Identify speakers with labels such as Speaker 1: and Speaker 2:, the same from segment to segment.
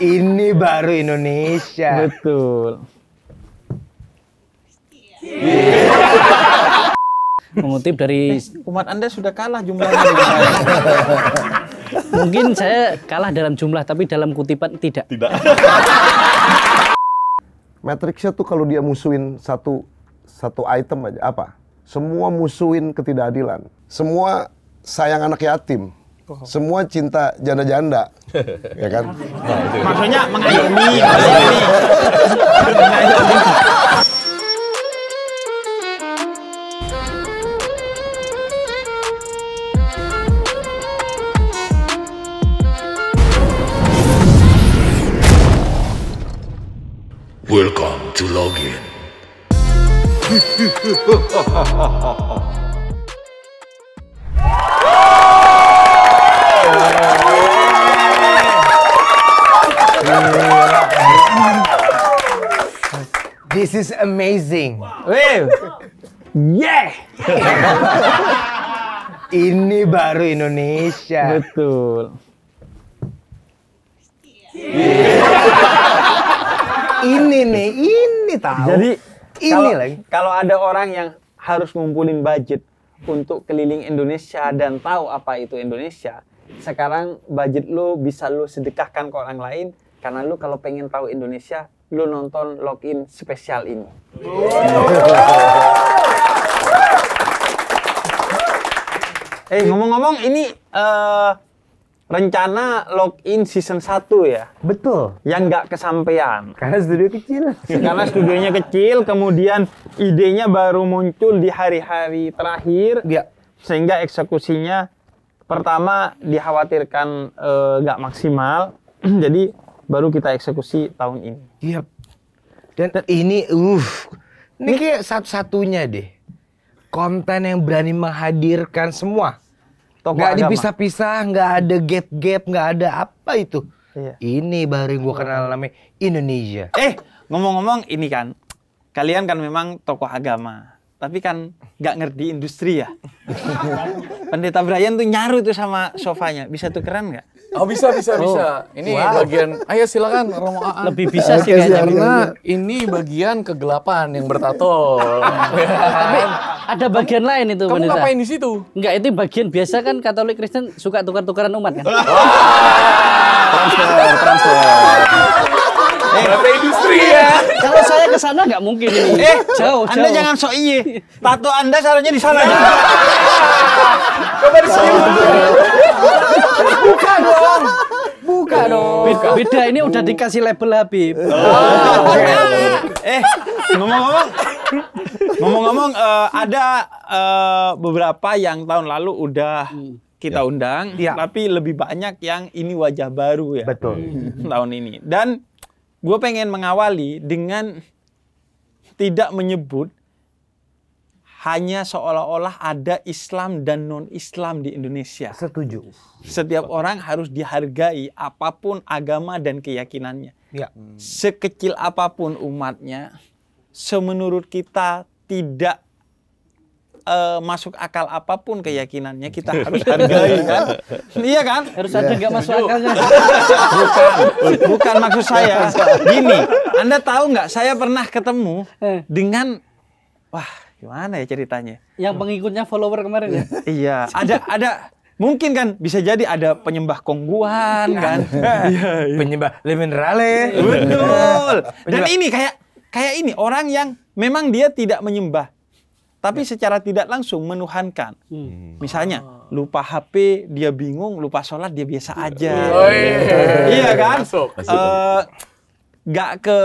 Speaker 1: Ini baru Indonesia. Betul.
Speaker 2: Mengutip dari
Speaker 3: umat Anda sudah kalah jumlahnya.
Speaker 2: Mungkin saya kalah dalam jumlah tapi dalam kutipan tidak. Tidak.
Speaker 4: Matrixnya tuh kalau dia musuhin satu satu item aja apa? Semua musuhin ketidakadilan. Semua sayang anak yatim semua cinta janda-janda ya kan
Speaker 3: maksudnya mengayomi
Speaker 1: Welcome to Login. This is amazing. Wow. Yeah. Ini baru Indonesia. Betul. ini nih, ini tahu. Jadi ini kalau,
Speaker 3: lagi. Kalau ada orang yang harus ngumpulin budget untuk keliling Indonesia dan tahu apa itu Indonesia, sekarang budget lo bisa lo sedekahkan ke orang lain karena lo kalau pengen tahu Indonesia lu nonton login spesial ini. Eh ngomong-ngomong ini uh, rencana login season 1 ya? Betul. Yang nggak kesampaian. Karena studio kecil. Karena studionya kecil, kemudian idenya baru muncul di hari-hari terakhir. Ya. Sehingga eksekusinya pertama dikhawatirkan eh, nggak uh, maksimal. Jadi
Speaker 1: baru kita eksekusi tahun ini. Iya. Yep. Dan, Dan ini uh ini kayak satu-satunya deh konten yang berani menghadirkan semua. Toko gak dipisah-pisah, nggak ada gap-gap, nggak ada apa itu. Iya. Ini baru yang gue kenal namanya Indonesia.
Speaker 3: Eh, ngomong-ngomong ini kan, kalian kan memang tokoh agama, tapi kan nggak ngerti industri ya. Pendeta Brian tuh nyaru tuh sama sofanya, bisa tuh keren nggak? Oh bisa bisa oh. bisa. Ini wow. bagian. Ayo
Speaker 2: silakan Romo Aan. Lebih bisa sih okay, kayaknya. Karena ini bagian kegelapan yang bertato. Tapi ada bagian lain itu. Kamu Bandita. ngapain di situ? Enggak itu bagian biasa kan Katolik Kristen suka tukar-tukaran umat kan.
Speaker 4: transfer transfer.
Speaker 3: Berapa industri ya?
Speaker 2: Kalau saya ke sana nggak mungkin ini. Eh, jauh,
Speaker 3: Anda jangan sok iye. Tato Anda seharusnya di sana Coba di sini.
Speaker 5: Buka dong. Buka dong.
Speaker 2: Beda, ini udah dikasih label Habib. Oh, oh,
Speaker 5: eh, ngomong-ngomong ngomong-ngomong
Speaker 3: eh, ada eh, beberapa yang tahun lalu udah hmm. kita ya. undang, ya. tapi lebih banyak yang ini wajah baru ya. Betul. Hmm. Tahun ini. Dan gue pengen mengawali dengan tidak menyebut hanya seolah-olah ada Islam dan non-Islam di Indonesia. Setuju. Setiap orang harus dihargai apapun agama dan keyakinannya. Ya. Sekecil apapun umatnya, semenurut kita tidak uh, masuk akal apapun keyakinannya kita harus hargai kan iya kan harus ada nggak masuk akalnya bukan bukan maksud saya gini anda tahu nggak saya pernah ketemu eh. dengan wah gimana ya ceritanya?
Speaker 2: Yang pengikutnya follower kemarin ya?
Speaker 3: iya, ada ada mungkin kan bisa jadi ada penyembah kongguan kan? iya, iya. Penyembah le rale, iya. Betul. Dan ini kayak kayak ini orang yang memang dia tidak menyembah tapi ya. secara tidak langsung menuhankan. Hmm. Misalnya ah. lupa HP dia bingung, lupa sholat dia biasa aja. Oh, iya. iya kan? Masuk. Uh, eh, gak ke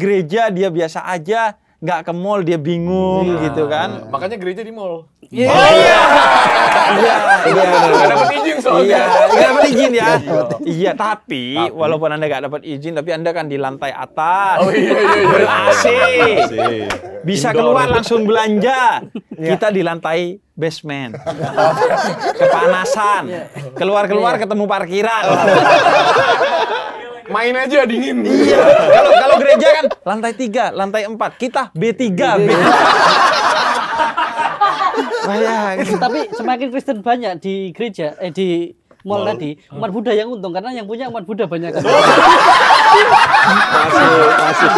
Speaker 3: gereja dia biasa aja nggak ke mall dia bingung yeah. gitu kan.
Speaker 6: Makanya gereja di mall. Iya. Iya. Iya. iya. iya. iya. dapat izin soalnya. Iya, gak dapat izin
Speaker 3: ya. Iya, tapi, tapi walaupun Anda nggak dapat izin tapi Anda kan di lantai atas.
Speaker 5: Oh iya iya iya. AC.
Speaker 3: Bisa keluar langsung belanja. Kita di lantai basement.
Speaker 6: Kepanasan.
Speaker 3: Keluar-keluar ketemu parkiran. main aja dingin. Iya. Kalau kalau gereja kan lantai tiga, lantai empat. Kita B3. B3.
Speaker 2: Iya. Tapi semakin Kristen banyak di gereja, eh di mall oh. tadi umat Buddha yang untung karena yang punya umat Buddha banyak kan. masih masih.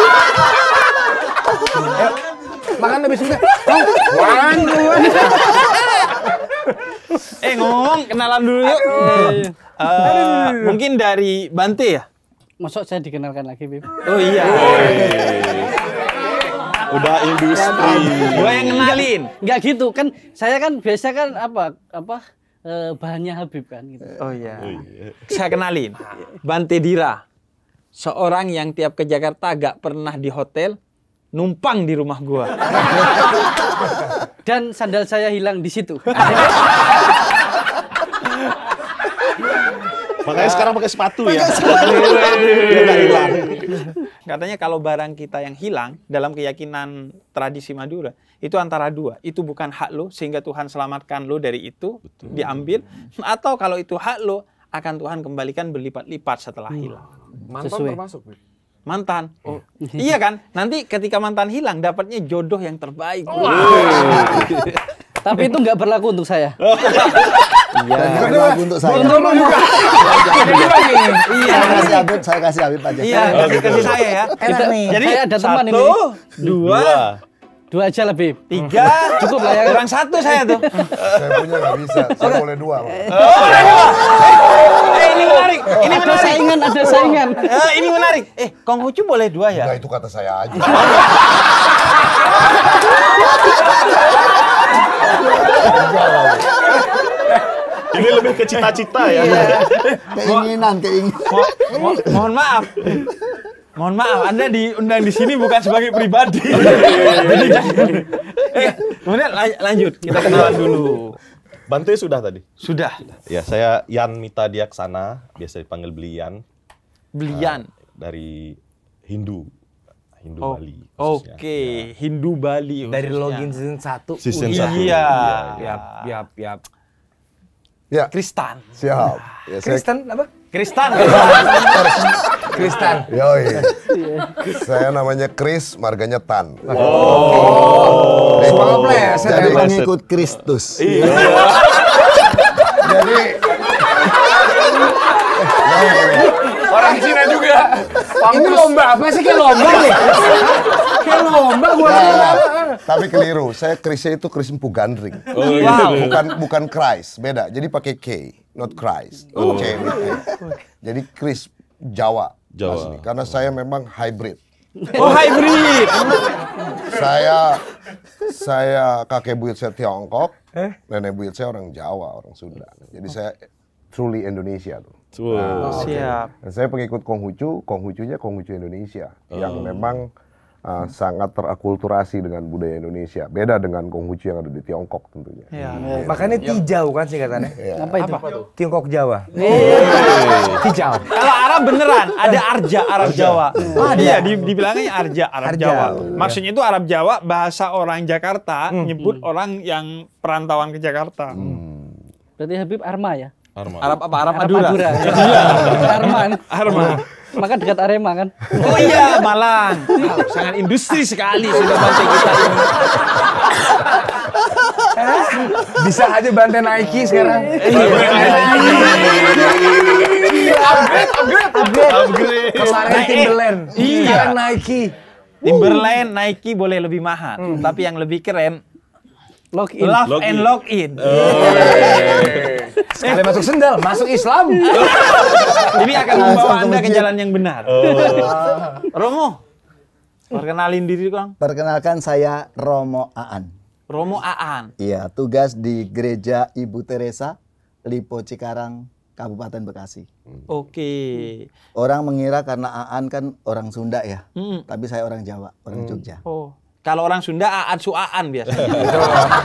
Speaker 2: Eh,
Speaker 1: makan lebih suka. Waduh. Eh ngomong
Speaker 2: kenalan dulu yuk.
Speaker 3: Uh, mungkin
Speaker 2: dari Bante ya? Masuk saya dikenalkan lagi, Bib. Oh
Speaker 3: iya. Oh, iya udah industri gua yang kenalin
Speaker 2: Enggak gitu kan saya kan biasa kan apa apa e, bahannya Habib kan gitu
Speaker 3: oh iya, oh, iya. saya kenalin Bante Dira seorang yang tiap ke Jakarta gak pernah di hotel numpang di rumah gua
Speaker 2: dan sandal saya hilang di situ Makanya ya. sekarang pakai sepatu ya.
Speaker 3: Katanya kalau barang kita yang hilang dalam keyakinan tradisi Madura itu antara dua. Itu bukan hak lo sehingga Tuhan selamatkan lo dari itu Betul. diambil atau kalau itu hak lo akan Tuhan kembalikan berlipat-lipat setelah hmm. hilang. Mantan Sesuai. termasuk mantan. Oh. iya kan? Nanti ketika mantan hilang dapatnya jodoh yang terbaik.
Speaker 2: Oh. Wow. Tapi itu nggak berlaku untuk saya.
Speaker 7: Iya. Berlaku untuk saya. Untuk lu juga. Iya. Saya kasih iya. Habib, saya kasih Habib aja. Iya, kasih saya ya. Enak nih. Jadi ada teman ini. Satu, dua,
Speaker 2: Dua aja lebih. Tiga. Cukup lah ya. Kurang satu saya tuh. saya
Speaker 4: punya nggak bisa. Saya boleh dua.
Speaker 1: boleh
Speaker 5: dua.
Speaker 3: Eh, ini
Speaker 1: menarik. Eh,
Speaker 5: ini menarik. Ada saingan, ada saingan. Eh, ini
Speaker 3: menarik. Eh, Kong hucu boleh dua ya? Enggak, itu kata saya aja.
Speaker 6: Ini lebih ke cita-cita ya. Iya. Keinginan, keinginan. Mo mo mohon maaf.
Speaker 3: Mohon maaf, Anda diundang di sini bukan sebagai pribadi. Iya, iya, Jadi eh, kemudian lanjut, kita kenalan dulu. Bantu sudah tadi? Sudah.
Speaker 8: Ya, saya Yan Mita Diaksana, biasa dipanggil Belian.
Speaker 5: Belian.
Speaker 3: Uh, eh,
Speaker 8: dari Hindu. Hindu oh,
Speaker 3: Bali. Oke, okay. ya. Hindu Bali. Khususnya. Dari login season 1. Season
Speaker 8: 1. Iya, iya. iya. iya.
Speaker 3: ya,
Speaker 1: ya. Ya. Kristen.
Speaker 4: Siap. Ya, Kristen
Speaker 3: apa? Kristen. Kristen. Yoi.
Speaker 4: saya namanya Chris, marganya Tan. Oh. Eh, oh. saya jadi pengikut
Speaker 7: Kristus. Iya.
Speaker 6: jadi. Nah, orang Cina juga.
Speaker 5: Ini lomba apa sih kayak lomba nih? kayak lomba gua. Nah, nah, nah. tapi keliru.
Speaker 4: Saya Krisnya itu Kris Empu Gandring. Oh, iya. wow. Gitu. Bukan bukan Christ, beda. Jadi pakai K, not Christ. Oh. C, K. Jadi Kris Jawa. Jawa. Asli. Karena saya memang hybrid. Oh hybrid. saya saya kakek buyut saya Tiongkok, eh? nenek buyut saya orang Jawa, orang Sunda. Jadi saya truly Indonesia tuh. Wow. Nah, Siap. Dan saya pengikut Konghucu, Konghucunya Konghucu Indonesia oh. yang memang uh, hmm. sangat terakulturasi dengan budaya Indonesia. Beda dengan Konghucu yang ada di Tiongkok tentunya.
Speaker 1: Ya. Hmm. Makanya iya. Tijau kan katanya. Ya. Apa itu? Tiongkok Jawa. Oh. Tijau. Kalau Arab beneran ada Arja Arab Jawa. Oh, iya, dibilangnya Arja Arab Arja. Jawa.
Speaker 3: Maksudnya itu Arab Jawa bahasa orang Jakarta hmm. nyebut hmm. orang yang perantauan ke Jakarta. Hmm.
Speaker 2: Berarti Habib Arma ya?
Speaker 3: Arma. Arab apa Arab, Arab Madura. Madura. Iya. iya. Arman. Arma.
Speaker 2: Maka dekat Arema kan. Oh iya,
Speaker 1: Malang. Sangat industri sekali sudah bahasa kita ini. Bisa aja bantai Nike sekarang.
Speaker 2: Iya.
Speaker 5: Iya. Upgrade, upgrade, upgrade. Upgrade. Kemarin Timberland. Iya. Nike. Timberland,
Speaker 3: Nike boleh lebih mahal, hmm. tapi yang lebih keren Lock in. Love lock and in. lock
Speaker 5: in. Oh, iya, iya,
Speaker 3: iya.
Speaker 7: Sekali masuk sendal, masuk Islam. Jadi akan membawa Anda ke jalan
Speaker 3: yang benar. Oh.
Speaker 7: Romo, perkenalin diri Kang. Perkenalkan saya Romo Aan. Romo Aan. Iya, tugas di Gereja Ibu Teresa Lipo Cikarang, Kabupaten Bekasi. Oke. Orang mengira karena Aan kan orang Sunda ya, hmm. tapi saya orang Jawa, orang hmm. Jogja.
Speaker 3: Oh. Kalau orang Sunda aan suaan biasanya.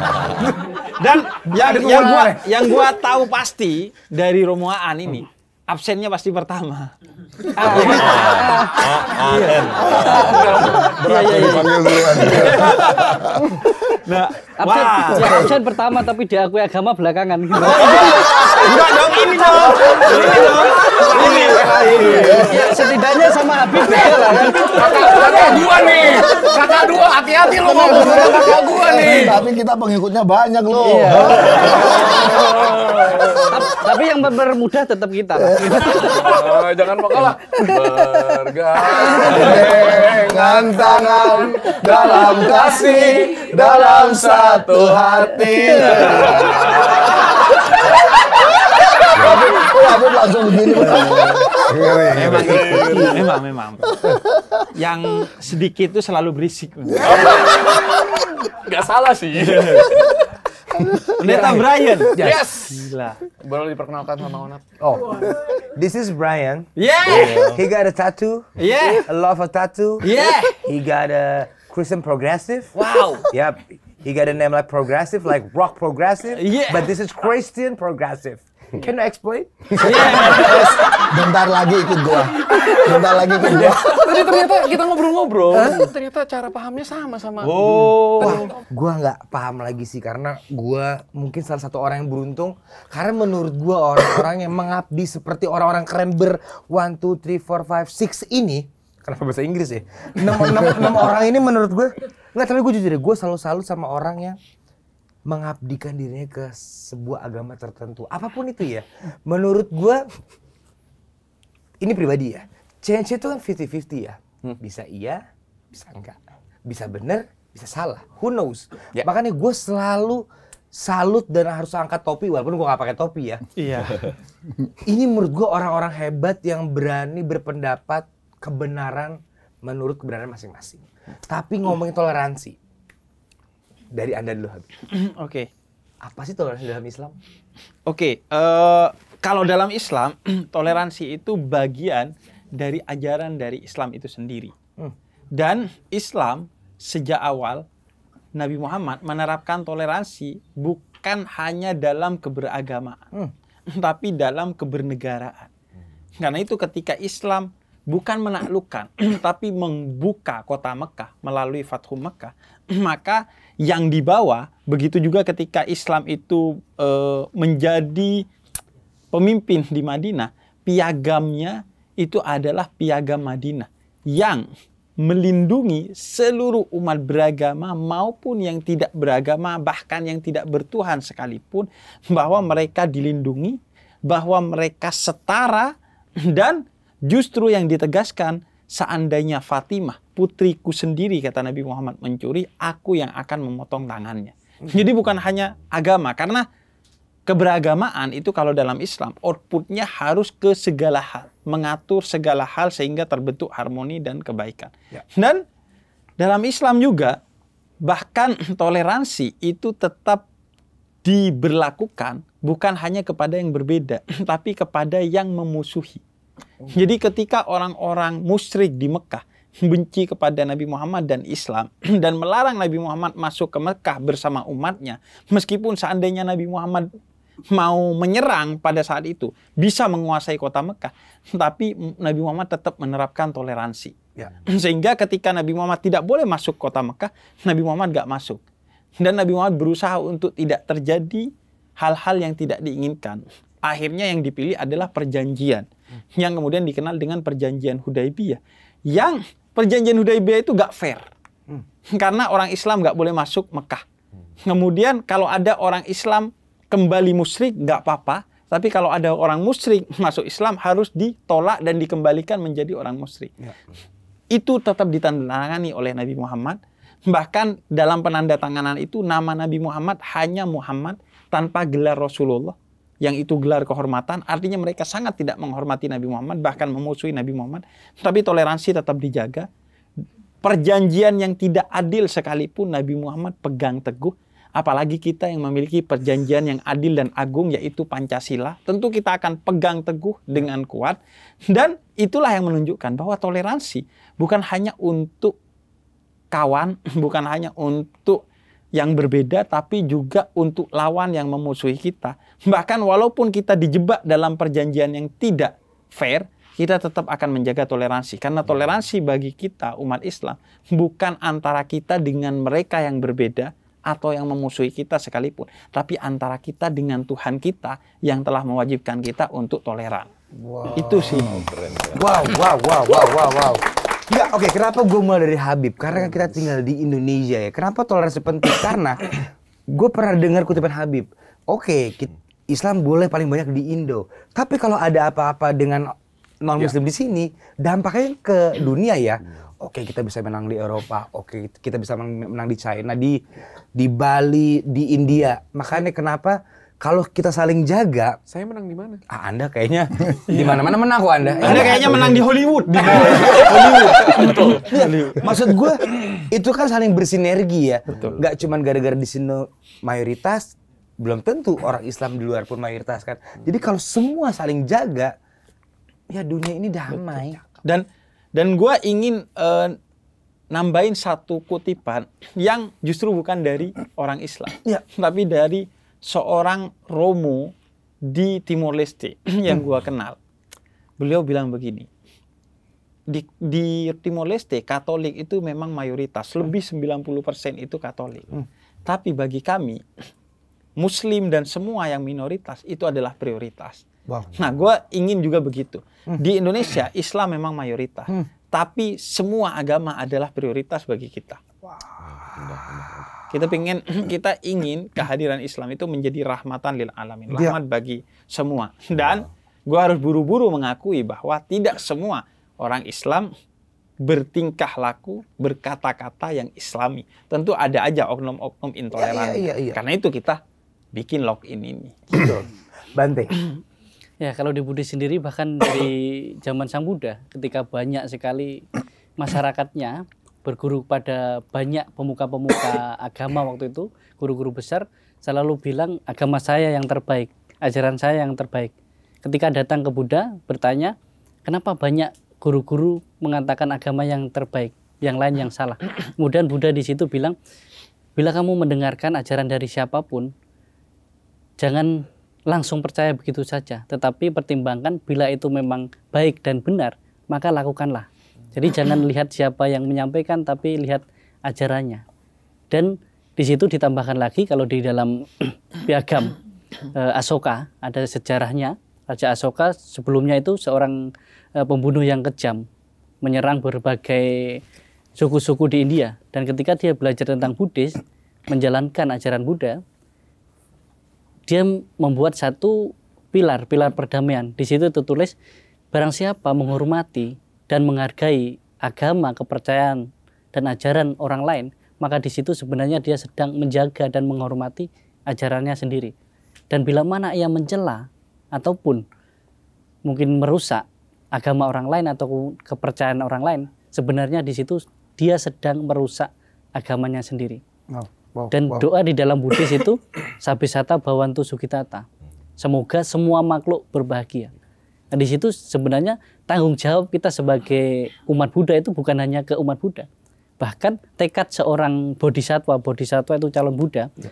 Speaker 7: Dan ya, yang yang gua yang gua
Speaker 3: tahu pasti dari Romo Aan ini absennya pasti pertama. Oh, ah.
Speaker 5: iya. iya, iya,
Speaker 2: nah, absen, ya, absen pertama tapi diakui agama belakangan. Oh, Enggak dong ini dong. Ini dong. Ini. Ya, setidaknya sama
Speaker 7: Habib lah Kakak gua nih kakak dua hati-hati lu ngomong sama kakak gua nih. Tapi kita pengikutnya banyak loh. Iya.
Speaker 2: Tapi yang bermudah tetap kita. Eh,
Speaker 6: jangan mau kalah. Bergandengan tangan dalam kasih
Speaker 5: dalam satu hati.
Speaker 3: langsung
Speaker 6: begini.
Speaker 5: Emang, memang, memang.
Speaker 3: Yang sedikit itu selalu berisik.
Speaker 1: Gak salah sih.
Speaker 5: Neta Brian. Yes. yes.
Speaker 1: Gila.
Speaker 6: Baru diperkenalkan sama Onat. Oh.
Speaker 1: This is Brian. Yeah. He got a tattoo. Yeah. A love of tattoo. Yeah. He got a Christian progressive. Wow. Yep. He got a name like progressive, like rock progressive. Yeah. But this is Christian progressive. Can you explain?
Speaker 7: yes. Bentar lagi ikut gua. Bentar lagi ikut gua. Tadi
Speaker 1: ternyata kita ngobrol-ngobrol, huh?
Speaker 6: ternyata cara pahamnya sama sama.
Speaker 7: Oh. Wah,
Speaker 1: gua nggak paham lagi sih karena gua mungkin salah satu orang yang beruntung karena menurut gua orang-orang yang mengabdi seperti orang-orang keren ber 1 2 3 4 5 6 ini kenapa bahasa Inggris ya? 6 orang ini menurut gue Enggak, tapi gue jujur deh. gue selalu salut sama orang yang mengabdikan dirinya ke sebuah agama tertentu. Apapun itu ya. Menurut gue, ini pribadi ya. Change itu kan 50-50 ya. Hmm. Bisa iya, bisa enggak. Bisa bener, bisa salah. Who knows? Yeah. Makanya gue selalu salut dan harus angkat topi walaupun gue gak pakai topi ya. Iya. ini menurut gue orang-orang hebat yang berani berpendapat kebenaran menurut kebenaran masing-masing. Tapi ngomongin toleransi dari Anda dulu Habib. Oke. Okay. Apa sih toleransi dalam Islam? Oke, okay, uh,
Speaker 3: eh, kalau dalam Islam toleransi itu bagian dari ajaran dari Islam itu sendiri. Hmm. Dan Islam sejak awal Nabi Muhammad menerapkan toleransi bukan hanya dalam keberagamaan, hmm. tapi dalam kebernegaraan. Hmm. Karena itu ketika Islam bukan menaklukkan, tapi membuka kota Mekah melalui Fathu Mekah, maka yang dibawa, begitu juga ketika Islam itu e, menjadi pemimpin di Madinah, piagamnya itu adalah piagam Madinah yang melindungi seluruh umat beragama maupun yang tidak beragama bahkan yang tidak bertuhan sekalipun bahwa mereka dilindungi bahwa mereka setara dan justru yang ditegaskan seandainya Fatimah putriku sendiri kata Nabi Muhammad mencuri, aku yang akan memotong tangannya. Hmm. Jadi bukan hanya agama, karena keberagamaan itu kalau dalam Islam outputnya harus ke segala hal, mengatur segala hal sehingga terbentuk harmoni dan kebaikan. Ya. Dan dalam Islam juga bahkan toleransi itu tetap diberlakukan bukan hanya kepada yang berbeda, tapi kepada yang memusuhi. Jadi ketika orang-orang musyrik di Mekah benci kepada Nabi Muhammad dan Islam dan melarang Nabi Muhammad masuk ke Mekah bersama umatnya meskipun seandainya Nabi Muhammad mau menyerang pada saat itu bisa menguasai kota Mekah tapi Nabi Muhammad tetap menerapkan toleransi ya. sehingga ketika Nabi Muhammad tidak boleh masuk kota Mekah Nabi Muhammad gak masuk dan Nabi Muhammad berusaha untuk tidak terjadi hal-hal yang tidak diinginkan akhirnya yang dipilih adalah perjanjian yang kemudian dikenal dengan perjanjian Hudaibiyah. Yang perjanjian Hudaibiyah itu gak fair. Hmm. Karena orang Islam gak boleh masuk Mekah. Hmm. Kemudian kalau ada orang Islam kembali musyrik gak apa-apa. Tapi kalau ada orang musyrik masuk Islam harus ditolak dan dikembalikan menjadi orang musyrik. Ya. Itu tetap ditandatangani oleh Nabi Muhammad. Bahkan dalam penandatanganan itu nama Nabi Muhammad hanya Muhammad tanpa gelar Rasulullah yang itu gelar kehormatan, artinya mereka sangat tidak menghormati Nabi Muhammad, bahkan memusuhi Nabi Muhammad. Tapi toleransi tetap dijaga. Perjanjian yang tidak adil sekalipun Nabi Muhammad pegang teguh. Apalagi kita yang memiliki perjanjian yang adil dan agung yaitu Pancasila. Tentu kita akan pegang teguh dengan kuat. Dan itulah yang menunjukkan bahwa toleransi bukan hanya untuk kawan, bukan hanya untuk yang berbeda, tapi juga untuk lawan yang memusuhi kita. Bahkan walaupun kita dijebak dalam perjanjian yang tidak fair, kita tetap akan menjaga toleransi. Karena ya. toleransi bagi kita umat Islam bukan antara kita dengan mereka yang berbeda atau yang memusuhi kita sekalipun. Tapi antara kita dengan Tuhan kita yang telah
Speaker 1: mewajibkan kita untuk toleran. Wow. Itu sih. Wow, wow, wow, wow, wow, wow. Enggak, ya, oke. Okay, kenapa gue mulai dari Habib? Karena hmm. kita tinggal di Indonesia ya. Kenapa toleransi penting? Karena gue pernah dengar kutipan Habib. Oke, okay, kita Islam boleh paling banyak di Indo. Tapi kalau ada apa-apa dengan non Muslim yeah. di sini, dampaknya ke dunia ya. Oke kita bisa menang di Eropa, oke kita bisa menang di China, di di Bali, di India. Makanya kenapa kalau kita saling jaga, saya menang di mana? Ah, anda kayaknya iya. di mana-mana menang kok Anda. Anda iya. kayaknya menang di Hollywood. Di Hollywood. Betul. Iya, maksud gue itu kan saling bersinergi ya. Betul. Gak cuma gara-gara di sini mayoritas, belum tentu orang Islam di luar pun mayoritas kan. Jadi kalau semua saling jaga, ya dunia ini damai. Dan
Speaker 3: dan gue ingin uh, nambahin satu kutipan yang justru bukan dari orang Islam, ya. tapi dari seorang Romo di Timor Leste yang gue kenal. Beliau bilang begini, di, di Timor Leste Katolik itu memang mayoritas, lebih 90% itu Katolik. Hmm. Tapi bagi kami Muslim dan semua yang minoritas itu adalah prioritas. Wow. Nah, gue ingin juga begitu. Hmm. Di Indonesia Islam memang mayoritas, hmm. tapi semua agama adalah prioritas bagi kita. Wow. Kita pengen kita ingin kehadiran Islam itu menjadi rahmatan lil alamin, iya. rahmat bagi semua. Iya. Dan gue harus buru-buru mengakui bahwa tidak semua orang Islam bertingkah laku, berkata-kata yang islami. Tentu ada aja oknum-oknum intoleran. Ya, ya, ya, Karena itu kita bikin login ini.
Speaker 2: Bante. Ya kalau di Buddha sendiri bahkan dari zaman Sang Buddha ketika banyak sekali masyarakatnya berguru pada banyak pemuka-pemuka agama waktu itu, guru-guru besar selalu bilang agama saya yang terbaik, ajaran saya yang terbaik. Ketika datang ke Buddha bertanya, kenapa banyak guru-guru mengatakan agama yang terbaik, yang lain yang salah. Kemudian Buddha di situ bilang, bila kamu mendengarkan ajaran dari siapapun, jangan langsung percaya begitu saja, tetapi pertimbangkan bila itu memang baik dan benar, maka lakukanlah. Jadi jangan lihat siapa yang menyampaikan, tapi lihat ajarannya. Dan di situ ditambahkan lagi kalau di dalam piagam eh, Asoka ada sejarahnya Raja Asoka sebelumnya itu seorang eh, pembunuh yang kejam menyerang berbagai suku-suku di India dan ketika dia belajar tentang Buddhis menjalankan ajaran Buddha dia membuat satu pilar, pilar perdamaian. Di situ tertulis barang siapa menghormati dan menghargai agama, kepercayaan dan ajaran orang lain, maka di situ sebenarnya dia sedang menjaga dan menghormati ajarannya sendiri. Dan bila mana ia mencela ataupun mungkin merusak agama orang lain atau kepercayaan orang lain, sebenarnya di situ dia sedang merusak agamanya sendiri. Oh. Wow, Dan wow. doa di dalam Buddhis itu sabisata bawantu sukitata. Semoga semua makhluk berbahagia. Nah, di situ sebenarnya tanggung jawab kita sebagai umat Buddha itu bukan hanya ke umat Buddha. Bahkan tekad seorang bodhisatwa, bodhisatwa itu calon Buddha, ya.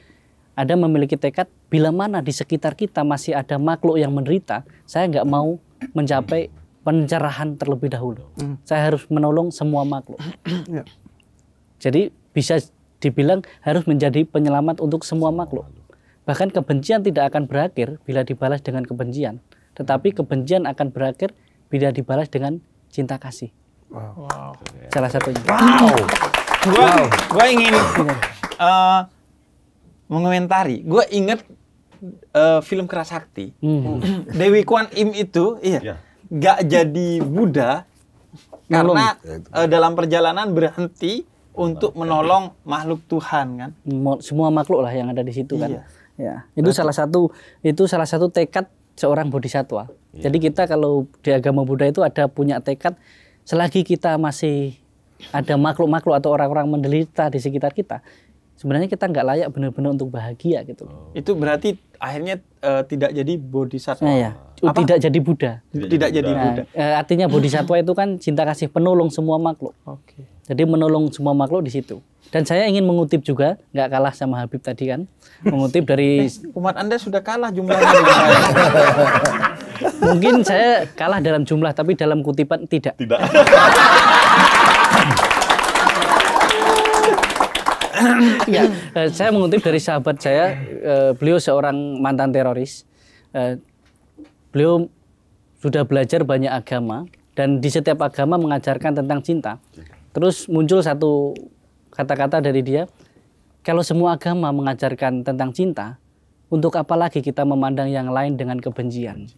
Speaker 2: ada memiliki tekad bila mana di sekitar kita masih ada makhluk yang menderita, saya nggak mau mencapai pencerahan terlebih dahulu. Hmm. Saya harus menolong semua makhluk. Ya. Jadi bisa dibilang harus menjadi penyelamat untuk semua makhluk. Bahkan kebencian tidak akan berakhir bila dibalas dengan kebencian, tetapi kebencian akan berakhir bila dibalas dengan cinta kasih. Wow. Salah satunya. Wow. Gua, wow. gua ingin eh, eh, hmm.
Speaker 3: uh, mengomentari. Gue inget uh, film Keras Sakti. Hmm. Dewi Kwan Im itu, iya, yeah. gak jadi Buddha
Speaker 5: karena
Speaker 2: uh, dalam perjalanan berhenti untuk menolong makhluk Tuhan kan. Semua makhluk lah yang ada di situ kan. Iya. Ya. Itu Betul. salah satu itu salah satu tekad seorang bodhisatwa. Iya. Jadi kita kalau di agama Buddha itu ada punya tekad selagi kita masih ada makhluk-makhluk atau orang-orang menderita di sekitar kita, sebenarnya kita nggak layak benar-benar untuk bahagia gitu. Oh.
Speaker 3: Itu berarti akhirnya uh, tidak jadi bodhisattva. Nah, ya.
Speaker 2: Tidak jadi Buddha. Tidak, tidak jadi Buddha. Nah, artinya bodhisattva itu kan cinta kasih penolong semua makhluk. Okay. Jadi menolong semua makhluk di situ. Dan saya ingin mengutip juga, nggak kalah sama Habib tadi kan, mengutip dari
Speaker 3: umat Anda sudah kalah jumlahnya.
Speaker 2: Mungkin saya kalah dalam jumlah, tapi dalam kutipan tidak. Tidak. ya, saya mengutip dari sahabat saya, eh, beliau seorang mantan teroris. Eh, beliau sudah belajar banyak agama dan di setiap agama mengajarkan tentang cinta. Terus muncul satu kata-kata dari dia, kalau semua agama mengajarkan tentang cinta, untuk apa lagi kita memandang yang lain dengan kebencian?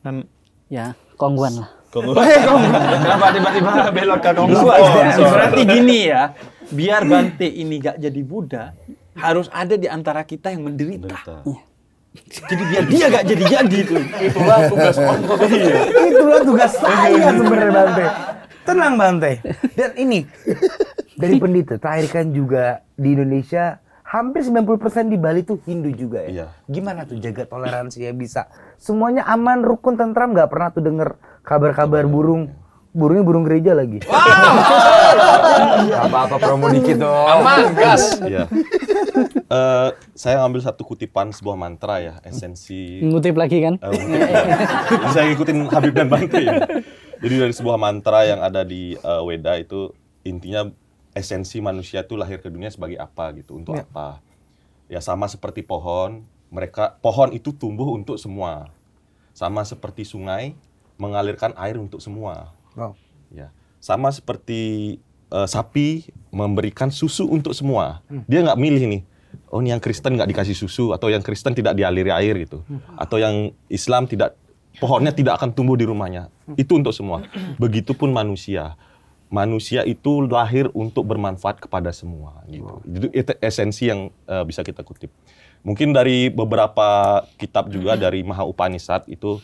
Speaker 2: Nah, ya, kongguan lah. Eh, Kenapa tiba-tiba belok ke Konghuan? Berarti gini ya, biar hmm. Bante
Speaker 3: ini gak jadi Buddha, harus ada di antara kita yang menderita. menderita.
Speaker 1: Jadi biar dia gak jadi-jadi itu. Itulah tugas iya. Itulah tugas saya sebenarnya Bante. Tenang Bante. Dan ini dari pendeta terakhir kan juga di Indonesia hampir 90% di Bali tuh Hindu juga ya. Iya. Gimana tuh jaga toleransi ya bisa semuanya aman, rukun, tentram nggak pernah tuh denger kabar-kabar burung burungnya burung gereja lagi. Wow. Apa-apa promo dikit dong. Aman, gas. Iya.
Speaker 8: Uh, saya ngambil satu kutipan sebuah mantra ya, esensi. Ngutip lagi kan? Uh, ngutip, saya ngikutin Habib dan Bante ya. Jadi dari sebuah mantra yang ada di uh, Weda itu intinya esensi manusia itu lahir ke dunia sebagai apa gitu, untuk ya. apa. Ya sama seperti pohon, mereka pohon itu tumbuh untuk semua. Sama seperti sungai, mengalirkan air untuk semua.
Speaker 5: Wow. Ya,
Speaker 8: sama seperti uh, sapi memberikan susu untuk semua. Hmm. Dia nggak milih nih. Oh, ini yang Kristen nggak dikasih susu atau yang Kristen tidak dialiri air gitu, hmm. atau yang Islam tidak pohonnya tidak akan tumbuh di rumahnya. Hmm. Itu untuk semua. Begitupun manusia manusia itu lahir untuk bermanfaat kepada semua gitu. Wow. Itu, esensi yang uh, bisa kita kutip. Mungkin dari beberapa kitab juga hmm. dari Maha Upanishad itu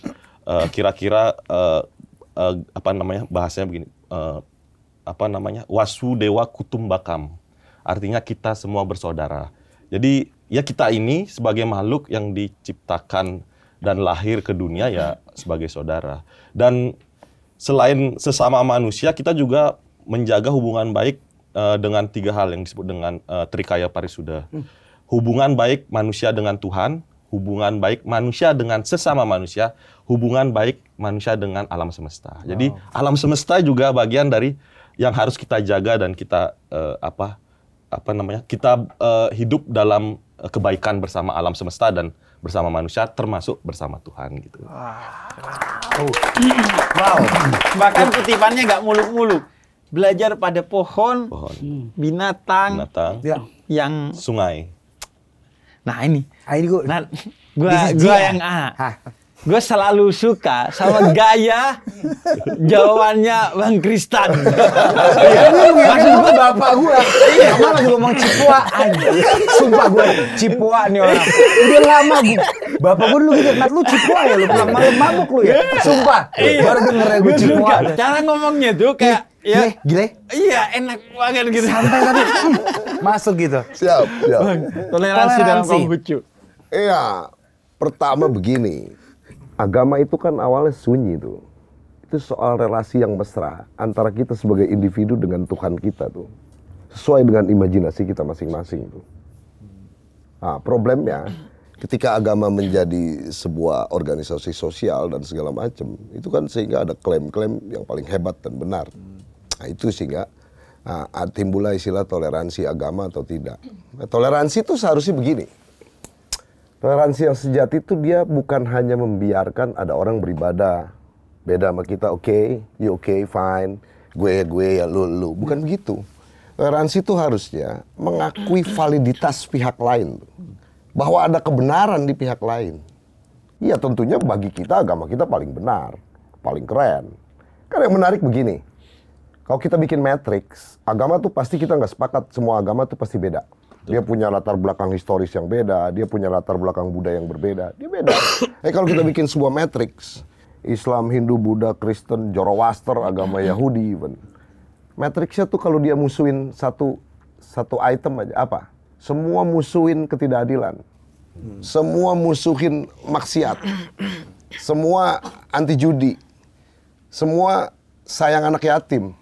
Speaker 8: Eh, kira-kira uh, uh, apa namanya bahasanya begini uh, apa namanya wasu dewa kutumbakam artinya kita semua bersaudara jadi ya kita ini sebagai makhluk yang diciptakan dan lahir ke dunia ya sebagai saudara dan selain sesama manusia kita juga menjaga hubungan baik uh, dengan tiga hal yang disebut dengan uh, trikaya parisuda hmm. hubungan baik manusia dengan Tuhan hubungan baik manusia dengan sesama manusia, hubungan baik manusia dengan alam semesta. Wow. Jadi alam semesta juga bagian dari yang harus kita jaga dan kita uh, apa apa namanya? kita uh, hidup dalam eh, kebaikan bersama alam semesta dan bersama manusia
Speaker 3: termasuk bersama Tuhan gitu.
Speaker 5: Wow. Wow. Bahkan
Speaker 3: kutipannya nggak muluk-muluk. Belajar pada pohon, pohon. binatang, binatang. Ya. yang sungai Nah ini. Ah, nah ini gue. Nah, gue yang A. Gue selalu suka sama
Speaker 1: gaya
Speaker 3: jawabannya Bang Kristan. Iya. Maksud gue bapak gue. Iya, mana juga ngomong Cipua aja.
Speaker 1: Sumpah gue Cipua nih orang. Udah lama gue. Bapak gue dulu gitu. Nat lu Cipua ya lu. Malam mabuk lu ya. Iya. Sumpah. Iya. Baru denger gue Cipua.
Speaker 3: Cara ngomongnya tuh kayak Iya. Eh, gile, Iya, enak banget gitu. Santai tapi
Speaker 4: masuk gitu. Siap, siap. Bang, toleransi, toleransi dalam Konghucu. Iya. Pertama begini. Agama itu kan awalnya sunyi tuh. Itu soal relasi yang mesra antara kita sebagai individu dengan Tuhan kita tuh. Sesuai dengan imajinasi kita masing-masing tuh. Nah, problemnya ketika agama menjadi sebuah organisasi sosial dan segala macam, itu kan sehingga ada klaim-klaim yang paling hebat dan benar. Hmm Nah, itu sehingga nah, timbullah istilah toleransi agama atau tidak. Nah, toleransi itu seharusnya begini. Toleransi yang sejati itu dia bukan hanya membiarkan ada orang beribadah. Beda sama kita, oke, okay, you okay, fine, gue, ya gue, ya lu, lu. Bukan begitu. Toleransi itu harusnya mengakui validitas pihak lain. Bahwa ada kebenaran di pihak lain. iya tentunya bagi kita agama kita paling benar, paling keren. Kan yang menarik begini, kalau kita bikin matrix, agama tuh pasti kita nggak sepakat. Semua agama tuh pasti beda. Dia punya latar belakang historis yang beda, dia punya latar belakang budaya yang berbeda. Dia beda. eh kalau kita bikin sebuah matrix, Islam, Hindu, Buddha, Kristen, Zoroaster, agama Yahudi even. Matrixnya tuh kalau dia musuhin satu satu item aja apa? Semua musuhin ketidakadilan. Hmm. Semua musuhin maksiat. semua anti judi. Semua sayang anak yatim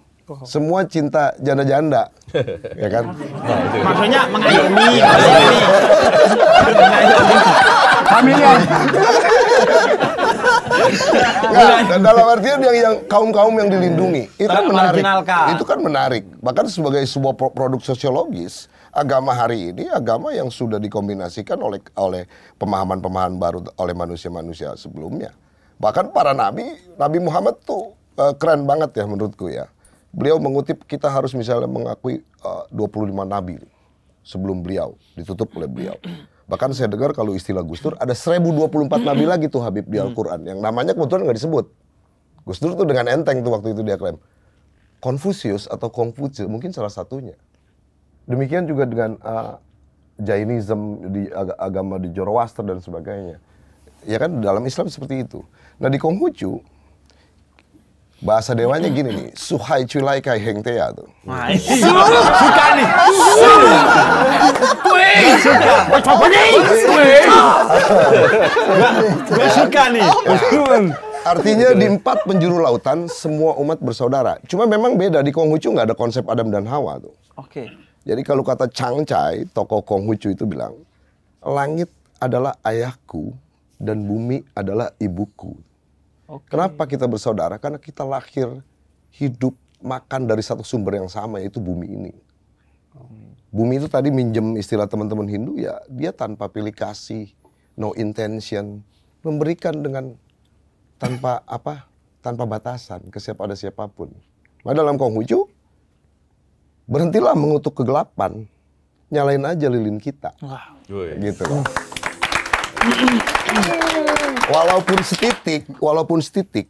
Speaker 4: semua cinta janda-janda ya kan nah, maksudnya mengayomi mengayomi iya. dalam artian yang yang kaum-kaum yang dilindungi hmm. itu kan menarik itu kan menarik bahkan sebagai sebuah produk sosiologis agama hari ini agama yang sudah dikombinasikan oleh oleh pemahaman-pemahaman baru oleh manusia-manusia sebelumnya bahkan para nabi nabi Muhammad tuh eh, keren banget ya menurutku ya beliau mengutip kita harus misalnya mengakui eh, uh, 25 nabi sebelum beliau ditutup oleh beliau. Bahkan saya dengar kalau istilah Gus Dur ada 1024 nabi lagi tuh Habib di Al-Qur'an yang namanya kebetulan nggak disebut. Gus Dur tuh dengan enteng tuh waktu itu dia klaim. Konfusius atau Confucius mungkin salah satunya. Demikian juga dengan uh, Jainism di ag agama di Zoroaster dan sebagainya. Ya kan dalam Islam seperti itu. Nah di Konghucu Bahasa dewanya gini nih, suhai heng hengtea ya, tuh. Wah, iya. suka nih. Suka.
Speaker 5: suka. Coba nih. Weh.
Speaker 4: Gak suka nih. Artinya di empat penjuru lautan semua umat bersaudara. Cuma memang beda di Konghucu nggak ada konsep Adam dan Hawa tuh. Oke. Jadi kalau kata Changcai, tokoh Konghucu itu bilang, langit adalah ayahku dan bumi adalah ibuku. Okay. Kenapa kita bersaudara? Karena kita lahir, hidup, makan dari satu sumber yang sama yaitu bumi ini. Bumi itu tadi minjem istilah teman-teman Hindu ya dia tanpa pilih kasih, no intention, memberikan dengan tanpa apa? tanpa batasan ke siapa ada siapapun. Nah dalam Konghucu berhentilah mengutuk kegelapan, nyalain aja lilin kita. Wow. Gitu. Kan walaupun setitik, walaupun setitik,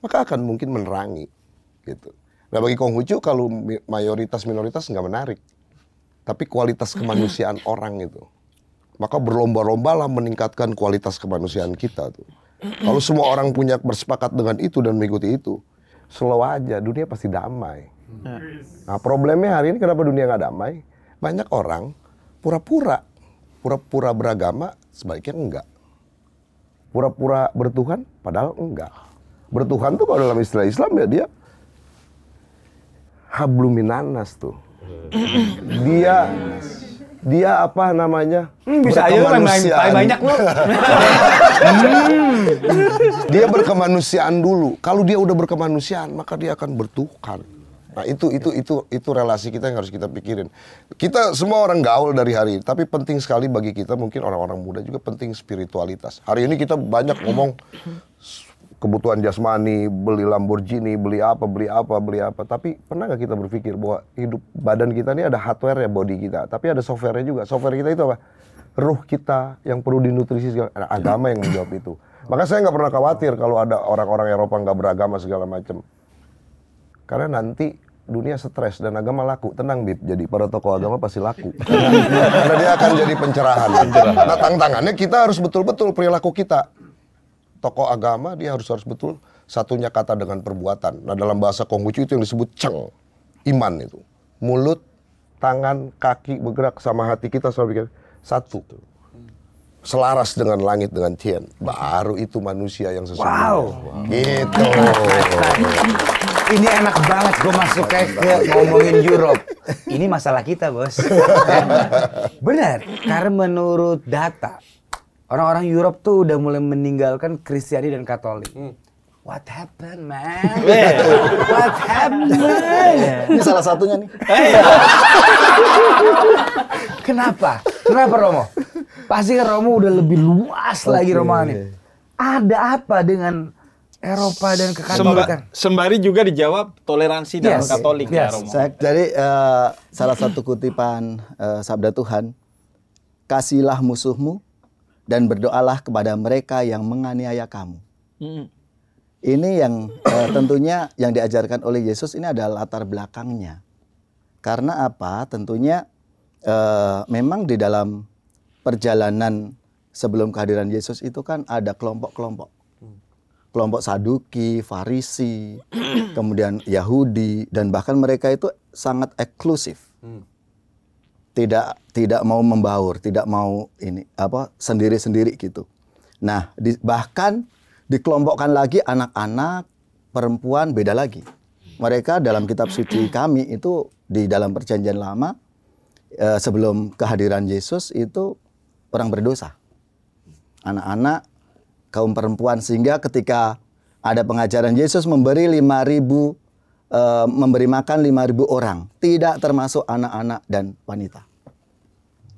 Speaker 4: maka akan mungkin menerangi gitu. Nah bagi Konghucu kalau mayoritas minoritas nggak menarik, tapi kualitas kemanusiaan orang itu, maka berlomba-lomba lah meningkatkan kualitas kemanusiaan kita tuh.
Speaker 5: Kalau semua
Speaker 4: orang punya bersepakat dengan itu dan mengikuti itu, slow aja dunia pasti damai. Ya. Nah problemnya hari ini kenapa dunia nggak damai? Banyak orang pura-pura, pura-pura beragama, Sebaiknya enggak. Pura-pura bertuhan, padahal enggak. Bertuhan tuh kalau dalam istilah Islam ya dia habluminanas tuh. Dia dia apa namanya? Hmm, bisa aja main banyak hmm. Dia berkemanusiaan dulu. Kalau dia udah berkemanusiaan, maka dia akan bertuhan. Nah, itu itu itu itu relasi kita yang harus kita pikirin. Kita semua orang gaul dari hari ini, tapi penting sekali bagi kita mungkin orang-orang muda juga penting spiritualitas. Hari ini kita banyak ngomong kebutuhan jasmani, beli Lamborghini, beli apa, beli apa, beli apa. Tapi pernah nggak kita berpikir bahwa hidup badan kita ini ada hardware ya body kita, tapi ada softwarenya juga. Software kita itu apa? Ruh kita yang perlu dinutrisi segala. agama yang menjawab itu. Maka saya nggak pernah khawatir kalau ada orang-orang Eropa nggak beragama segala macam karena nanti dunia stres dan agama laku tenang bib jadi para tokoh agama pasti laku karena dia akan jadi pencerahan nah tantangannya kita harus betul-betul perilaku kita tokoh agama dia harus harus betul satunya kata dengan perbuatan nah dalam bahasa Konghucu itu yang disebut ceng iman itu mulut tangan kaki bergerak sama hati kita sama pikir satu selaras dengan langit dengan Tian baru itu manusia yang sesungguhnya wow. wow. gitu
Speaker 1: ini enak banget gue masuk ke ngomongin Europe ini masalah kita bos benar karena menurut data orang-orang Europe tuh udah mulai meninggalkan Kristiani dan Katolik hmm. What happened, man? What happened? Ini salah satunya nih. Kenapa? Kenapa, Romo? Pasti kan Romo udah lebih luas okay. lagi Romani. Ada apa dengan Eropa dan kekatolikan? Semba, kan?
Speaker 5: sembari
Speaker 3: juga dijawab toleransi yes. Katolik ya, yes. ya Romo.
Speaker 7: Jadi uh, salah satu kutipan uh, sabda Tuhan, kasilah musuhmu dan berdoalah kepada mereka yang menganiaya kamu. Mm. Ini yang eh, tentunya yang diajarkan oleh Yesus ini adalah latar belakangnya. Karena apa? Tentunya eh, memang di dalam perjalanan sebelum kehadiran Yesus itu kan ada kelompok-kelompok. Kelompok Saduki, Farisi, kemudian Yahudi dan bahkan mereka itu sangat eksklusif. Hmm. Tidak tidak mau membaur, tidak mau ini apa sendiri-sendiri gitu. Nah, di, bahkan dikelompokkan lagi anak-anak perempuan beda lagi. Mereka dalam kitab suci kami itu di dalam perjanjian lama eh, sebelum kehadiran Yesus itu orang berdosa. Anak-anak, kaum perempuan sehingga ketika ada pengajaran Yesus memberi 5000 e, eh, memberi makan 5000 orang, tidak termasuk anak-anak dan wanita.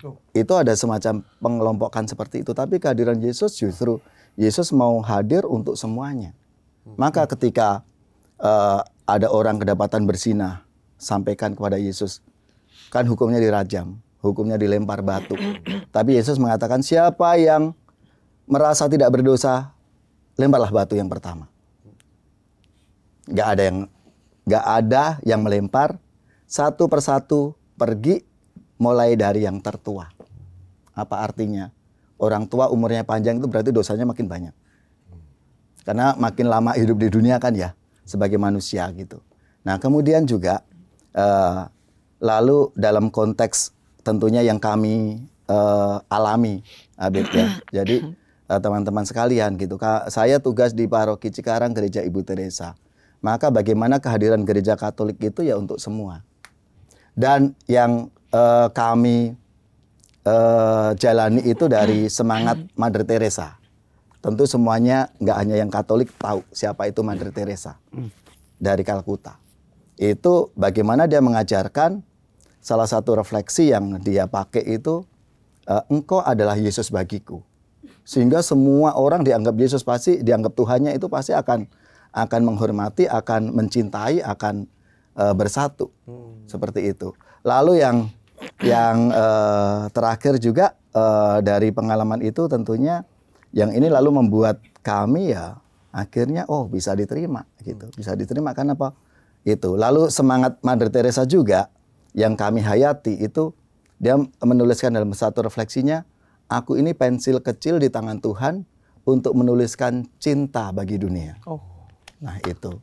Speaker 7: Oh. Itu ada semacam pengelompokan seperti itu, tapi kehadiran Yesus justru Yesus mau hadir untuk semuanya. Maka ketika uh, ada orang kedapatan bersinah, sampaikan kepada Yesus, kan hukumnya dirajam hukumnya dilempar batu. Tapi Yesus mengatakan siapa yang merasa tidak berdosa, lemparlah batu yang pertama. Gak ada yang gak ada yang melempar satu persatu pergi mulai dari yang tertua. Apa artinya? Orang tua umurnya panjang itu berarti dosanya makin banyak. Karena makin lama hidup di dunia kan ya sebagai manusia gitu. Nah kemudian juga uh, lalu dalam konteks tentunya yang kami uh, alami Abid ya. Jadi eh, teman-teman uh, sekalian gitu. Ka saya tugas di Paroki Cikarang Gereja Ibu Teresa. Maka bagaimana kehadiran gereja Katolik itu ya untuk semua. Dan yang uh, kami uh, jalani itu dari semangat Mother Teresa. Tentu semuanya nggak hanya yang Katolik tahu siapa itu Mother Teresa mm. dari Kalkuta. Itu bagaimana dia mengajarkan salah satu refleksi yang dia pakai itu eh, engkau adalah Yesus bagiku. Sehingga semua orang dianggap Yesus pasti dianggap Tuhannya itu pasti akan akan menghormati, akan mencintai, akan e, bersatu. Hmm. Seperti itu. Lalu yang yang e, terakhir juga e, dari pengalaman itu tentunya yang ini lalu membuat kami ya akhirnya oh bisa diterima gitu. Hmm. Bisa diterima karena apa? Itu. Lalu semangat Mother Teresa juga yang kami hayati itu dia menuliskan dalam satu refleksinya, aku ini pensil kecil di tangan Tuhan untuk menuliskan cinta bagi dunia. Oh. Nah itu.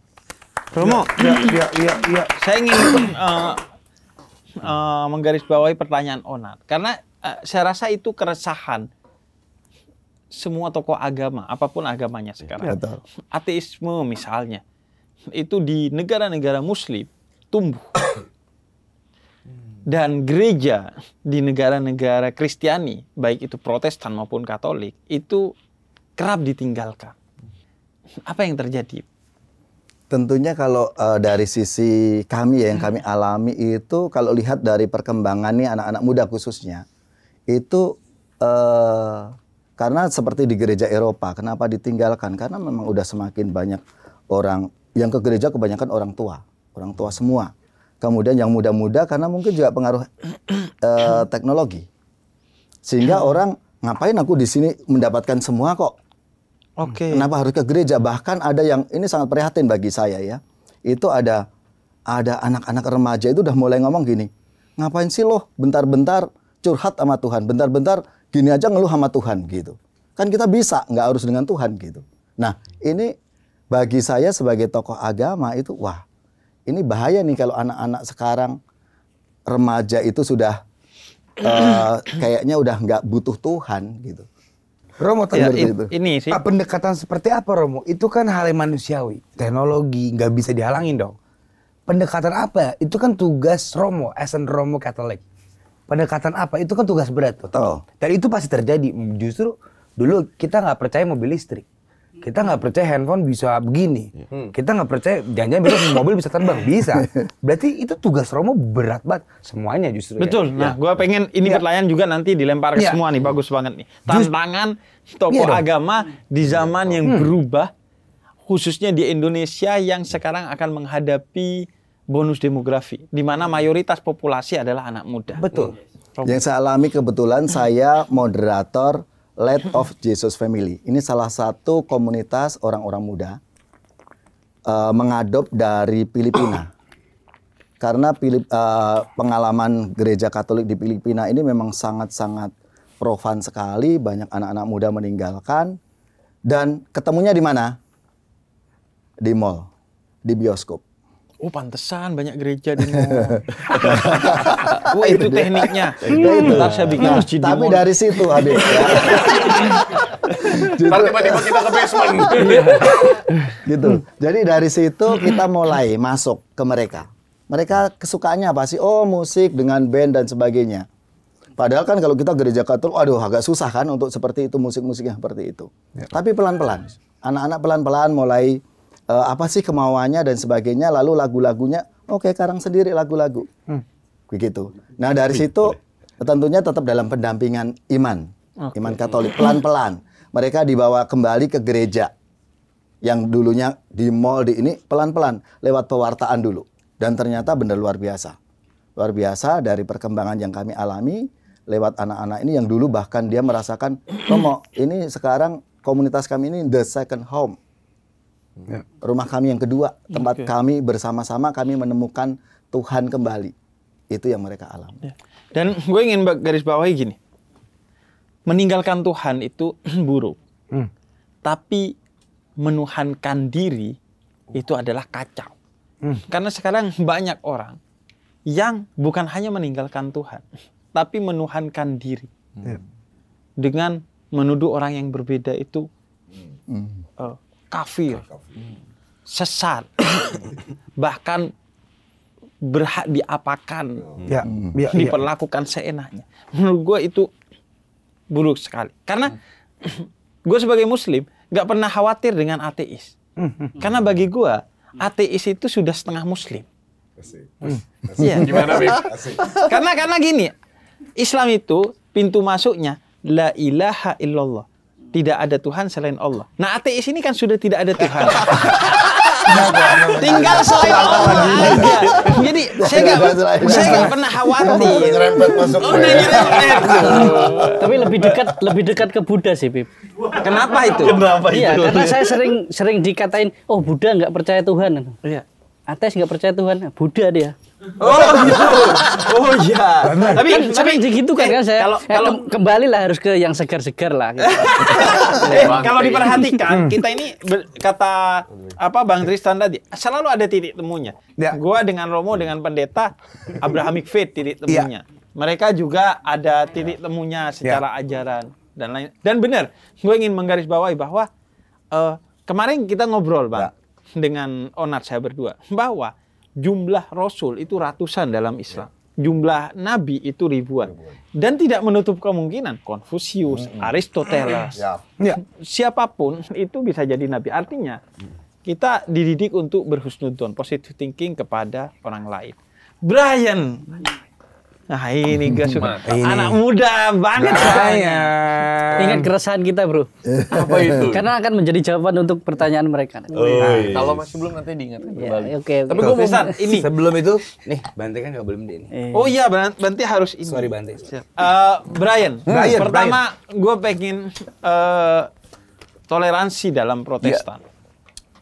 Speaker 7: Romo, ya, ya,
Speaker 3: ya, ya. saya ingin uh, uh, menggarisbawahi pertanyaan Onat karena uh, saya rasa itu keresahan semua tokoh agama, apapun agamanya sekarang. Ya, Ateisme misalnya. Itu di negara-negara muslim tumbuh dan gereja di negara-negara Kristiani, baik itu Protestan maupun Katolik, itu kerap ditinggalkan. Apa yang terjadi?
Speaker 7: Tentunya kalau uh, dari sisi kami ya yang kami hmm. alami itu kalau lihat dari perkembangan perkembangannya anak-anak muda khususnya itu uh, karena seperti di gereja Eropa, kenapa ditinggalkan? Karena memang udah semakin banyak orang yang ke gereja kebanyakan orang tua, orang tua semua kemudian yang muda-muda karena mungkin juga pengaruh eh, teknologi sehingga hmm. orang ngapain aku di sini mendapatkan semua kok oke okay. kenapa harus ke gereja bahkan ada yang ini sangat prihatin bagi saya ya itu ada ada anak-anak remaja itu udah mulai ngomong gini ngapain sih loh bentar-bentar curhat sama Tuhan bentar-bentar gini aja ngeluh sama Tuhan gitu kan kita bisa nggak harus dengan Tuhan gitu nah ini bagi saya sebagai tokoh agama itu wah ini bahaya nih kalau anak-anak sekarang remaja itu sudah uh, kayaknya udah nggak butuh Tuhan gitu. Romo tadi ya, itu.
Speaker 1: Ini sih. Pendekatan seperti apa Romo? Itu kan hal yang manusiawi,
Speaker 7: teknologi nggak bisa
Speaker 1: dihalangin dong. Pendekatan apa? Itu kan tugas Romo, esen Romo Katolik. Pendekatan apa? Itu kan tugas berat. Betul. Dan itu pasti terjadi. Justru dulu kita nggak percaya mobil listrik. Kita nggak percaya handphone bisa begini. Iya. Hmm. Kita nggak percaya jangan-jangan mobil bisa terbang bisa. Berarti itu tugas Romo berat banget semuanya justru. Ya. Betul. Ya. Nah, iya.
Speaker 3: gue pengen ini ya. berlayan juga nanti dilempar ke ya. semua nih. Bagus banget nih. Tantangan tokoh ya agama di zaman yang hmm. berubah, khususnya di Indonesia yang sekarang akan menghadapi bonus demografi, di mana mayoritas populasi adalah anak muda. Betul.
Speaker 7: Hmm. Yang saya alami kebetulan saya moderator Light of Jesus Family. Ini salah satu komunitas orang-orang muda uh, mengadop dari Filipina. Karena Pilip, uh, eh, pengalaman gereja Katolik di Filipina ini memang sangat-sangat profan sekali, banyak anak-anak muda meninggalkan dan ketemunya di mana? Di mall, di bioskop oh pantesan banyak gereja di mall. oh, itu, tekniknya. Hmm. Ntar saya bikin nah, masjid di Tapi dari situ habis. Ya.
Speaker 4: Ntar tiba-tiba kita ke basement. Iya.
Speaker 7: gitu. Jadi dari situ kita mulai masuk ke mereka. Mereka kesukaannya apa sih? Oh musik dengan band dan sebagainya. Padahal kan kalau kita gereja Katolik, aduh agak susah kan untuk seperti itu musik-musiknya seperti itu. Ya. Tapi pelan-pelan, anak-anak pelan-pelan mulai uh, apa sih kemauannya dan sebagainya lalu lagu-lagunya oke okay, karang sendiri lagu-lagu hmm. begitu nah dari situ tentunya tetap dalam pendampingan iman okay. iman Katolik pelan-pelan mereka dibawa kembali ke gereja yang dulunya di mall di ini pelan-pelan lewat pewartaan dulu dan ternyata benar luar biasa luar biasa dari perkembangan yang kami alami lewat anak-anak ini yang dulu bahkan dia merasakan Romo ini sekarang komunitas kami ini the second home Ya. Rumah kami yang kedua, tempat okay. kami bersama-sama kami menemukan Tuhan kembali. Itu yang mereka alami. Ya.
Speaker 5: Dan
Speaker 3: gue ingin garis bawahi gini. Meninggalkan Tuhan itu buruk. Hmm. Tapi menuhankan diri itu adalah kacau. Hmm. Karena sekarang banyak orang yang bukan hanya meninggalkan Tuhan, tapi menuhankan diri. Hmm. Dengan menuduh orang yang berbeda itu hmm. uh, kafir, hmm. sesat, bahkan berhak diapakan, ya, ya, ya. diperlakukan ya. seenaknya. Menurut gue itu buruk sekali. Karena gue sebagai Muslim nggak pernah khawatir dengan ateis. Karena bagi gue ateis itu sudah setengah Muslim. Asik. Hmm.
Speaker 5: Asik. Ya. Gimana Asik. Karena karena gini,
Speaker 3: Islam itu pintu masuknya la ilaha illallah tidak ada Tuhan selain Allah. Nah, ateis ini kan sudah tidak ada Tuhan.
Speaker 5: Tinggal selain Allah Jadi saya nggak saya pernah
Speaker 2: khawatir. Oh, ya? Tapi lebih dekat lebih dekat ke Buddha sih, Pip. Kenapa itu? Kenapa itu? Iya, karena saya sering sering dikatain, oh Buddha nggak percaya Tuhan. Iya. Ateis nggak percaya Tuhan, Buddha dia. Oh gitu. Oh iya. iya. Oh, iya. Tapi kan, tapi gitu kan eh, kan saya. Kalau, kalau kembali lah harus ke yang segar-segar lah. Gitu. eh, kalau diperhatikan hmm. kita ini ber, kata apa Bang Tristan tadi selalu ada titik
Speaker 3: temunya. Ya. Gua dengan Romo dengan pendeta Abrahamic Faith titik ya. temunya. Ya. Mereka juga ada titik temunya secara ya. ajaran dan lain. Dan benar, gue ingin menggarisbawahi bahwa uh, kemarin kita ngobrol, Bang, ya. dengan Onar saya berdua bahwa jumlah rasul itu ratusan dalam Islam. Ya. Jumlah nabi itu ribuan. Dan tidak menutup kemungkinan Konfusius, hmm. Aristoteles, ya. ya. siapapun itu bisa jadi nabi. Artinya kita dididik untuk berhusnudon, positive thinking kepada orang lain. Brian Nah ini gue
Speaker 2: suka. Ini. Anak muda banget. Saya. Nah, Ingat keresahan kita bro. Apa itu? Karena akan menjadi jawaban untuk pertanyaan mereka. Oh, nah, iya. Kalau masih
Speaker 6: belum nanti diingatkan ya, kembali. Oke.
Speaker 2: Okay, Tapi gue mau ini.
Speaker 1: Sebelum itu, nih Bante kan gak belum deh Eh. Oh iya Bante harus ini. Sorry Bante. Uh, Brian. Hmm, Brian. Pertama
Speaker 3: gue pengen uh, toleransi dalam protestan.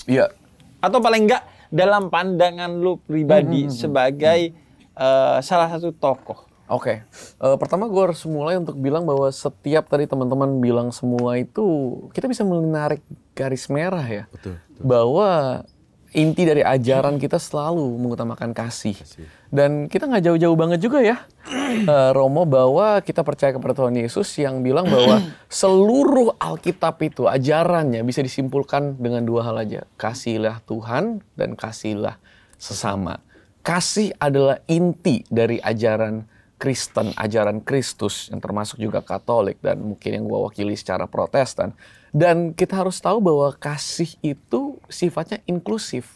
Speaker 3: Iya. Yeah. Yeah. Atau paling enggak dalam pandangan lu pribadi hmm, hmm, hmm. sebagai hmm Eh, salah satu tokoh.
Speaker 6: Oke, okay. uh, eh, pertama gue harus mulai untuk bilang bahwa setiap tadi teman-teman bilang semua itu kita bisa menarik garis merah ya, betul, betul. bahwa inti dari ajaran kita selalu mengutamakan kasih, kasih. dan kita nggak jauh-jauh banget juga ya, uh, Romo bahwa kita percaya kepada Tuhan Yesus yang bilang bahwa seluruh Alkitab itu ajarannya bisa disimpulkan dengan dua hal aja, kasihlah Tuhan dan kasihlah sesama kasih adalah inti dari ajaran Kristen, ajaran Kristus yang termasuk juga Katolik dan mungkin yang gue wakili secara Protestan. Dan kita harus tahu bahwa kasih itu sifatnya inklusif,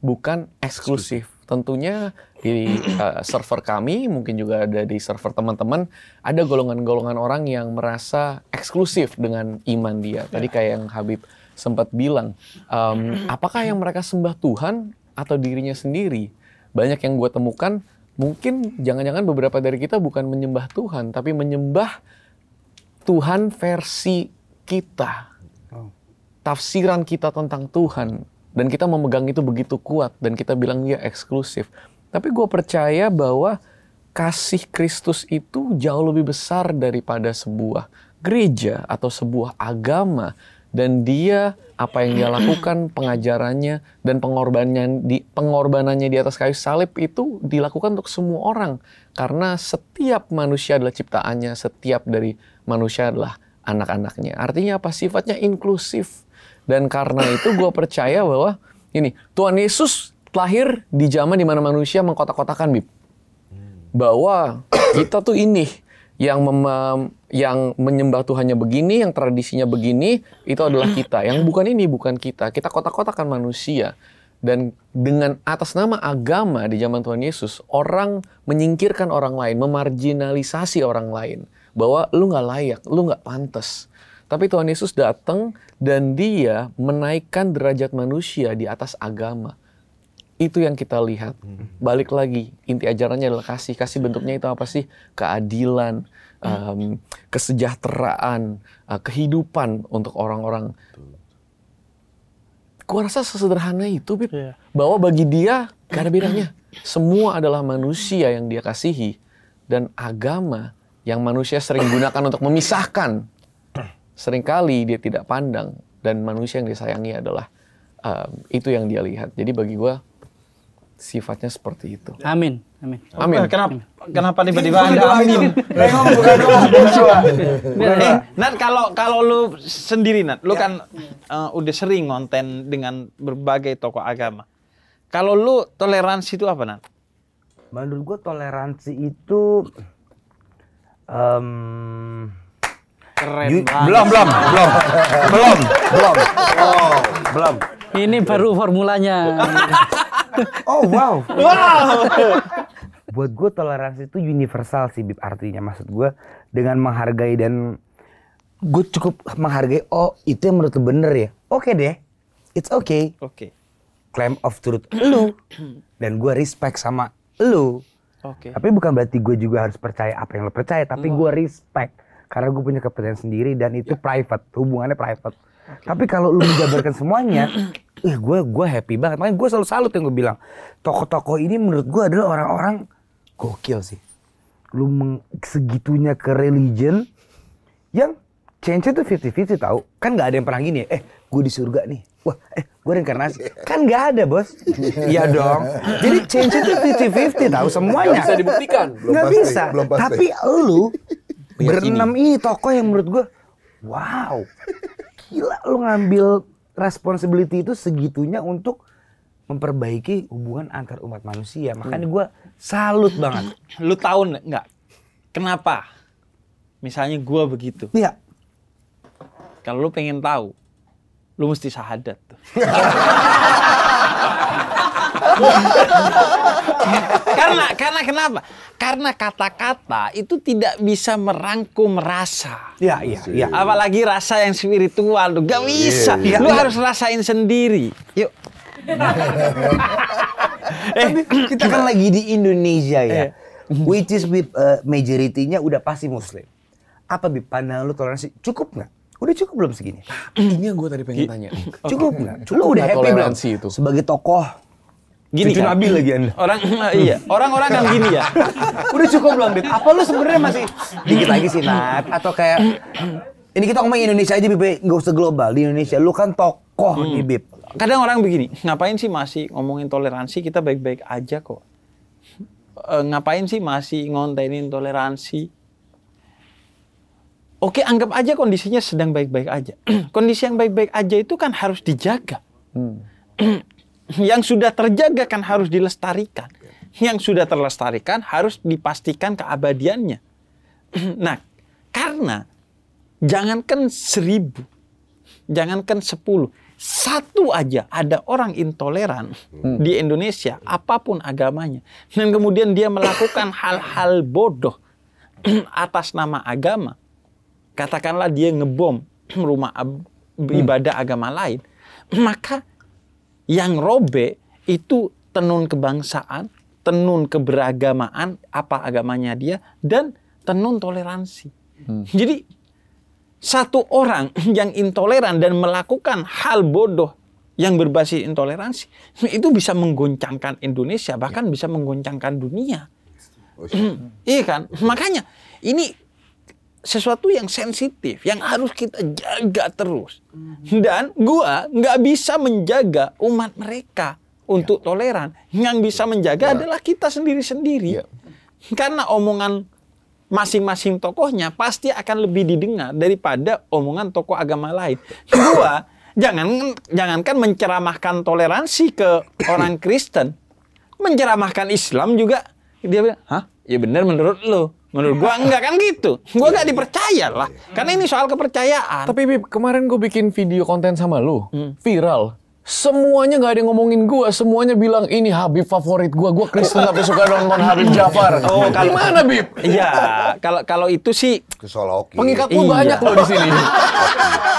Speaker 6: bukan eksklusif. Tentunya di uh, server kami, mungkin juga ada di server teman-teman, ada golongan-golongan orang yang merasa eksklusif dengan iman dia. Ya. Tadi kayak yang Habib sempat bilang, um, apakah yang mereka sembah Tuhan atau dirinya sendiri? banyak yang gue temukan mungkin jangan-jangan beberapa dari kita bukan menyembah Tuhan tapi menyembah Tuhan versi kita oh. tafsiran kita tentang Tuhan dan kita memegang itu begitu kuat dan kita bilang dia ya, eksklusif tapi gue percaya bahwa kasih Kristus itu jauh lebih besar daripada sebuah gereja atau sebuah agama dan dia apa yang dia lakukan, pengajarannya dan pengorbanannya di pengorbanannya di atas kayu salib itu dilakukan untuk semua orang karena setiap manusia adalah ciptaannya, setiap dari manusia adalah anak-anaknya. Artinya apa? Sifatnya inklusif. Dan karena itu gue percaya bahwa ini Tuhan Yesus lahir di zaman di mana manusia mengkotak-kotakan bib bahwa kita tuh ini yang mem yang menyembah Tuhannya begini, yang tradisinya begini, itu adalah kita. Yang bukan ini bukan kita. Kita kotak-kotakan manusia. Dan dengan atas nama agama di zaman Tuhan Yesus, orang menyingkirkan orang lain, memarginalisasi orang lain. Bahwa lu nggak layak, lu nggak pantas. Tapi Tuhan Yesus datang dan dia menaikkan derajat manusia di atas agama. Itu yang kita lihat. Hmm. Balik lagi, inti ajarannya adalah kasih. Kasih bentuknya itu apa sih? Keadilan, um, kesejahteraan, uh, kehidupan untuk orang-orang. Gua rasa sesederhana itu, Bip. Yeah. Bahwa bagi dia gak ada bedanya. Semua adalah manusia yang dia kasihi. Dan agama yang manusia sering gunakan untuk memisahkan. Seringkali dia tidak pandang. Dan manusia yang disayangi adalah um, itu yang dia lihat. Jadi bagi gue sifatnya seperti itu. Amin.
Speaker 2: Amin. Amin. Kenapa kenapa tiba-tiba Anda amin? bukan doa. Eh,
Speaker 3: Nat kalau kalau lu sendiri Nat, lu ya. kan uh, udah sering konten dengan berbagai tokoh agama. Kalau lu toleransi itu apa Nat?
Speaker 1: Menurut gua toleransi itu
Speaker 2: um, keren you, banget. Belum, belum, belum. belum, belum. Oh, belum. Ini baru formulanya
Speaker 1: oh wow. Wow. Buat gue toleransi itu universal sih Bib artinya maksud gue dengan menghargai dan gue cukup menghargai oh itu yang menurut lu bener ya. Oke okay deh. It's okay. Oke. Okay. Claim of truth lu dan gue respect sama lu. Oke. Okay. Tapi bukan berarti gue juga harus percaya apa yang lo percaya, tapi gue respect karena gue punya kepercayaan sendiri dan itu ya. private, hubungannya private. Tapi kalau lu menjabarkan semuanya, eh gue gue happy banget. Makanya gue selalu salut yang gue bilang. toko-toko ini menurut gue adalah orang-orang gokil sih. Lu meng, segitunya ke religion yang change itu fifty-fifty tahu. Kan nggak ada yang pernah gini ya. Eh, gue di surga nih. Wah, eh, gue reinkarnasi. Kan nggak ada, Bos. Iya dong. Jadi change itu fifty-fifty tahu semuanya. Gak bisa dibuktikan. Nggak bisa. Belum pasti. Tapi lu berenam ini tokoh yang menurut gue wow gila lo ngambil responsibility itu segitunya untuk memperbaiki hubungan antar umat manusia. Makanya hmm. gue salut banget. Lu tahu nggak
Speaker 3: kenapa? Misalnya gue begitu. Iya. Kalau lu pengen tahu, lu mesti syahadat tuh. karena karena kenapa? Karena kata-kata itu tidak bisa merangkum rasa. Ya, iya, iya. Apalagi rasa yang spiritual tuh
Speaker 5: gak iya, bisa. Yeah, ya, iya. Lu ya. harus
Speaker 1: rasain sendiri. Yuk. eh, kita kan lagi di Indonesia ya. Yeah. Which is with, uh, majority-nya udah pasti muslim. Apa bi pandangan lu toleransi cukup nggak? Udah cukup belum segini?
Speaker 6: Ini yang gue tadi pengen tanya. Cukup nggak? Cukup, udah happy belum? Sebagai tokoh gini Cucu kan? Nabi lagi anda. Orang
Speaker 1: ah, iya, orang-orang yang gini ya. Udah cukup belum, Dit? Apa lu sebenarnya masih dikit lagi sih, Nat? Atau kayak ini kita ngomong Indonesia aja, Bib, nggak usah global di Indonesia. Lu kan tokoh hmm. nih, Bib.
Speaker 3: Kadang orang begini, ngapain sih masih ngomongin toleransi? Kita baik-baik aja kok. E, ngapain sih masih ngontenin toleransi? Oke, anggap aja kondisinya sedang baik-baik aja. Kondisi yang baik-baik aja itu kan harus dijaga. Hmm Yang sudah terjaga kan harus dilestarikan. Yang sudah terlestarikan harus dipastikan keabadiannya. Nah, karena jangankan seribu, jangankan sepuluh, satu aja ada orang intoleran hmm. di Indonesia, apapun agamanya, dan kemudian dia melakukan hal-hal bodoh atas nama agama, katakanlah dia ngebom rumah hmm. ibadah agama lain, maka yang robek itu tenun kebangsaan, tenun keberagamaan, apa agamanya dia, dan tenun toleransi. Hmm. Jadi satu orang yang intoleran dan melakukan hal bodoh yang berbasis intoleransi itu bisa menggoncangkan Indonesia bahkan ya. bisa menggoncangkan dunia. Oh, iya. iya kan? Makanya ini sesuatu yang sensitif yang harus kita jaga terus. Hmm. Dan gua nggak bisa menjaga umat mereka untuk ya. toleran. Yang bisa menjaga ya. adalah kita sendiri-sendiri. Ya. Karena omongan masing-masing tokohnya pasti akan lebih didengar daripada omongan tokoh agama lain. gua jangan jangankan menceramahkan toleransi ke orang Kristen, menceramahkan Islam juga dia bilang, "Hah? Ya benar menurut lo." Menurut gua enggak kan
Speaker 6: gitu. Gua enggak dipercaya lah. Karena ini soal kepercayaan. Tapi Bib, kemarin gua bikin video konten sama lu. Hmm. Viral. Semuanya nggak ada yang ngomongin gua, semuanya bilang ini Habib favorit gua. Gua Kristen tapi suka nonton Habib Jafar. Oh, kalau, gimana Bib? Iya,
Speaker 3: kalau kalau itu sih pengikut Pengikat lu iya. banyak loh di sini.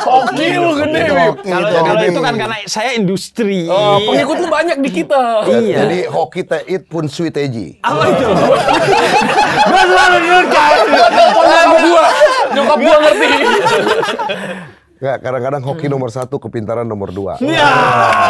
Speaker 3: Oke lu
Speaker 4: gede Bib. Kalau kalau itu kan karena saya industri. Oh, pengikut lu
Speaker 6: banyak di kita. Iya. iya. Jadi
Speaker 4: hoki teh it pun sweet eji. Apa itu?
Speaker 6: gue selalu nyurkan
Speaker 5: nyokap gue nyokap gue ngerti
Speaker 4: Enggak, kadang-kadang hoki nomor satu, kepintaran nomor dua. Iya,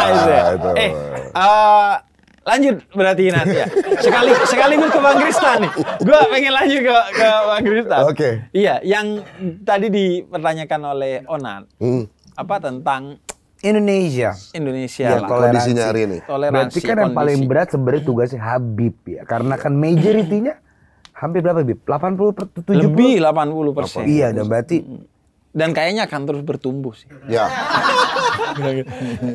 Speaker 4: iya. itu. Eh,
Speaker 3: uh, lanjut berarti Inat ya. Sekali sekaligus ke Bang Krista nih. Gue pengen lanjut ke ke Bang Krista. Oke. Okay. Iya, yang tadi dipertanyakan oleh Onan. Hmm. Apa tentang Indonesia. Indonesia ya, lah. Kondisinya hari ini. Toleransi, Berarti kan yang kondisi. paling berat
Speaker 1: sebenarnya tugasnya Habib ya. Karena kan majoritinya hampir berapa Bib? 80 per
Speaker 4: 70?
Speaker 3: Lebih 80 persen. Iya, dan berarti dan kayaknya akan terus bertumbuh sih.
Speaker 4: Ya.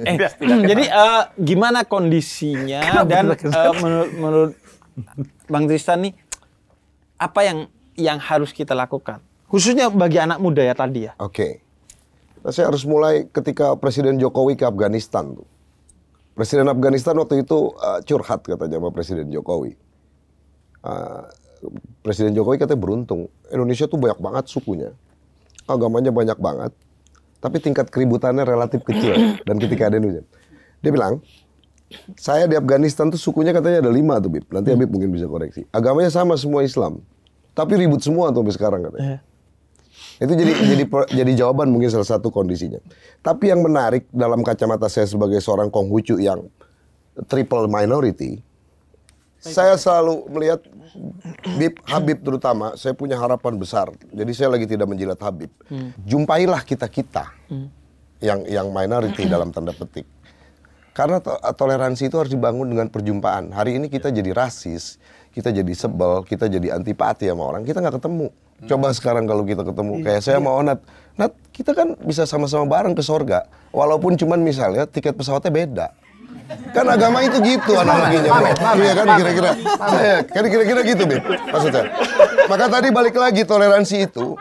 Speaker 4: eh, jadi
Speaker 3: uh, gimana kondisinya dan uh, menurut, menurut Bang Tristan nih apa yang yang harus kita lakukan? Khususnya bagi anak muda ya tadi ya.
Speaker 4: Oke. Okay. Saya harus mulai ketika Presiden Jokowi ke Afghanistan tuh. Presiden Afghanistan waktu itu uh, curhat katanya sama Presiden Jokowi. Uh, Presiden Jokowi katanya beruntung. Indonesia tuh banyak banget sukunya. Agamanya banyak banget. Tapi tingkat keributannya relatif kecil. Dan ketika ada hujan. Dia bilang, saya di Afghanistan tuh sukunya katanya ada lima tuh Bib. Nanti Habib mungkin bisa koreksi. Agamanya sama semua Islam. Tapi ribut semua tuh sampai sekarang katanya. Eh. Itu jadi jadi jadi jawaban mungkin salah satu kondisinya. Tapi yang menarik dalam kacamata saya sebagai seorang Konghucu yang triple minority, saya selalu melihat Bip, Habib terutama, saya punya harapan besar. Jadi saya lagi tidak menjilat Habib. Hmm. Jumpailah kita kita hmm. yang yang minority dalam tanda petik. Karena to toleransi itu harus dibangun dengan perjumpaan. Hari ini kita ya. jadi rasis, kita jadi sebel, kita jadi antipati sama orang. Kita nggak ketemu. Hmm. Coba sekarang kalau kita ketemu, iya, kayak saya iya. mau Onat, Nat, kita kan bisa sama-sama bareng ke sorga. Walaupun cuman misalnya tiket pesawatnya beda Kan agama itu gitu analoginya, Bro. Iya kan kira-kira. Iya, kan kira-kira gitu, Bib. Maksudnya. Maka tadi balik lagi toleransi itu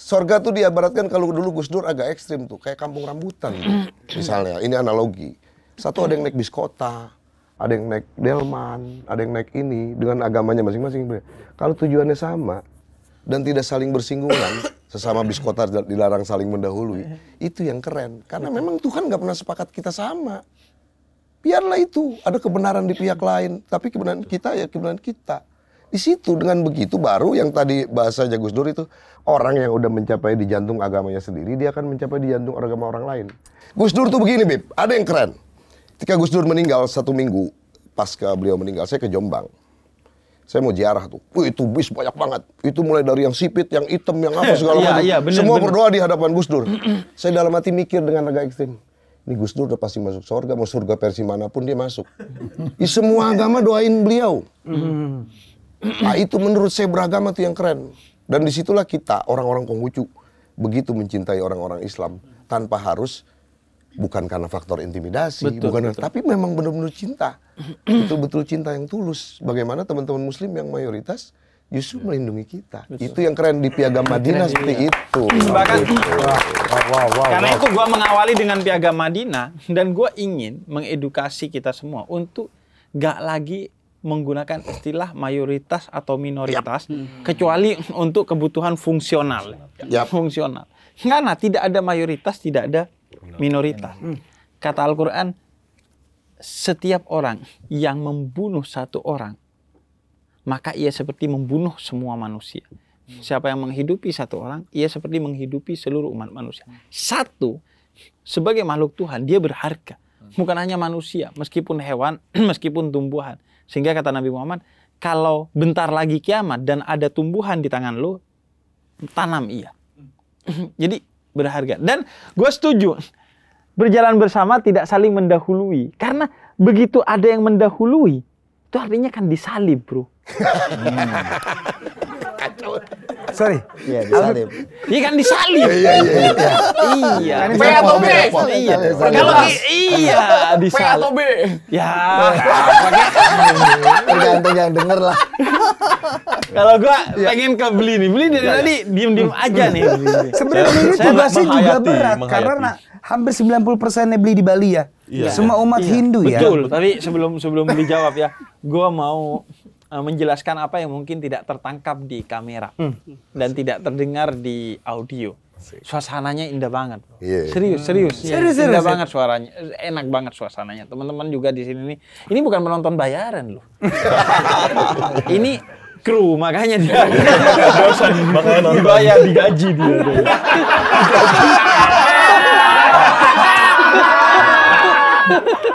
Speaker 4: Sorga tuh diabaratkan kalau dulu Gus Dur agak ekstrim tuh, kayak kampung rambutan. Gitu, misalnya, ini analogi. Satu ada yang naik bis kota, ada yang naik delman, ada yang naik ini, dengan agamanya masing-masing. Kalau tujuannya sama, dan tidak saling bersinggungan sesama biskota dilarang saling mendahului eh. itu yang keren karena memang Tuhan nggak pernah sepakat kita sama biarlah itu ada kebenaran di pihak lain tapi kebenaran kita ya kebenaran kita di situ dengan begitu baru yang tadi bahasa Jagus Dur itu orang yang udah mencapai di jantung agamanya sendiri dia akan mencapai di jantung agama orang lain. Gus Dur tuh begini Bib, ada yang keren. Ketika Gus Dur meninggal satu minggu pasca beliau meninggal saya ke Jombang saya mau ziarah tuh. Wih, itu bis banyak banget. Itu mulai dari yang sipit, yang hitam, yang apa segala iya, macam. Iya, iya, Semua bener. berdoa di hadapan Gus Dur. saya dalam hati mikir dengan agak ekstrim. Ini Gus Dur udah pasti masuk surga, mau surga versi manapun dia masuk. Di semua agama doain beliau. Hmm. Nah itu menurut saya beragama tuh yang keren. Dan disitulah kita orang-orang Konghucu begitu mencintai orang-orang Islam tanpa harus bukan karena faktor intimidasi, betul, bukan betul. tapi memang benar-benar cinta. Itu betul cinta yang tulus. Bagaimana teman-teman muslim yang mayoritas justru iya. melindungi kita. Betul. Itu yang keren di Piagam Madinah keren, seperti ya. itu. Iya, gitu. Bahkan wow, wow, wow, karena
Speaker 3: wow. itu gue mengawali dengan Piagam Madinah dan gue ingin mengedukasi kita semua untuk gak lagi menggunakan istilah mayoritas atau minoritas yep. Hmm. kecuali untuk kebutuhan fungsional. Yep. Fungsional. Karena tidak ada mayoritas, tidak ada minoritas. Hmm. Kata Al-Quran, setiap orang yang membunuh satu orang, maka ia seperti membunuh semua manusia. Hmm. Siapa yang menghidupi satu orang, ia seperti menghidupi seluruh umat manusia. Satu, sebagai makhluk Tuhan, dia berharga. Hmm. Bukan hanya manusia, meskipun hewan, meskipun tumbuhan. Sehingga kata Nabi Muhammad, kalau bentar lagi kiamat dan ada tumbuhan di tangan lo, tanam ia. Jadi berharga. Dan gue setuju, berjalan bersama tidak saling mendahului. Karena begitu ada yang mendahului, itu artinya kan disalib bro.
Speaker 5: Hmm
Speaker 1: kacau. Sorry. Iya, disalib. Iya kan disalib.
Speaker 3: Iya, iya, iya. Iya.
Speaker 6: Kan P atau B? Iya. Kalau iya, disalib. P iya, atau B? Ya.
Speaker 7: Tergantung yang denger lah.
Speaker 3: Kalau gua iya. pengen ke beli nih. Beli dari tadi diem-diem aja nih. Sebenarnya ini tugasnya juga berat karena
Speaker 1: hampir 90 persennya beli di Bali ya. Iya. Semua umat iya. Hindu Betul. ya. Betul.
Speaker 3: tapi sebelum sebelum dijawab ya, gua mau Eh, menjelaskan apa yang mungkin tidak tertangkap di kamera hmm. dan tidak terdengar di audio. Suasananya indah banget. Yeah. Iya. Serius, serius. Hmm. Serius, serius. Indah serius. banget suaranya. Enak banget suasananya. Teman-teman juga di sini nih. Ini bukan menonton bayaran loh. ini kru makanya dia makanya nonton dibayar digaji dia, dia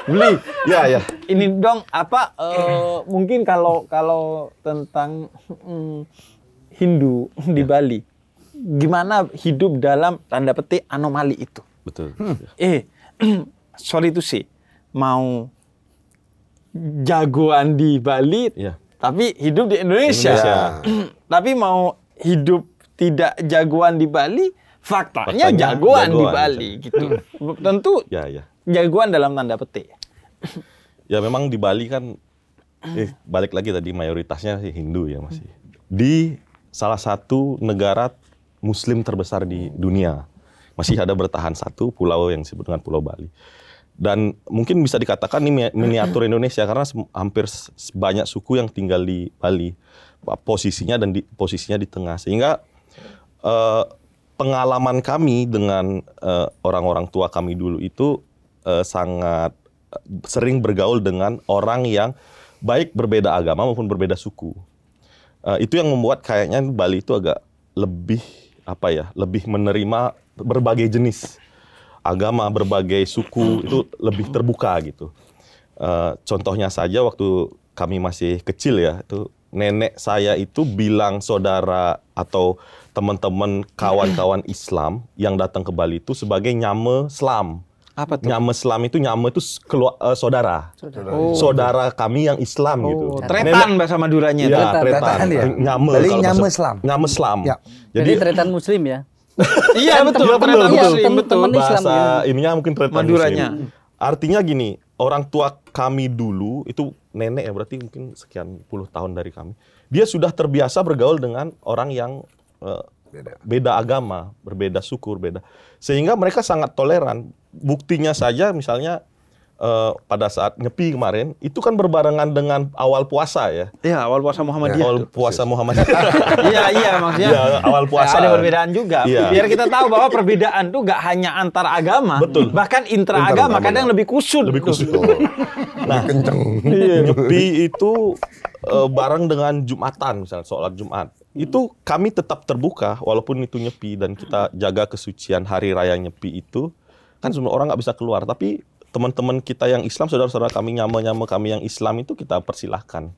Speaker 5: beli ya ya
Speaker 3: ini dong apa uh, mungkin kalau kalau tentang hmm, Hindu di ya. Bali gimana hidup dalam tanda petik anomali itu betul hmm. Ya. eh sorry itu sih mau jagoan di Bali ya. tapi hidup di Indonesia, Indonesia. tapi mau hidup tidak jagoan di Bali faktanya, faktanya jagoan, jagoan di Bali gitu. Tentu ya, ya jagoan dalam tanda petik.
Speaker 8: Ya memang di Bali kan eh, balik lagi tadi mayoritasnya sih Hindu ya masih. Di salah satu negara muslim terbesar di dunia. Masih ada bertahan satu pulau yang disebut dengan Pulau Bali. Dan mungkin bisa dikatakan ini miniatur Indonesia karena hampir banyak suku yang tinggal di Bali. Posisinya dan di posisinya di tengah sehingga eh, pengalaman kami dengan eh, orang-orang eh, tua kami dulu itu uh, sangat eh, sering bergaul dengan orang yang baik berbeda agama maupun berbeda suku. Uh, itu yang membuat kayaknya Bali itu agak lebih apa ya, lebih menerima berbagai jenis agama, berbagai suku itu lebih terbuka gitu. Uh, contohnya saja waktu kami masih kecil ya, itu nenek saya itu bilang saudara atau teman-teman kawan-kawan Islam yang datang ke Bali itu sebagai nyame Islam. Apa tuh? Nyame selam itu nyame itu keluar uh, eh, saudara.
Speaker 5: Saudara. Oh. saudara
Speaker 8: kami yang Islam oh. gitu. Tretan bahasa Maduranya. Ya, tretan. tretan. tretan ya? Nyame. Iya. Jadi nyame selam. Nyame selam. Ya. Jadi, Jadi
Speaker 2: tretan muslim ya. iya, iya betul, betul, betul, betul, Bahasa
Speaker 8: ininya mungkin tretan Maduranya. Muslim. Artinya gini, orang tua kami dulu itu nenek ya berarti mungkin sekian puluh tahun dari kami. Dia sudah terbiasa bergaul dengan orang yang uh, beda. beda agama, berbeda suku, beda. Sehingga mereka sangat toleran buktinya saja misalnya uh, pada saat nyepi kemarin itu kan berbarengan dengan awal puasa ya. Iya, awal puasa Muhammadiyah. Ya, awal itu. puasa iya. Muhammadiyah.
Speaker 3: iya, iya maksudnya. Ya, awal puasa. Ya, ada perbedaan juga. Ya. Biar kita tahu bahwa perbedaan itu gak hanya antar agama, Betul. bahkan intra agama kadang lebih kusut. Lebih kusut. Oh.
Speaker 5: nah, kenceng.
Speaker 8: Iya. Nyepi itu uh, bareng dengan Jumatan misalnya sholat Jumat. Itu kami tetap terbuka walaupun itu nyepi dan kita jaga kesucian hari raya nyepi itu kan semua orang nggak bisa keluar tapi teman-teman kita yang Islam saudara-saudara kami nyama-nyama kami yang Islam itu kita persilahkan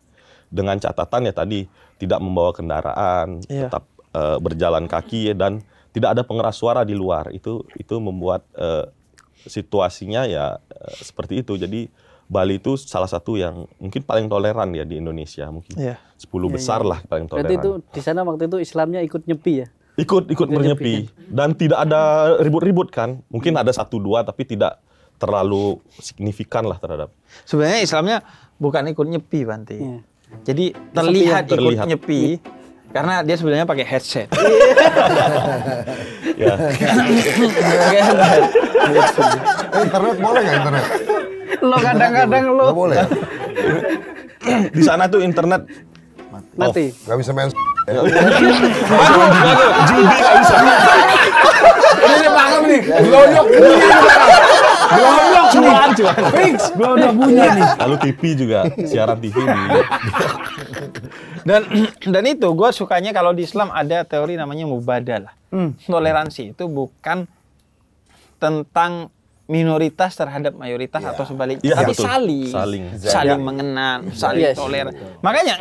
Speaker 8: dengan catatan ya tadi tidak membawa kendaraan iya. tetap e, berjalan kaki ya, dan tidak ada pengeras suara di luar itu itu membuat e, situasinya ya e, seperti itu jadi Bali itu salah satu yang mungkin paling toleran ya di Indonesia mungkin. Iya. 10 iya, besar iya. lah paling toleran. Berarti itu
Speaker 2: di sana waktu itu Islamnya ikut nyepi ya?
Speaker 8: ikut ikut menyepi ya. dan tidak ada ribut-ribut kan mungkin ada satu dua tapi tidak terlalu signifikan lah terhadap
Speaker 3: sebenarnya Islamnya bukan ikut nyepi Banti hmm. Iya. jadi terlihat, terlihat ikut nyepi iya. karena dia sebenarnya pakai headset iya. ya pakai eh, headset
Speaker 2: internet boleh nggak internet lo kadang-kadang lo boleh ya?
Speaker 8: di sana tuh internet mati nggak bisa main Judi bisa.
Speaker 5: Ini paham nih, bunyi
Speaker 3: Fix, bunyi nih.
Speaker 8: Lalu TV juga, siaran TV
Speaker 3: Dan dan itu gue sukanya kalau di Islam ada teori namanya mubadalah. Hmm. Toleransi itu bukan tentang minoritas terhadap mayoritas yeah. atau sebaliknya, yeah, tapi betul. saling, saling, saling iya. mengenal, iya. saling yes. Iya toleran. Makanya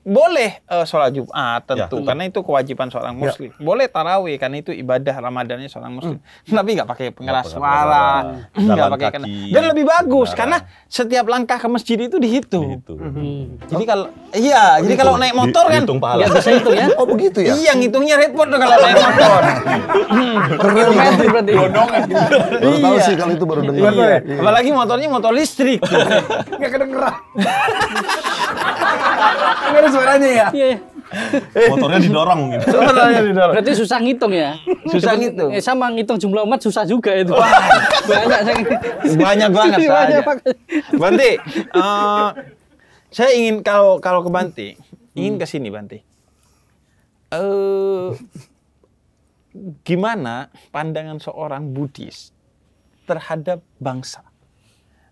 Speaker 3: boleh uh, sholat Jumat ya. tentu ya, karena itu kewajiban seorang ya. muslim. Ya. Boleh tarawih karena itu ibadah Ramadannya seorang muslim. Hmm. Tapi nggak pakai pengeras suara, nggak pakai kena. Dan lebih bagus darah. karena setiap langkah ke masjid itu dihitung. dihitung. Hmm. hmm. Jadi kalau iya, oh, jadi kalau naik motor di, kan nggak bisa hitung ya. Oh
Speaker 4: begitu ya? Iya,
Speaker 3: ngitungnya repot dong kalau naik motor.
Speaker 4: Kilometer berarti. Gondongan. Iya. Baru tahu sih kalau itu baru dengar. Iya. iya. Apalagi
Speaker 3: motornya motor listrik. Nggak
Speaker 5: kedengeran.
Speaker 2: suaranya ya?
Speaker 3: Iya, iya.
Speaker 8: Eh. Motornya didorong mungkin. Motornya didorong.
Speaker 2: Berarti susah ngitung ya? Susah ngitung. Eh, sama ngitung jumlah umat susah juga itu. Wah, banyak saya.
Speaker 5: Banyak banget saya.
Speaker 2: Banti, uh,
Speaker 3: saya ingin kalau kalau ke Banti, ingin hmm. ke sini Banti. Eh uh, gimana pandangan seorang Buddhis terhadap bangsa?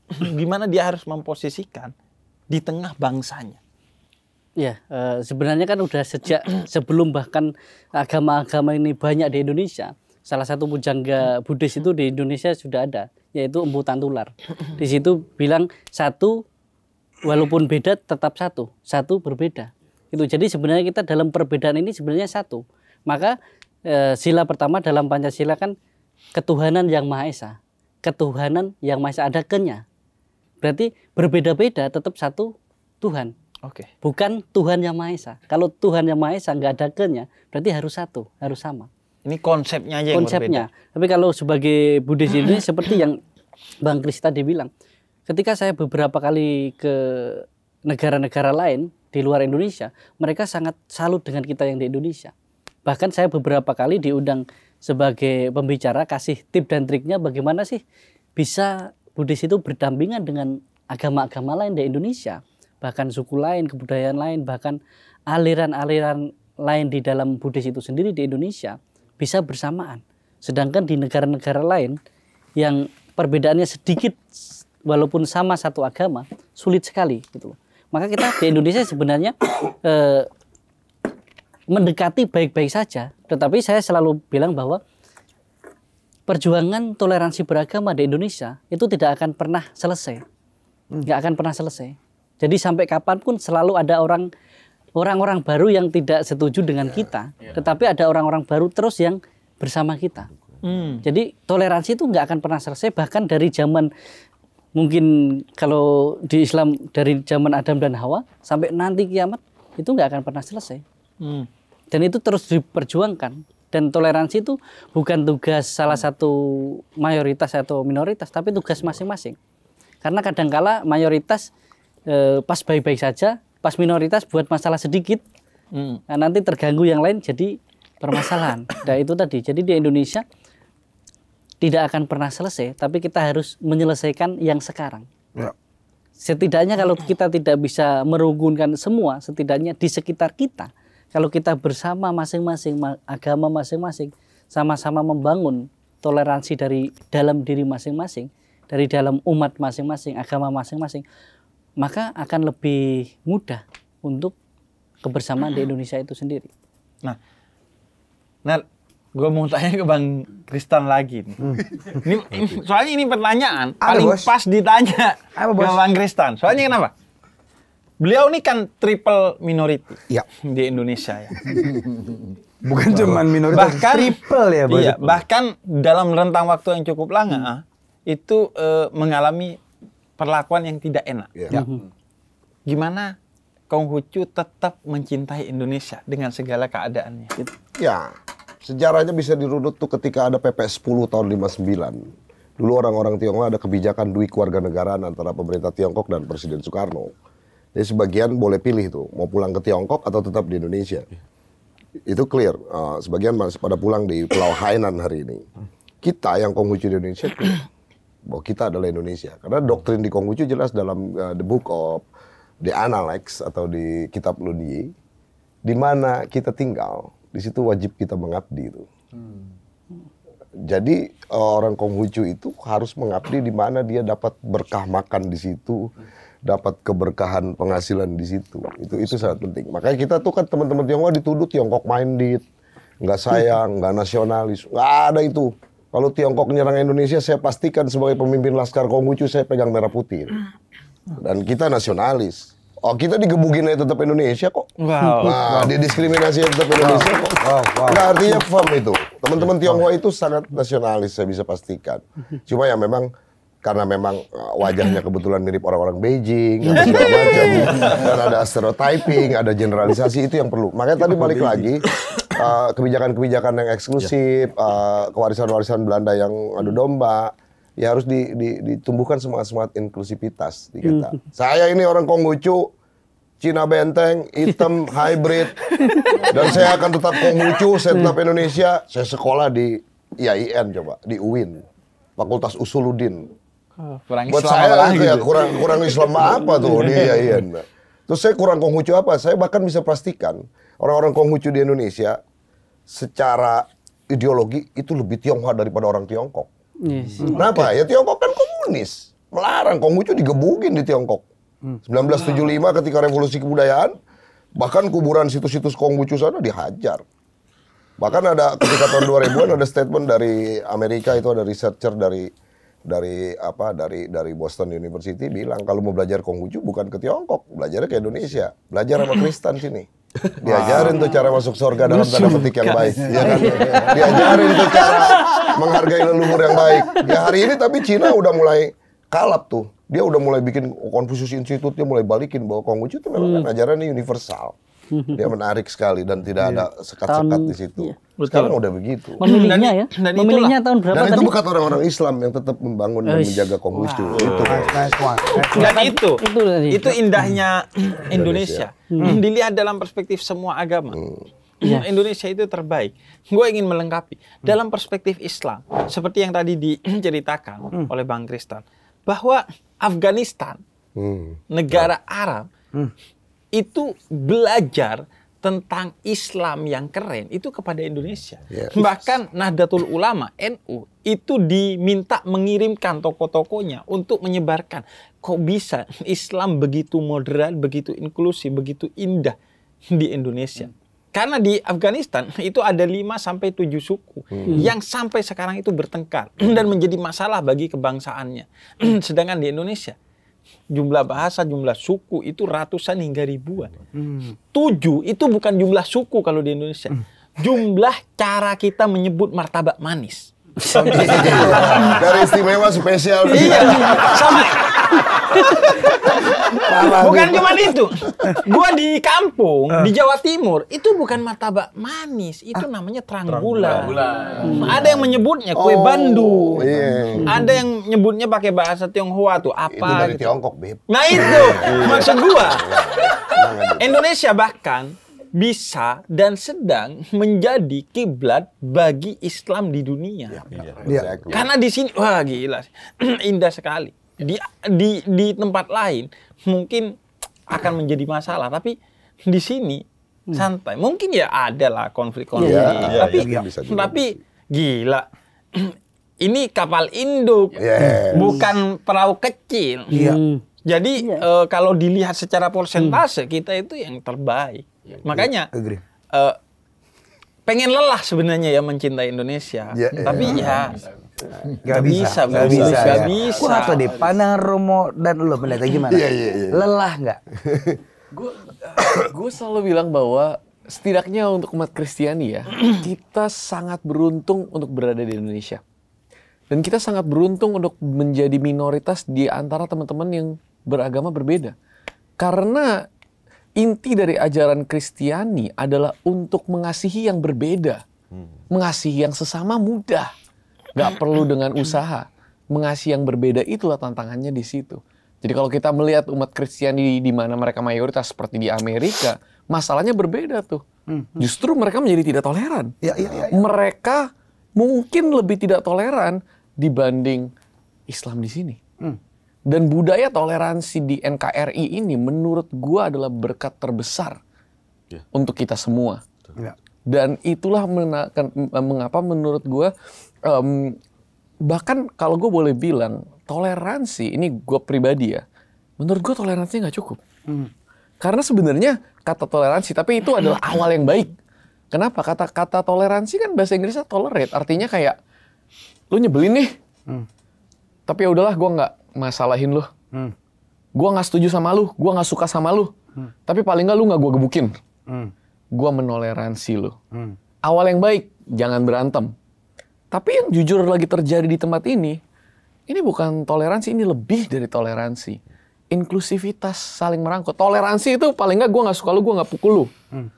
Speaker 3: Gimana dia harus memposisikan di tengah bangsanya?
Speaker 2: Ya, eh, sebenarnya kan udah sejak sebelum bahkan agama-agama ini banyak di Indonesia. Salah satu pujangga Buddhis itu di Indonesia sudah ada, yaitu Empu Tantular. Di situ bilang satu walaupun beda tetap satu, satu berbeda. Itu jadi sebenarnya kita dalam perbedaan ini sebenarnya satu. Maka eh, sila pertama dalam Pancasila kan ketuhanan yang Maha Esa. Ketuhanan yang Maha Esa ada kenya. Berarti berbeda-beda tetap satu Tuhan. Oke. Okay. Bukan Tuhan yang Maha Esa. Kalau Tuhan yang Maha Esa nggak ada kenya, berarti harus satu, harus sama. Ini konsepnya aja konsepnya. yang Konsepnya. Tapi kalau sebagai Buddhis ini seperti yang Bang Kris tadi bilang, ketika saya beberapa kali ke negara-negara lain di luar Indonesia, mereka sangat salut dengan kita yang di Indonesia. Bahkan saya beberapa kali diundang sebagai pembicara kasih tip dan triknya bagaimana sih bisa Buddhis itu berdampingan dengan agama-agama lain di Indonesia bahkan suku lain, kebudayaan lain, bahkan aliran-aliran lain di dalam Buddhis itu sendiri di Indonesia bisa bersamaan. Sedangkan di negara-negara lain yang perbedaannya sedikit walaupun sama satu agama sulit sekali gitu Maka kita di Indonesia sebenarnya eh, mendekati baik-baik saja, tetapi saya selalu bilang bahwa perjuangan toleransi beragama di Indonesia itu tidak akan pernah selesai. Hmm. Nggak akan pernah selesai jadi sampai kapanpun selalu ada orang orang-orang baru yang tidak setuju dengan iya, kita, iya. tetapi ada orang-orang baru terus yang bersama kita. Hmm. Jadi toleransi itu nggak akan pernah selesai bahkan dari zaman mungkin kalau di Islam dari zaman Adam dan Hawa sampai nanti kiamat itu nggak akan pernah selesai. Hmm. Dan itu terus diperjuangkan dan toleransi itu bukan tugas salah satu mayoritas atau minoritas tapi tugas masing-masing karena kadangkala mayoritas Eh, pas baik-baik saja, pas minoritas buat masalah sedikit, hmm. nah, nanti terganggu yang lain jadi permasalahan. nah itu tadi. Jadi di Indonesia tidak akan pernah selesai, tapi kita harus menyelesaikan yang sekarang. Ya. Setidaknya kalau kita tidak bisa merugunkan semua, setidaknya di sekitar kita, kalau kita bersama masing-masing agama masing-masing, sama-sama membangun toleransi dari dalam diri masing-masing, dari dalam umat masing-masing, agama masing-masing, maka akan lebih mudah untuk kebersamaan di hmm. Indonesia itu sendiri. Nah,
Speaker 3: nah gue mau tanya ke Bang Kristen lagi nih. Hmm. ini, soalnya ini pertanyaan Ada paling bos? pas ditanya Apa, bos? ke Bang Kristen. Soalnya kenapa? Beliau ini kan triple minority ya. di Indonesia ya.
Speaker 1: Bukan cuma minoritas, bahkan, triple ya. Iya,
Speaker 3: bahkan dalam rentang waktu yang cukup lama hmm. itu uh, mengalami perlakuan yang tidak enak. Yeah. Ya. Mhm. Gimana Konghucu tetap mencintai Indonesia dengan segala keadaannya?
Speaker 4: Ya, sejarahnya bisa dirunut tuh ketika ada PP 10 tahun 59. Dulu orang-orang Tiongkok ada kebijakan duit keluarga negara antara pemerintah Tiongkok dan Presiden Soekarno. Jadi sebagian boleh pilih tuh, mau pulang ke Tiongkok atau tetap di Indonesia. Itu clear. Uh, sebagian masih pada pulang di Pulau Hainan hari ini. Kita yang Konghucu di Indonesia bahwa kita adalah Indonesia. Karena doktrin di Konghucu jelas dalam uh, The Book of The Analects atau di Kitab Lunyi di mana kita tinggal, di situ wajib kita mengabdi itu. Hmm. Jadi uh, orang Konghucu itu harus mengabdi di mana dia dapat berkah makan di situ, dapat keberkahan penghasilan di situ. Itu itu sangat penting. Makanya kita tuh kan teman-teman Tionghoa dituduh Tiongkok minded, nggak sayang, nggak nasionalis, nggak ada itu. Kalau Tiongkok menyerang Indonesia, saya pastikan sebagai pemimpin Laskar Konghucu saya pegang merah putih. Ah, dan kita nasionalis. Oh kita digebukin aja tetap Indonesia kok. Wow. Nah, diskriminasi tetap Indonesia wow. kok.
Speaker 5: Wow, wow. Nah, artinya
Speaker 4: firm itu. Teman-teman iya, Tionghoa itu sangat nasionalis saya bisa pastikan. Cuma ya memang karena memang eh, wajahnya kebetulan mirip orang-orang Beijing, segala macam, dan ada stereotyping, ada generalisasi itu yang perlu. Makanya tadi balik lagi, Eh, kebijakan-kebijakan yang eksklusif, yeah. Ya. uh, kewarisan Belanda yang adu domba, ya harus di, di, ditumbuhkan semangat-semangat inklusivitas di kita. Mm. Saya ini orang Konghucu, Cina benteng, hitam, hybrid, dan saya akan tetap Konghucu, saya tetap Indonesia. Saya sekolah di IAIN coba, di UIN, Fakultas Usuludin.
Speaker 5: Ah,
Speaker 3: kurang Buat Islam saya ya, lagi. Ya, kurang kurang Islam apa tuh di
Speaker 4: IAIN. Terus saya kurang Konghucu apa? Saya bahkan bisa pastikan orang-orang Konghucu di Indonesia secara ideologi itu lebih Tionghoa daripada orang Tiongkok. Yes. Iya hmm. Kenapa? Okay. Ya Tiongkok kan komunis. Melarang Konghucu digebukin di Tiongkok. Hmm. 1975 ketika revolusi kebudayaan, bahkan kuburan situs-situs Konghucu sana dihajar. Bahkan ada ketika tahun 2000-an ada statement dari Amerika itu ada researcher dari dari apa dari dari Boston University bilang kalau mau belajar Konghucu bukan ke Tiongkok, belajarnya ke Indonesia, belajar sama Kristen sini. Diajarin wow. tuh cara masuk surga dalam tanda petik yang baik. Ya kan? Diajarin tuh cara menghargai leluhur yang baik. Ya hari ini tapi Cina udah mulai kalap tuh. Dia udah mulai bikin Confucius Institute, dia mulai balikin bahwa Konghucu itu memang hmm. ajarannya universal. Dia menarik sekali dan tidak iya. ada sekat-sekat di situ. Iya. Sekarang udah begitu. Memilihnya ya. Dan Memilihnya tahun berapa dan tadi? itu bukan orang-orang Islam yang tetap membangun dan menjaga Konghucu. Wow. Itu.
Speaker 3: Dan itu, itu, itu indahnya Indonesia. Hmm. hmm. Dilihat dalam perspektif semua agama. Hmm. hmm yes. Iya. Indonesia itu terbaik. Gue ingin melengkapi hmm. dalam perspektif Islam, seperti yang tadi diceritakan hmm. oleh Bang Kristen, bahwa Afghanistan, hmm. negara Arab, hmm itu belajar tentang Islam yang keren itu kepada Indonesia. Yes. Bahkan Nahdlatul Ulama NU itu diminta mengirimkan tokoh-tokohnya untuk menyebarkan. Kok bisa Islam begitu moderat, begitu inklusif, begitu indah di Indonesia? Hmm. Karena di Afghanistan itu ada 5 sampai 7 suku hmm. yang sampai sekarang itu bertengkar dan menjadi masalah bagi kebangsaannya. Sedangkan di Indonesia jumlah bahasa, jumlah suku itu ratusan hingga ribuan. Hmm. Tujuh itu bukan jumlah suku kalau di Indonesia. Hmm. Jumlah cara kita menyebut martabak manis. Dari istimewa spesial. Iya. Sama. bukan cuma itu. Gua di kampung eh. di Jawa Timur itu bukan martabak manis, itu ah. namanya terang bulan. Hmm. Ada yang menyebutnya kue oh, Bandung.
Speaker 4: Iya. Ada
Speaker 3: yang nyebutnya pakai bahasa Tionghoa tuh apa? Itu dari gitu. Tiongkok,
Speaker 4: Beb. Nah, itu iya, iya, iya. maksud gua.
Speaker 3: Indonesia bahkan bisa dan sedang menjadi kiblat bagi Islam di dunia. Ya, ya. ya. ya. Karena di sini wah gila, indah sekali. Di di di tempat lain mungkin akan menjadi masalah, tapi di sini hmm. santai. Mungkin ya ada lah konflik-konflik, ya, tapi ya, tapi gila. Ini kapal induk, yes. bukan perahu kecil. Yeah. Hmm. Jadi yeah. Iya. E, kalau dilihat secara hmm. persentase hmm. kita itu yang terbaik. Ya, makanya agree. Uh, pengen lelah sebenarnya ya mencintai Indonesia. ya, ya. Tapi ya, ya Gak, gak bisa,
Speaker 1: bisa,
Speaker 6: gak bisa, gak ya. bisa. Gua deh,
Speaker 1: pandang Romo dan lo melihatnya gimana? Iya, iya, iya. Lelah gak?
Speaker 6: gue eh, selalu bilang bahwa setidaknya untuk umat Kristiani ya, kita sangat beruntung untuk berada di Indonesia. Dan kita sangat beruntung untuk menjadi minoritas di antara teman-teman yang beragama berbeda. Karena inti dari ajaran Kristiani adalah untuk mengasihi yang berbeda. Hmm. Mengasihi yang sesama mudah. Gak perlu dengan usaha. Mengasihi yang berbeda itulah tantangannya di situ. Jadi kalau kita melihat umat Kristiani di mana mereka mayoritas seperti di Amerika, masalahnya berbeda tuh. Hmm. Justru mereka menjadi tidak toleran. Ya, ya, ya, ya. Mereka mungkin lebih tidak toleran dibanding Islam di sini. Hmm. Dan budaya toleransi di NKRI ini menurut gue adalah berkat terbesar yeah. untuk kita semua. Yeah. Dan itulah menakan, mengapa menurut gue um, bahkan kalau gue boleh bilang toleransi ini gue pribadi ya. Menurut gue toleransi nggak cukup. Hmm. Karena sebenarnya kata toleransi tapi itu adalah awal yang baik. Kenapa? Kata-kata toleransi kan bahasa Inggrisnya tolerate artinya kayak lu nyebelin nih. Hmm. Tapi ya udahlah gue nggak masalahin lu. Hmm. Gue nggak setuju sama lu, gue nggak suka sama lu. Hmm. Tapi paling nggak lu nggak gue gebukin. Hmm. Gue menoleransi lu. Hmm. Awal yang baik, jangan berantem. Tapi yang jujur lagi terjadi di tempat ini, ini bukan toleransi, ini lebih dari toleransi. Inklusivitas, saling merangkul. Toleransi itu paling nggak gue nggak suka lu, gue nggak pukul lu. Hmm.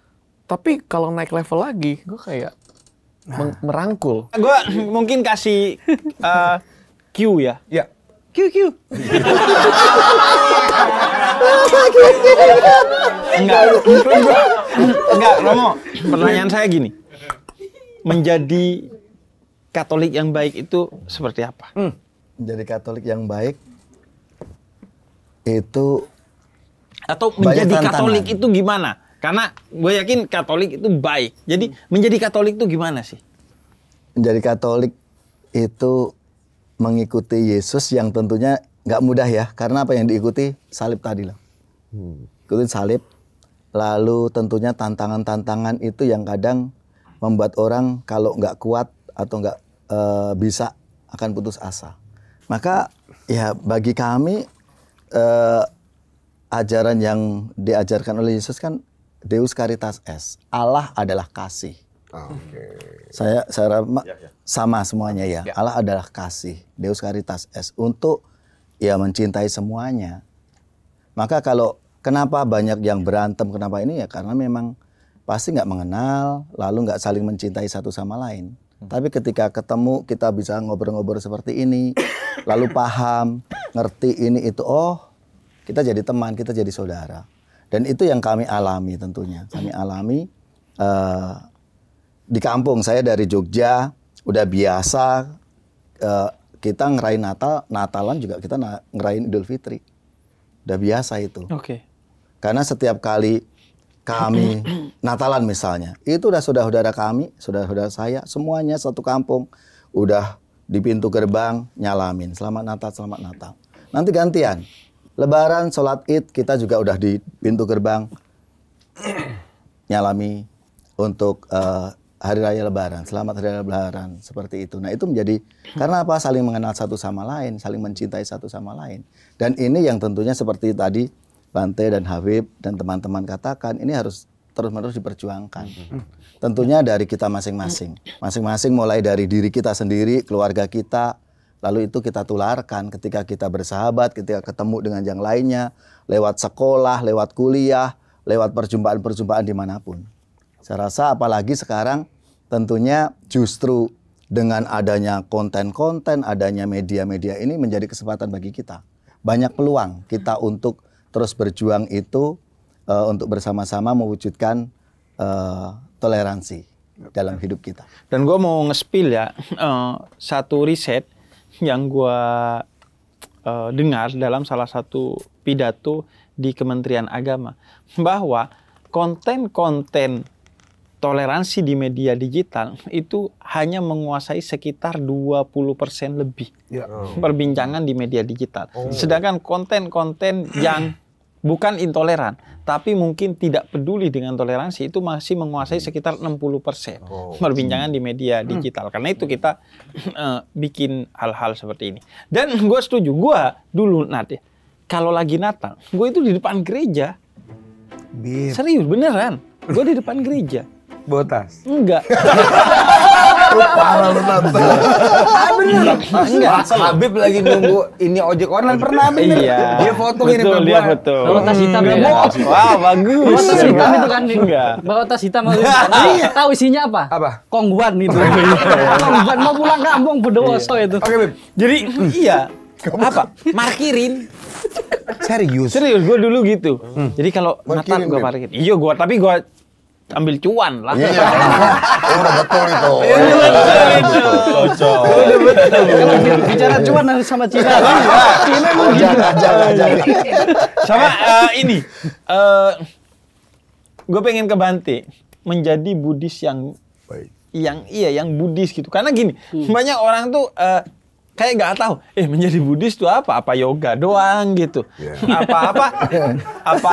Speaker 6: Tapi kalau naik level lagi, gue kayak nah. merangkul. Gue mungkin kasih uh,
Speaker 3: cue ya. Ya. QQ. Enggak, enggak, Romo. Pertanyaan saya gini, menjadi Katolik yang baik itu seperti apa?
Speaker 7: Hmm. Menjadi Katolik yang baik itu
Speaker 3: atau menjadi Katolik itu gimana? Karena gue yakin Katolik itu baik. Jadi menjadi Katolik itu gimana sih?
Speaker 7: Menjadi Katolik itu mengikuti Yesus yang tentunya nggak mudah ya karena apa yang diikuti salib tadi lah hmm. ikutin salib lalu tentunya tantangan-tantangan itu yang kadang membuat orang kalau nggak kuat atau nggak e, bisa akan putus asa maka ya bagi kami e, ajaran yang diajarkan oleh Yesus kan Deus Caritas Es Allah adalah kasih
Speaker 4: okay.
Speaker 7: Saya saya ya, ya. sama semuanya ya. ya. Allah adalah kasih, Deus Caritas es untuk ya mencintai semuanya. Maka kalau kenapa banyak yang berantem kenapa ini ya karena memang pasti nggak mengenal, lalu nggak saling mencintai satu sama lain. Hmm. Tapi ketika ketemu kita bisa ngobrol-ngobrol seperti ini, lalu paham, ngerti ini itu, oh kita jadi teman, kita jadi saudara. Dan itu yang kami alami tentunya. Kami alami uh, di kampung saya dari Jogja udah biasa uh, kita ngerayain Natal, Natalan juga kita ngerayain Idul Fitri. Udah biasa itu. Oke. Okay. Karena setiap kali kami Natalan misalnya, itu udah sudah saudara kami, sudah sudah saya, semuanya satu kampung udah di pintu gerbang nyalamin selamat Natal, selamat Natal. Nanti gantian. Lebaran, sholat id kita juga udah di pintu gerbang nyalami untuk uh, hari raya lebaran, selamat hari raya lebaran, seperti itu. Nah, itu menjadi karena apa? saling mengenal satu sama lain, saling mencintai satu sama lain. Dan ini yang tentunya seperti tadi Bante dan Habib dan teman-teman katakan, ini harus terus-menerus diperjuangkan. Tentunya dari kita masing-masing. Masing-masing mulai dari diri kita sendiri, keluarga kita, lalu itu kita tularkan ketika kita bersahabat, ketika ketemu dengan yang lainnya, lewat sekolah, lewat kuliah, lewat perjumpaan-perjumpaan dimanapun. Saya rasa apalagi sekarang tentunya justru dengan adanya konten-konten, adanya media-media ini menjadi kesempatan bagi kita. Banyak peluang kita untuk terus berjuang itu uh, untuk bersama-sama mewujudkan uh, toleransi dalam hidup kita. Dan gue mau ngespil ya uh, satu riset yang
Speaker 3: gue uh, dengar dalam salah satu pidato di Kementerian Agama bahwa konten-konten toleransi di media digital itu hanya menguasai sekitar 20% lebih ya. Oh. perbincangan di media digital. Oh. Sedangkan konten-konten yang bukan intoleran tapi mungkin tidak peduli dengan toleransi itu masih menguasai sekitar 60% oh. perbincangan di media hmm. digital. Karena itu kita uh, bikin hal-hal seperti ini. Dan gue setuju, gue dulu nanti kalau lagi Natal, gue itu di depan gereja. Serius, beneran. Gue di depan gereja botas? Enggak.
Speaker 1: lu parah lu nanti. bener. Enggak. Habib lagi nunggu ini ojek online pernah bener. Iya. Dia foto ini betul, dia foto. Botas hitam ya.
Speaker 3: Wah bagus. Botas hitam itu kan enggak.
Speaker 2: Botas hitam Iya. Tahu isinya apa? Apa? Kongguan itu. Oh, iya. Kongguan mau pulang kampung Bodowoso iya. itu. Oke Bib. Jadi
Speaker 4: hmm. iya.
Speaker 3: Apa? Markirin. Serius? Serius, gue dulu gitu. Hmm. Jadi kalau Natal gue parkir. Iya gue, tapi gue ambil cuan lah. Iya, iya.
Speaker 5: iya udah betul itu. Cocok. Udah betul. Iya, bicara cuan harus sama Cina. Iya, Cina jangan, jangan. Sama eh,
Speaker 3: ini. Uh, eh, gue pengen ke Bante menjadi Buddhis yang Baik. yang iya yang Buddhis gitu. Karena gini, hmm. banyak orang tuh uh, kayak nggak tahu eh menjadi Buddhis itu apa apa yoga doang gitu yeah. apa apa iya. apa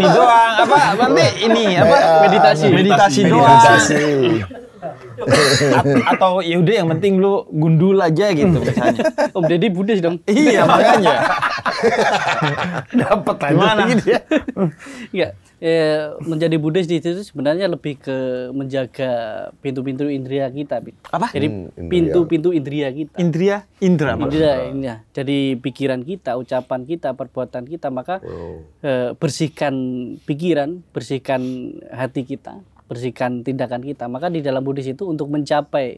Speaker 3: ini doang apa nanti ini apa iya. meditasi meditasi, meditasi doang meditasi atau atau yaudah yang penting lu gundul aja gitu misalnya. Om
Speaker 2: Deddy Buddhis dong. Iya makanya.
Speaker 3: Dapat dari
Speaker 2: mana? Ya, menjadi Buddhis di situ sebenarnya lebih ke menjaga pintu-pintu indria kita. Apa? Jadi hmm, pintu-pintu indria kita.
Speaker 3: Indria, indra. Indra,
Speaker 2: ya. Jadi pikiran kita, ucapan kita, perbuatan kita, maka wow. Eh, bersihkan pikiran, bersihkan hati kita bersihkan tindakan kita. Maka di dalam Buddhis itu untuk mencapai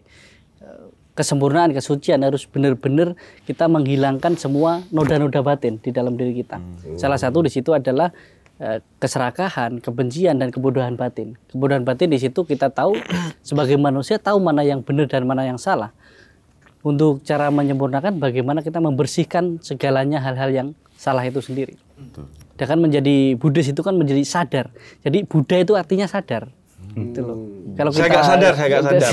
Speaker 2: eh, kesempurnaan, kesucian harus benar-benar kita menghilangkan semua noda-noda batin di dalam diri kita. Hmm. Salah satu di situ adalah eh, keserakahan, kebencian dan kebodohan batin. Kebodohan batin di situ kita tahu sebagai manusia tahu mana yang benar dan mana yang salah. Untuk cara menyempurnakan bagaimana kita membersihkan segalanya hal-hal yang salah itu sendiri. Dan kan menjadi Buddhis itu kan menjadi sadar. Jadi Buddha itu artinya sadar. Gitu loh. Hmm. Kalau kita, saya nggak sadar, saya nggak sadar.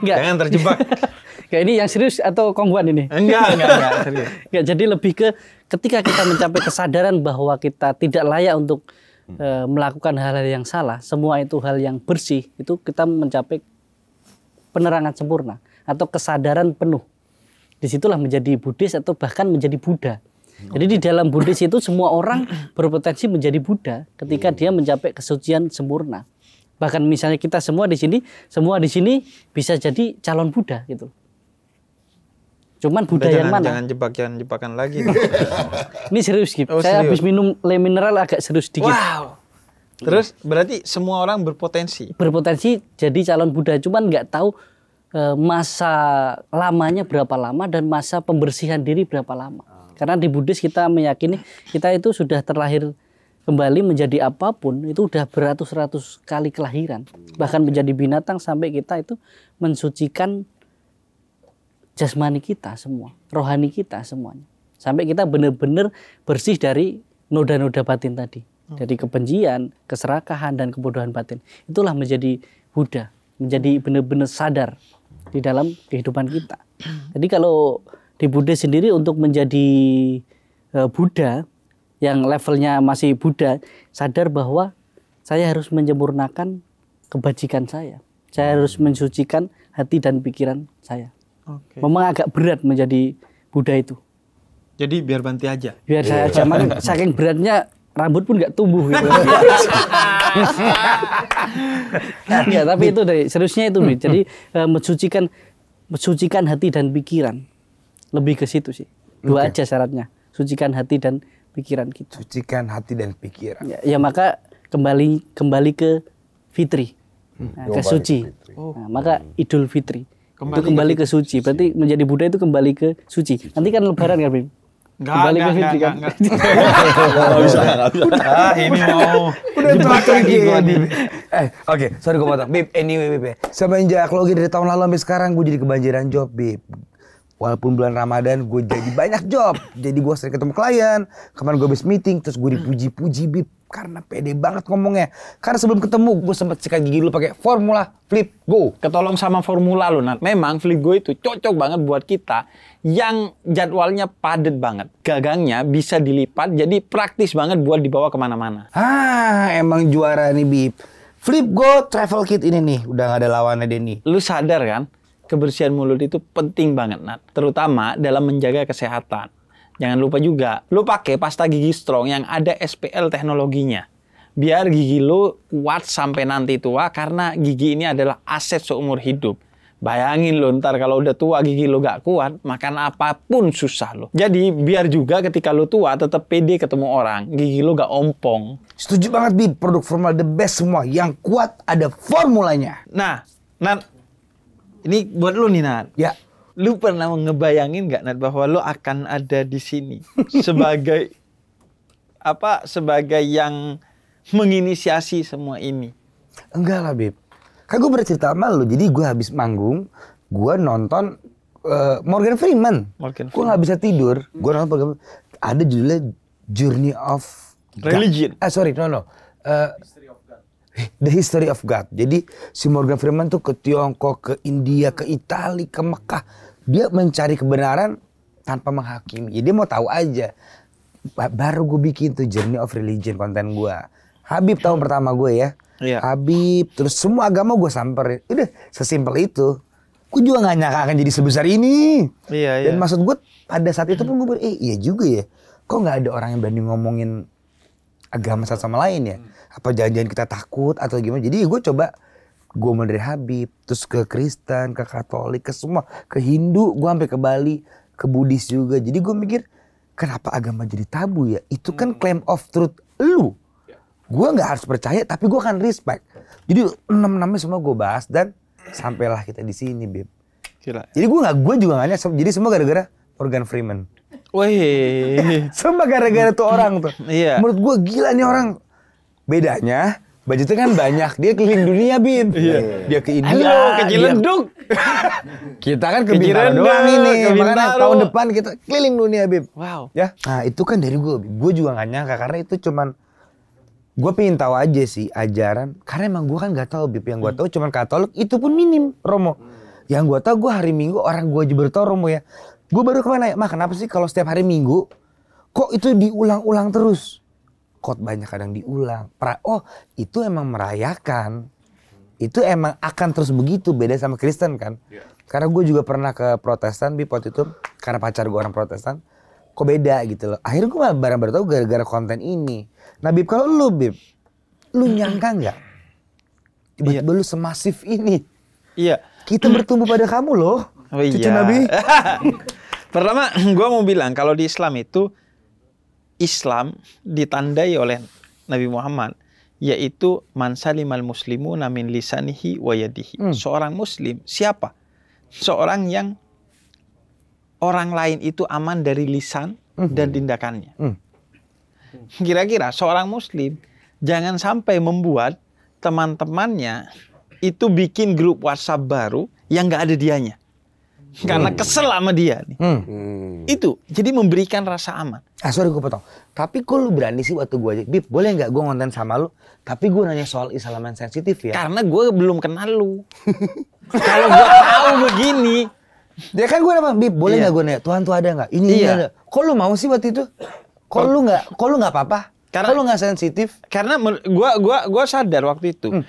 Speaker 2: Enggak. Jangan terjebak. Kayak ini yang serius atau kongguan ini? Enggak, enggak, enggak serius. Enggak, jadi lebih ke ketika kita mencapai kesadaran bahwa kita tidak layak untuk hmm. e, melakukan hal-hal yang salah, semua itu hal yang bersih, itu kita mencapai penerangan sempurna atau kesadaran penuh. Disitulah menjadi Buddhis atau bahkan menjadi Buddha. Hmm. Jadi di dalam Buddhis itu semua orang berpotensi menjadi Buddha ketika hmm. dia mencapai kesucian sempurna. Bahkan misalnya kita semua di sini, semua di sini bisa jadi calon Buddha gitu. Cuman Buddha Udah, yang jangan, mana? Jangan jebakan-jebakan lagi. Ini serius gitu. Oh, Saya serius. habis minum le mineral agak serius dikit. Wow.
Speaker 3: Terus berarti semua orang berpotensi.
Speaker 2: Berpotensi jadi calon Buddha, cuman nggak tahu eh, masa lamanya berapa lama dan masa pembersihan diri berapa lama. Ah. Karena di Buddhis kita meyakini kita itu sudah terlahir kembali menjadi apapun itu udah beratus-ratus kali kelahiran bahkan menjadi binatang sampai kita itu mensucikan jasmani kita semua rohani kita semuanya sampai kita benar-benar bersih dari noda-noda batin tadi hmm. dari kebencian keserakahan dan kebodohan batin itulah menjadi Buddha menjadi hmm. benar-benar sadar di dalam kehidupan kita jadi kalau di Buddha sendiri untuk menjadi e, Buddha yang levelnya masih Buddha sadar bahwa saya harus menyempurnakan kebajikan saya. Saya harus mensucikan hati dan pikiran saya. Okay. Memang agak berat menjadi Buddha itu.
Speaker 3: Jadi biar banti aja. Biar saya iya. aja. Makanya
Speaker 2: saking beratnya rambut pun nggak tumbuh gitu. ya, tapi itu dari seriusnya itu nih. Jadi uh, mensucikan mensucikan hati dan pikiran. Lebih ke situ sih. Dua okay. aja syaratnya. Sucikan hati dan pikiran kita. Sucikan hati dan pikiran. Ya, ya maka kembali kembali ke fitri,
Speaker 5: hmm. Nah, ke suci.
Speaker 2: Nah, maka hmm. Idul Fitri kembali itu kembali ke, ke suci. Berarti menjadi Buddha itu kembali ke suci. suci. Nanti kan Lebaran kan, Bim? Enggak, kembali enggak, ke fitri kan? Enggak, bisa,
Speaker 5: enggak
Speaker 2: ini mau. Udah terakhir lagi gua Eh,
Speaker 1: oke, okay, sorry gue potong. Bib, anyway, Bib. Ya. Semenjak lo dari tahun lalu sampai sekarang gue jadi kebanjiran job, Bib walaupun bulan Ramadan gue jadi banyak job jadi gue sering ketemu klien kemarin gue habis meeting terus gue dipuji-puji bib karena pede banget ngomongnya karena sebelum ketemu gue sempet sikat gigi dulu pakai formula flip
Speaker 3: go ketolong sama formula lo nah memang flip go itu cocok banget buat kita yang jadwalnya padat banget gagangnya bisa dilipat jadi praktis banget buat dibawa kemana-mana
Speaker 1: ah emang juara nih bib Flip Go Travel Kit ini nih, udah gak ada
Speaker 3: lawannya Denny. Lu sadar kan? kebersihan mulut itu penting banget, Nat. Terutama dalam menjaga kesehatan. Jangan lupa juga, lo pakai pasta gigi strong yang ada SPL teknologinya. Biar gigi lo kuat sampai nanti tua karena gigi ini adalah aset seumur hidup. Bayangin lo ntar kalau udah tua gigi lo gak kuat, makan apapun susah lo. Jadi biar juga ketika lo tua tetap pede ketemu orang, gigi lo gak ompong.
Speaker 1: Setuju banget Bib, produk formal the best semua. Yang kuat ada formulanya.
Speaker 3: Nah, Nat, ini buat lu nih Nat. Ya. Lu pernah ngebayangin nggak Nat bahwa lu akan ada di sini sebagai apa sebagai yang menginisiasi semua ini?
Speaker 1: Enggak lah Bib. Kan gue bercerita sama lu. Jadi gue habis manggung, gue nonton uh, Morgan Freeman. Morgan Freeman. Gue gak bisa tidur. Gue nonton program ada judulnya Journey of Religion. Eh Ah sorry, no no. Uh, The History of God. Jadi si Morgan Freeman tuh ke Tiongkok, ke India, ke Italia, ke Mekah. Dia mencari kebenaran tanpa menghakimi. Jadi mau tahu aja. Baru gue bikin tuh Journey of Religion konten gue. Habib tahun pertama gue ya. Iya. Habib, terus semua agama gue samperin. Udah sesimpel itu. Gue juga gak nyangka akan jadi sebesar ini. Iya, iya. Dan maksud gue pada saat itu pun gue eh iya juga ya. Kok gak ada orang yang berani ngomongin agama satu sama lain ya. Hmm apa janjian kita takut atau gimana jadi gue coba gue mulai dari Habib terus ke Kristen ke Katolik ke semua ke Hindu gue sampai ke Bali ke Buddhis juga jadi gue mikir kenapa agama jadi tabu ya itu kan hmm. claim of truth lu ya. gue nggak harus percaya tapi gue akan respect jadi enam enamnya semua gue bahas dan sampailah kita di sini Bib Gila. jadi gue nggak gue juga nggak nyesel jadi semua gara-gara organ Freeman Wih, semua gara-gara tuh orang tuh. Iya. Menurut gue gila nih orang bedanya budgetnya kan banyak dia keliling dunia bin iya. dia ke India Halo, ke Ciledug kita kan ke, ke Bintaro doang ini makanya tahun depan kita keliling dunia Bib wow ya nah itu kan dari gue gue juga gak nyangka karena itu cuman gue pengen tahu aja sih ajaran karena emang gue kan gak tahu Bib yang gue hmm. tahu cuman Katolik itu pun minim Romo yang gue tahu gue hari Minggu orang gue aja baru Romo ya gue baru kemana ya mah kenapa sih kalau setiap hari Minggu kok itu diulang-ulang terus banyak kadang diulang. Pra, oh itu emang merayakan. Itu emang akan terus begitu beda sama Kristen kan. Ya. Karena gue juga pernah ke Protestan pot itu karena pacar gue orang Protestan. Kok beda gitu loh. Akhirnya gue barang baru tau gara-gara konten ini. Nah Bib kalau lu Bib, lu nyangka gak? Tiba-tiba ya. lu semasif ini. Iya. Kita bertumbuh pada kamu loh.
Speaker 3: Oh, Cucu iya. Nabi. Pertama, gue mau bilang kalau di Islam itu Islam ditandai oleh Nabi Muhammad yaitu mansalimal salimal muslimu namin lisanihi wa yadihi. Hmm. Seorang muslim siapa? Seorang yang orang lain itu aman dari lisan hmm. dan tindakannya. kira hmm. Kira-kira seorang muslim jangan sampai membuat teman-temannya itu bikin grup WhatsApp baru yang nggak ada dianya karena hmm. kesel sama dia
Speaker 5: nih. Hmm. hmm.
Speaker 1: Itu jadi memberikan rasa aman. Ah sorry gue potong. Tapi kok lu berani sih waktu gue aja, Bib boleh nggak gue ngonten sama lu? Tapi gue nanya soal islam yang sensitif ya. Karena gue belum kenal lu. Kalau gue tahu begini. Ya kan gue apa? Bib boleh iya. nggak iya. gue nanya? Tuhan tuh ada nggak? Ini, iya. ini ada. Kok lu mau sih waktu itu? Kok lu nggak? Kok lu nggak apa-apa? Karena lu nggak sensitif?
Speaker 3: Karena gue gua gua sadar waktu itu, hmm.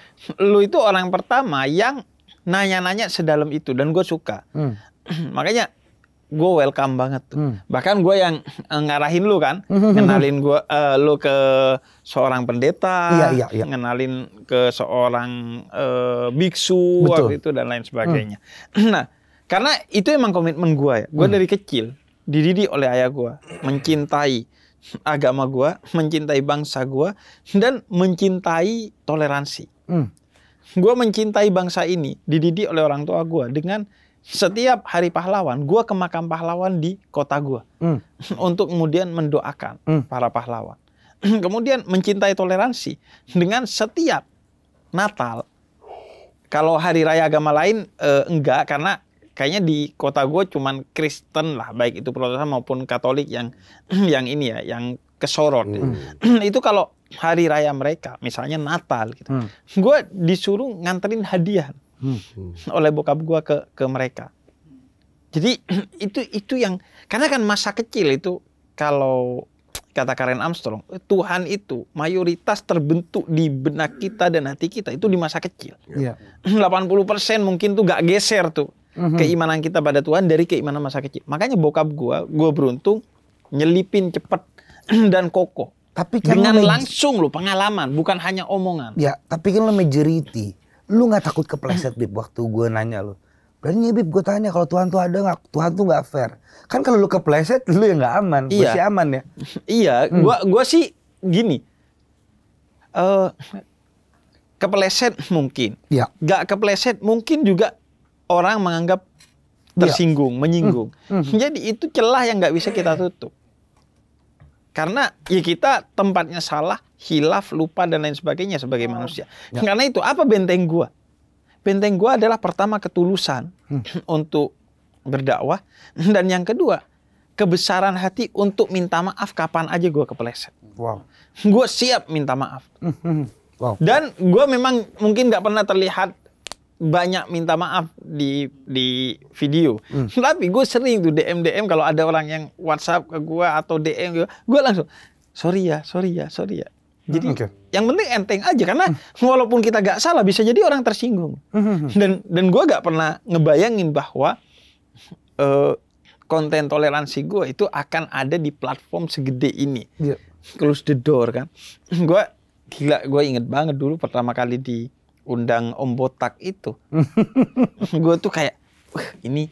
Speaker 3: lu itu orang pertama yang nanya-nanya sedalam itu dan gue suka. Hmm. makanya gue welcome banget tuh. Hmm. Bahkan gue yang eh, ngarahin lu kan, kenalin hmm. gue uh, lu ke seorang pendeta, iya, iya, iya. kenalin ke seorang uh, biksu Betul. waktu itu dan lain hmm. sebagainya. Hmm. Nah, karena itu emang komitmen gue ya. Gue hmm. dari kecil dididik oleh ayah gue mencintai agama gue, mencintai bangsa gue, dan mencintai toleransi. Hmm. Gue mencintai bangsa ini dididik oleh orang tua gue dengan setiap hari pahlawan, gue ke makam pahlawan di kota gue mm. untuk kemudian mendoakan mm. para pahlawan. kemudian mencintai toleransi dengan setiap Natal. Kalau hari raya agama lain eh, enggak karena kayaknya di kota gue cuman Kristen lah baik itu Protestan maupun Katolik yang yang ini ya yang kesorot. Mm. itu kalau hari raya mereka misalnya Natal gitu, mm. gue disuruh nganterin hadiah
Speaker 5: hmm.
Speaker 3: oleh bokap gue ke ke mereka. Jadi itu itu yang karena kan masa kecil itu kalau kata Karen Armstrong, Tuhan itu mayoritas terbentuk di benak kita dan hati kita itu di masa kecil. Yeah. Iya. 80% mungkin tuh gak geser tuh mm-hmm. keimanan kita pada Tuhan dari keimanan masa kecil. Makanya bokap gue gue beruntung nyelipin cepet dan kokoh. Tapi kan dengan langsung lo pengalaman, bukan hanya omongan.
Speaker 1: Ya, tapi kan lo majority lu nggak takut kepleset bib waktu gue nanya lu berani ya, bib gue tanya kalau Tuhan tuh ada nggak Tuhan tuh nggak fair kan kalau lu kepleset lu ya nggak aman iya. masih aman ya
Speaker 3: iya hmm. gua gua sih gini uh, kepleset mungkin ya. nggak kepleset mungkin juga orang menganggap iya. tersinggung ya. menyinggung hmm. Hmm. jadi itu celah yang nggak bisa kita tutup karena ya kita tempatnya salah hilaf, lupa dan lain sebagainya sebagai oh. manusia. Ya. Karena itu apa benteng gua? Benteng gua adalah pertama ketulusan hmm. untuk berdakwah dan yang kedua kebesaran hati untuk minta maaf kapan aja gua kepleset. Wow. Gua siap minta maaf.
Speaker 5: Hmm, hmm, hmm. Wow.
Speaker 3: Dan gua memang mungkin nggak pernah terlihat banyak minta maaf di di video. Hmm. Tapi gue sering tuh DM DM kalau ada orang yang WhatsApp ke gue atau DM gue, gue langsung sorry ya, sorry ya, sorry ya. Jadi okay. yang penting enteng aja karena hmm. walaupun kita gak salah bisa jadi orang tersinggung. Hmm, hmm, dan dan gue gak pernah ngebayangin bahwa uh, konten toleransi gue itu akan ada di platform segede ini. Yeah. Close the door kan. gue gila gue inget banget dulu pertama kali diundang Om Botak itu. gue tuh kayak Wah, ini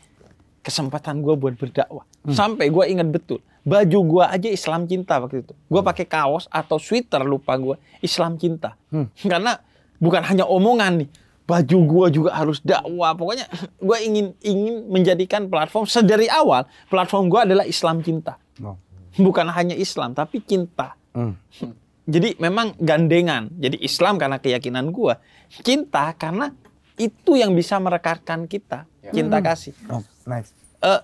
Speaker 3: kesempatan gue buat berdakwah. Hmm. Sampai gue ingat betul. Baju gue aja Islam cinta waktu itu. Gue hmm. pakai kaos atau sweater lupa gue Islam cinta. Hmm. Karena bukan hanya omongan nih. Baju gue juga harus dakwah. Pokoknya gue ingin ingin menjadikan platform sedari awal platform gue adalah Islam cinta. Oh. Bukan hanya Islam tapi cinta.
Speaker 5: Hmm.
Speaker 3: Jadi memang gandengan. Jadi Islam karena keyakinan gue, cinta karena itu yang bisa merekatkan kita, ya. cinta hmm. kasih.
Speaker 1: Oh, nice.
Speaker 3: Uh,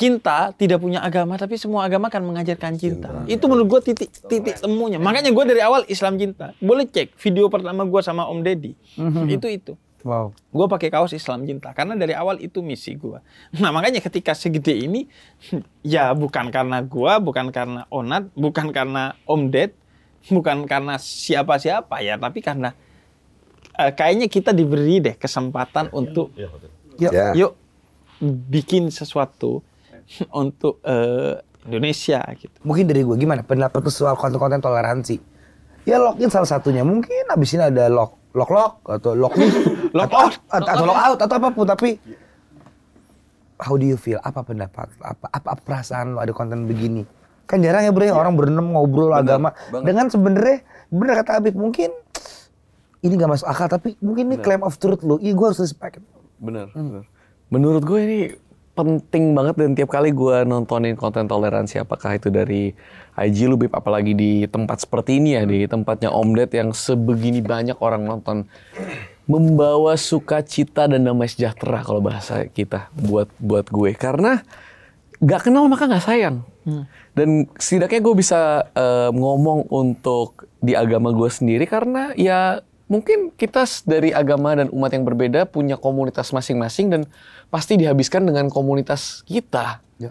Speaker 3: cinta tidak punya agama tapi semua agama akan mengajarkan cinta, cinta itu ya. menurut gue titik titik temunya makanya gue dari awal Islam cinta boleh cek video pertama gue sama Om Deddy mhm. itu itu wow gue pakai kaos Islam cinta karena dari awal itu misi gue nah makanya ketika segede ini ya bukan karena gue bukan karena Onat bukan karena Om Ded bukan karena siapa siapa ya tapi karena uh, kayaknya kita diberi deh kesempatan iya, iya, ya, untuk ya, yuk, yuk bikin sesuatu untuk uh, Indonesia gitu.
Speaker 1: Mungkin dari gue gimana pendapat soal konten-konten toleransi? Ya login salah satunya. Mungkin abis ini ada lock lock lock atau lock in, log out atau, atau log out atau apapun tapi how do you feel? Apa pendapat? Apa apa, apa perasaan lo ada konten begini? Kan jarang ya bro ya. orang berenam ngobrol bener, agama banget. dengan sebenernya bener kata Abid mungkin ini gak masuk akal tapi mungkin ini bener. claim of truth lo. Iya gue harus respect.
Speaker 6: Bener. Hmm. Menurut gue ini penting banget dan tiap kali gue nontonin konten toleransi apakah itu dari IG lu Bib apalagi di tempat seperti ini ya di tempatnya Om Ded yang sebegini banyak orang nonton membawa sukacita dan damai sejahtera kalau bahasa kita buat buat gue karena gak kenal maka gak sayang hmm. dan setidaknya gue bisa uh, ngomong untuk di agama gue sendiri karena ya mungkin kita dari agama dan umat yang berbeda punya komunitas masing-masing dan pasti dihabiskan dengan komunitas kita. Ya.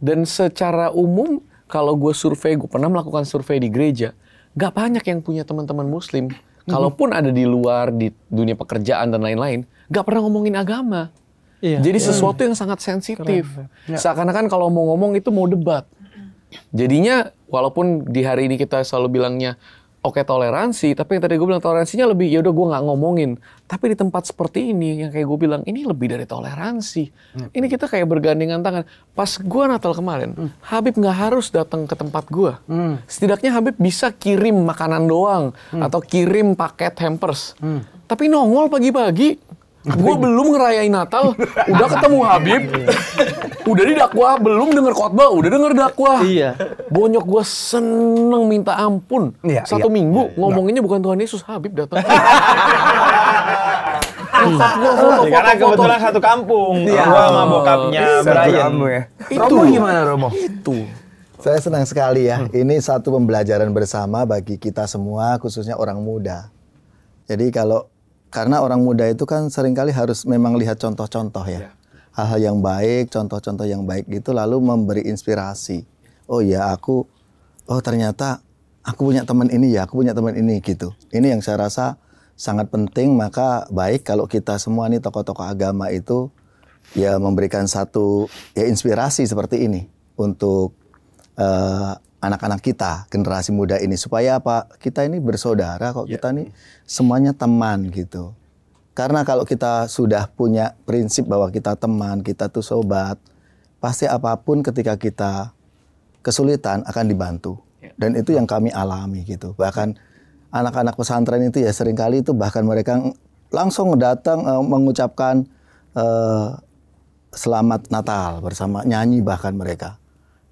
Speaker 6: Dan secara umum kalau gue survei, gue pernah melakukan survei di gereja, gak banyak yang punya teman-teman muslim. Mhm. Kalaupun ada di luar, di dunia pekerjaan dan lain-lain, gak pernah ngomongin agama. Iya, Jadi iya. sesuatu yang sangat sensitif. Ya. Seakan-akan kalau mau ngomong itu mau debat. Mhm. Jadinya walaupun di hari ini kita selalu bilangnya oke okay, toleransi, tapi yang tadi gue bilang toleransinya lebih ya udah gue nggak ngomongin. Tapi di tempat seperti ini yang kayak gue bilang ini lebih dari toleransi. Hmm. Ini iya. kita kayak bergandengan tangan. Pas gue Natal kemarin, hmm. Habib nggak harus datang ke tempat gue. Hmm. Setidaknya Habib bisa kirim makanan doang hmm. atau kirim paket hampers. Hmm. Tapi nongol pagi-pagi Gue belum ngerayain Natal, udah ketemu Habib, udah di dakwah, belum denger khotbah, udah denger dakwah. Iya. Bonyok gue seneng minta ampun. Iya, Satu iya. minggu iya, iya. ngomonginnya bukan Tuhan Yesus, Habib datang. Iya, karena kebetulan satu kampung. Iya. Gua sama bokapnya iya, Brian. Ya. Itu. Romo gimana Romo?
Speaker 7: Itu. Saya senang sekali ya. Hmm. Ini satu pembelajaran bersama bagi kita semua, khususnya orang muda. Jadi kalau karena orang muda itu kan seringkali harus memang lihat contoh-contoh ya. ya. Hal-hal yeah. yang baik, contoh-contoh yang baik gitu lalu memberi inspirasi. Oh ya aku, oh ternyata aku punya teman ini ya, aku punya teman ini gitu. Ini yang saya rasa sangat penting maka baik kalau kita semua nih tokoh-tokoh agama itu ya memberikan satu ya inspirasi seperti ini untuk uh, anak-anak kita, generasi muda ini supaya apa? Kita ini bersaudara kok, yeah. kita ya. ini semuanya teman gitu. Karena kalau kita sudah punya prinsip bahwa kita teman, kita tuh sobat, pasti apapun ketika kita kesulitan akan dibantu. Ya. Dan itu yang kami alami gitu. Bahkan anak-anak pesantren itu ya seringkali itu bahkan mereka langsung datang uh, mengucapkan uh, selamat Natal bersama nyanyi bahkan mereka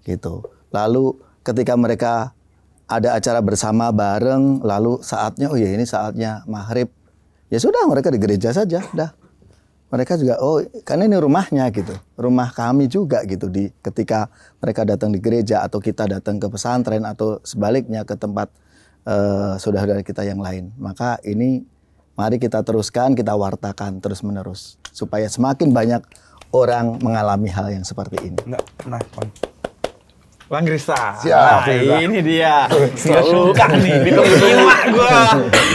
Speaker 7: gitu. Lalu ketika mereka ada acara bersama bareng lalu saatnya oh ya ini saatnya maghrib ya sudah mereka di gereja saja dah mereka juga oh karena ini rumahnya gitu rumah kami juga gitu di ketika mereka datang di gereja atau kita datang ke pesantren atau sebaliknya ke tempat eh, saudara saudara uh, kita yang lain maka ini mari kita teruskan kita wartakan terus menerus supaya semakin banyak orang mengalami hal yang seperti ini. Enggak nah.
Speaker 3: Bang Siap. Nah, ini dia. Gak suka nih, ditunggu nyimak gue,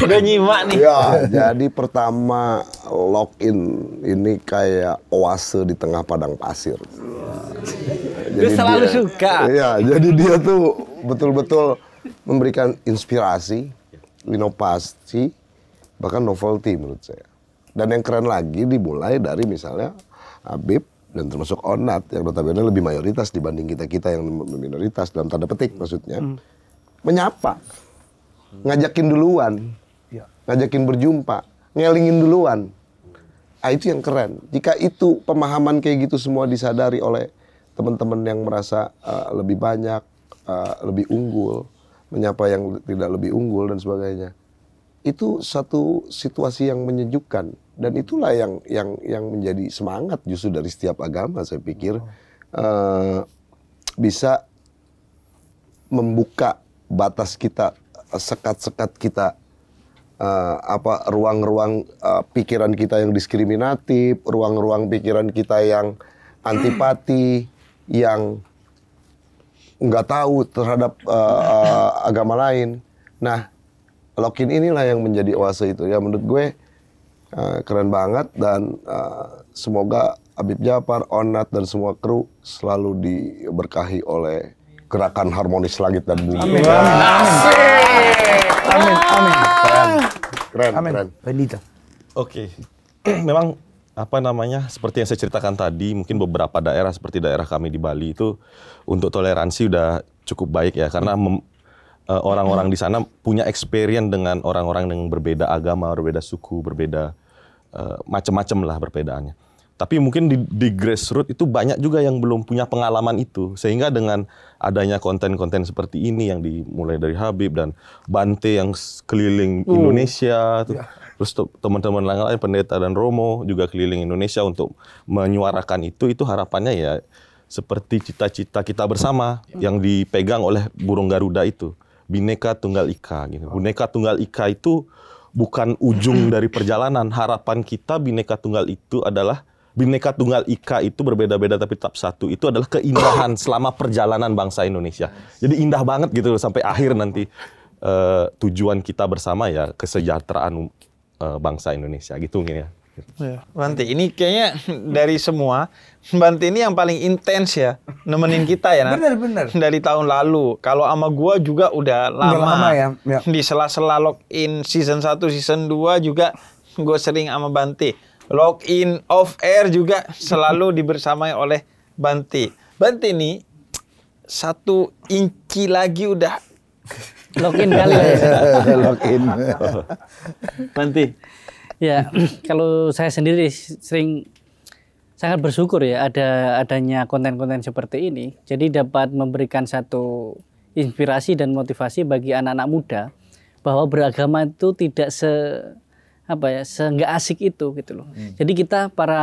Speaker 4: Udah nyimak nih. Ya, jadi pertama login ini kayak oase di tengah padang pasir. Jadi selalu dia, suka. Iya, jadi dia tuh betul-betul memberikan inspirasi, inovasi, bahkan novelty menurut saya. Dan yang keren lagi dimulai dari misalnya Habib dan termasuk onat yang notabene lebih mayoritas dibanding kita kita yang minoritas dalam tanda petik maksudnya hmm. menyapa ngajakin duluan iya. ngajakin berjumpa ngelingin duluan ah itu yang keren jika itu pemahaman kayak gitu semua disadari oleh teman-teman yang merasa uh, lebih banyak uh, lebih unggul menyapa yang tidak lebih unggul dan sebagainya itu satu situasi yang menyejukkan dan itulah yang yang yang menjadi semangat justru dari setiap agama saya pikir oh. uh, bisa membuka batas kita eh, sekat-sekat kita uh, apa ruang-ruang uh, pikiran kita yang diskriminatif ruang-ruang pikiran kita yang antipati yang nggak tahu terhadap uh, uh, agama lain nah lokin inilah yang menjadi oase itu ya menurut gue uh, keren banget dan uh, semoga Abib Jafar, Onat dan semua kru selalu diberkahi oleh gerakan harmonis langit dan bumi. Amin. Wow. Ya. Amin. Amin. Keren.
Speaker 1: Keren. Amin. Keren. Oke. Okay.
Speaker 8: Memang apa namanya seperti yang saya ceritakan tadi mungkin beberapa daerah seperti daerah kami di Bali itu untuk toleransi udah cukup baik ya karena mem Eh, orang-orang uh, di sana punya experience dengan orang-orang yang berbeda agama, berbeda suku, berbeda uh, eh, macam-macam lah perbedaannya. Tapi mungkin di, di grassroots itu banyak juga yang belum punya pengalaman itu. Sehingga dengan adanya konten-konten seperti ini yang dimulai dari Habib dan Bante yang keliling uh. Indonesia, tuh. Ya. terus teman-teman lain pendeta dan Romo juga keliling Indonesia untuk menyuarakan itu, itu harapannya ya seperti cita-cita kita bersama ya. yang dipegang oleh burung Garuda itu. Bineka Tunggal Ika. Gitu. Bineka Tunggal Ika itu bukan ujung dari perjalanan. Harapan kita Bineka Tunggal itu adalah Bineka Tunggal Ika itu berbeda-beda tapi tetap satu. Itu adalah keindahan selama perjalanan bangsa Indonesia. Jadi indah banget gitu loh sampai akhir nanti uh, tujuan kita bersama ya kesejahteraan uh, bangsa Indonesia gitu mungkin ya.
Speaker 5: Ya.
Speaker 3: Banti, ini kayaknya dari semua Banti ini yang paling intens ya nemenin kita ya. Benar-benar. bener. Dari tahun lalu. Kalau sama gua juga udah lama. Udah lama ya. ya. Di sela-sela login season 1, season 2 juga gue sering sama Banti. Login off air juga selalu dibersamai oleh Banti. Banti ini
Speaker 2: satu inci lagi udah login kali ya. login. Banti Ya, kalau saya sendiri sering sangat bersyukur ya ada adanya konten-konten seperti ini. Jadi dapat memberikan satu inspirasi dan motivasi bagi anak-anak muda bahwa beragama itu tidak se apa ya, se nggak asik itu gitu loh. Hmm. Jadi kita para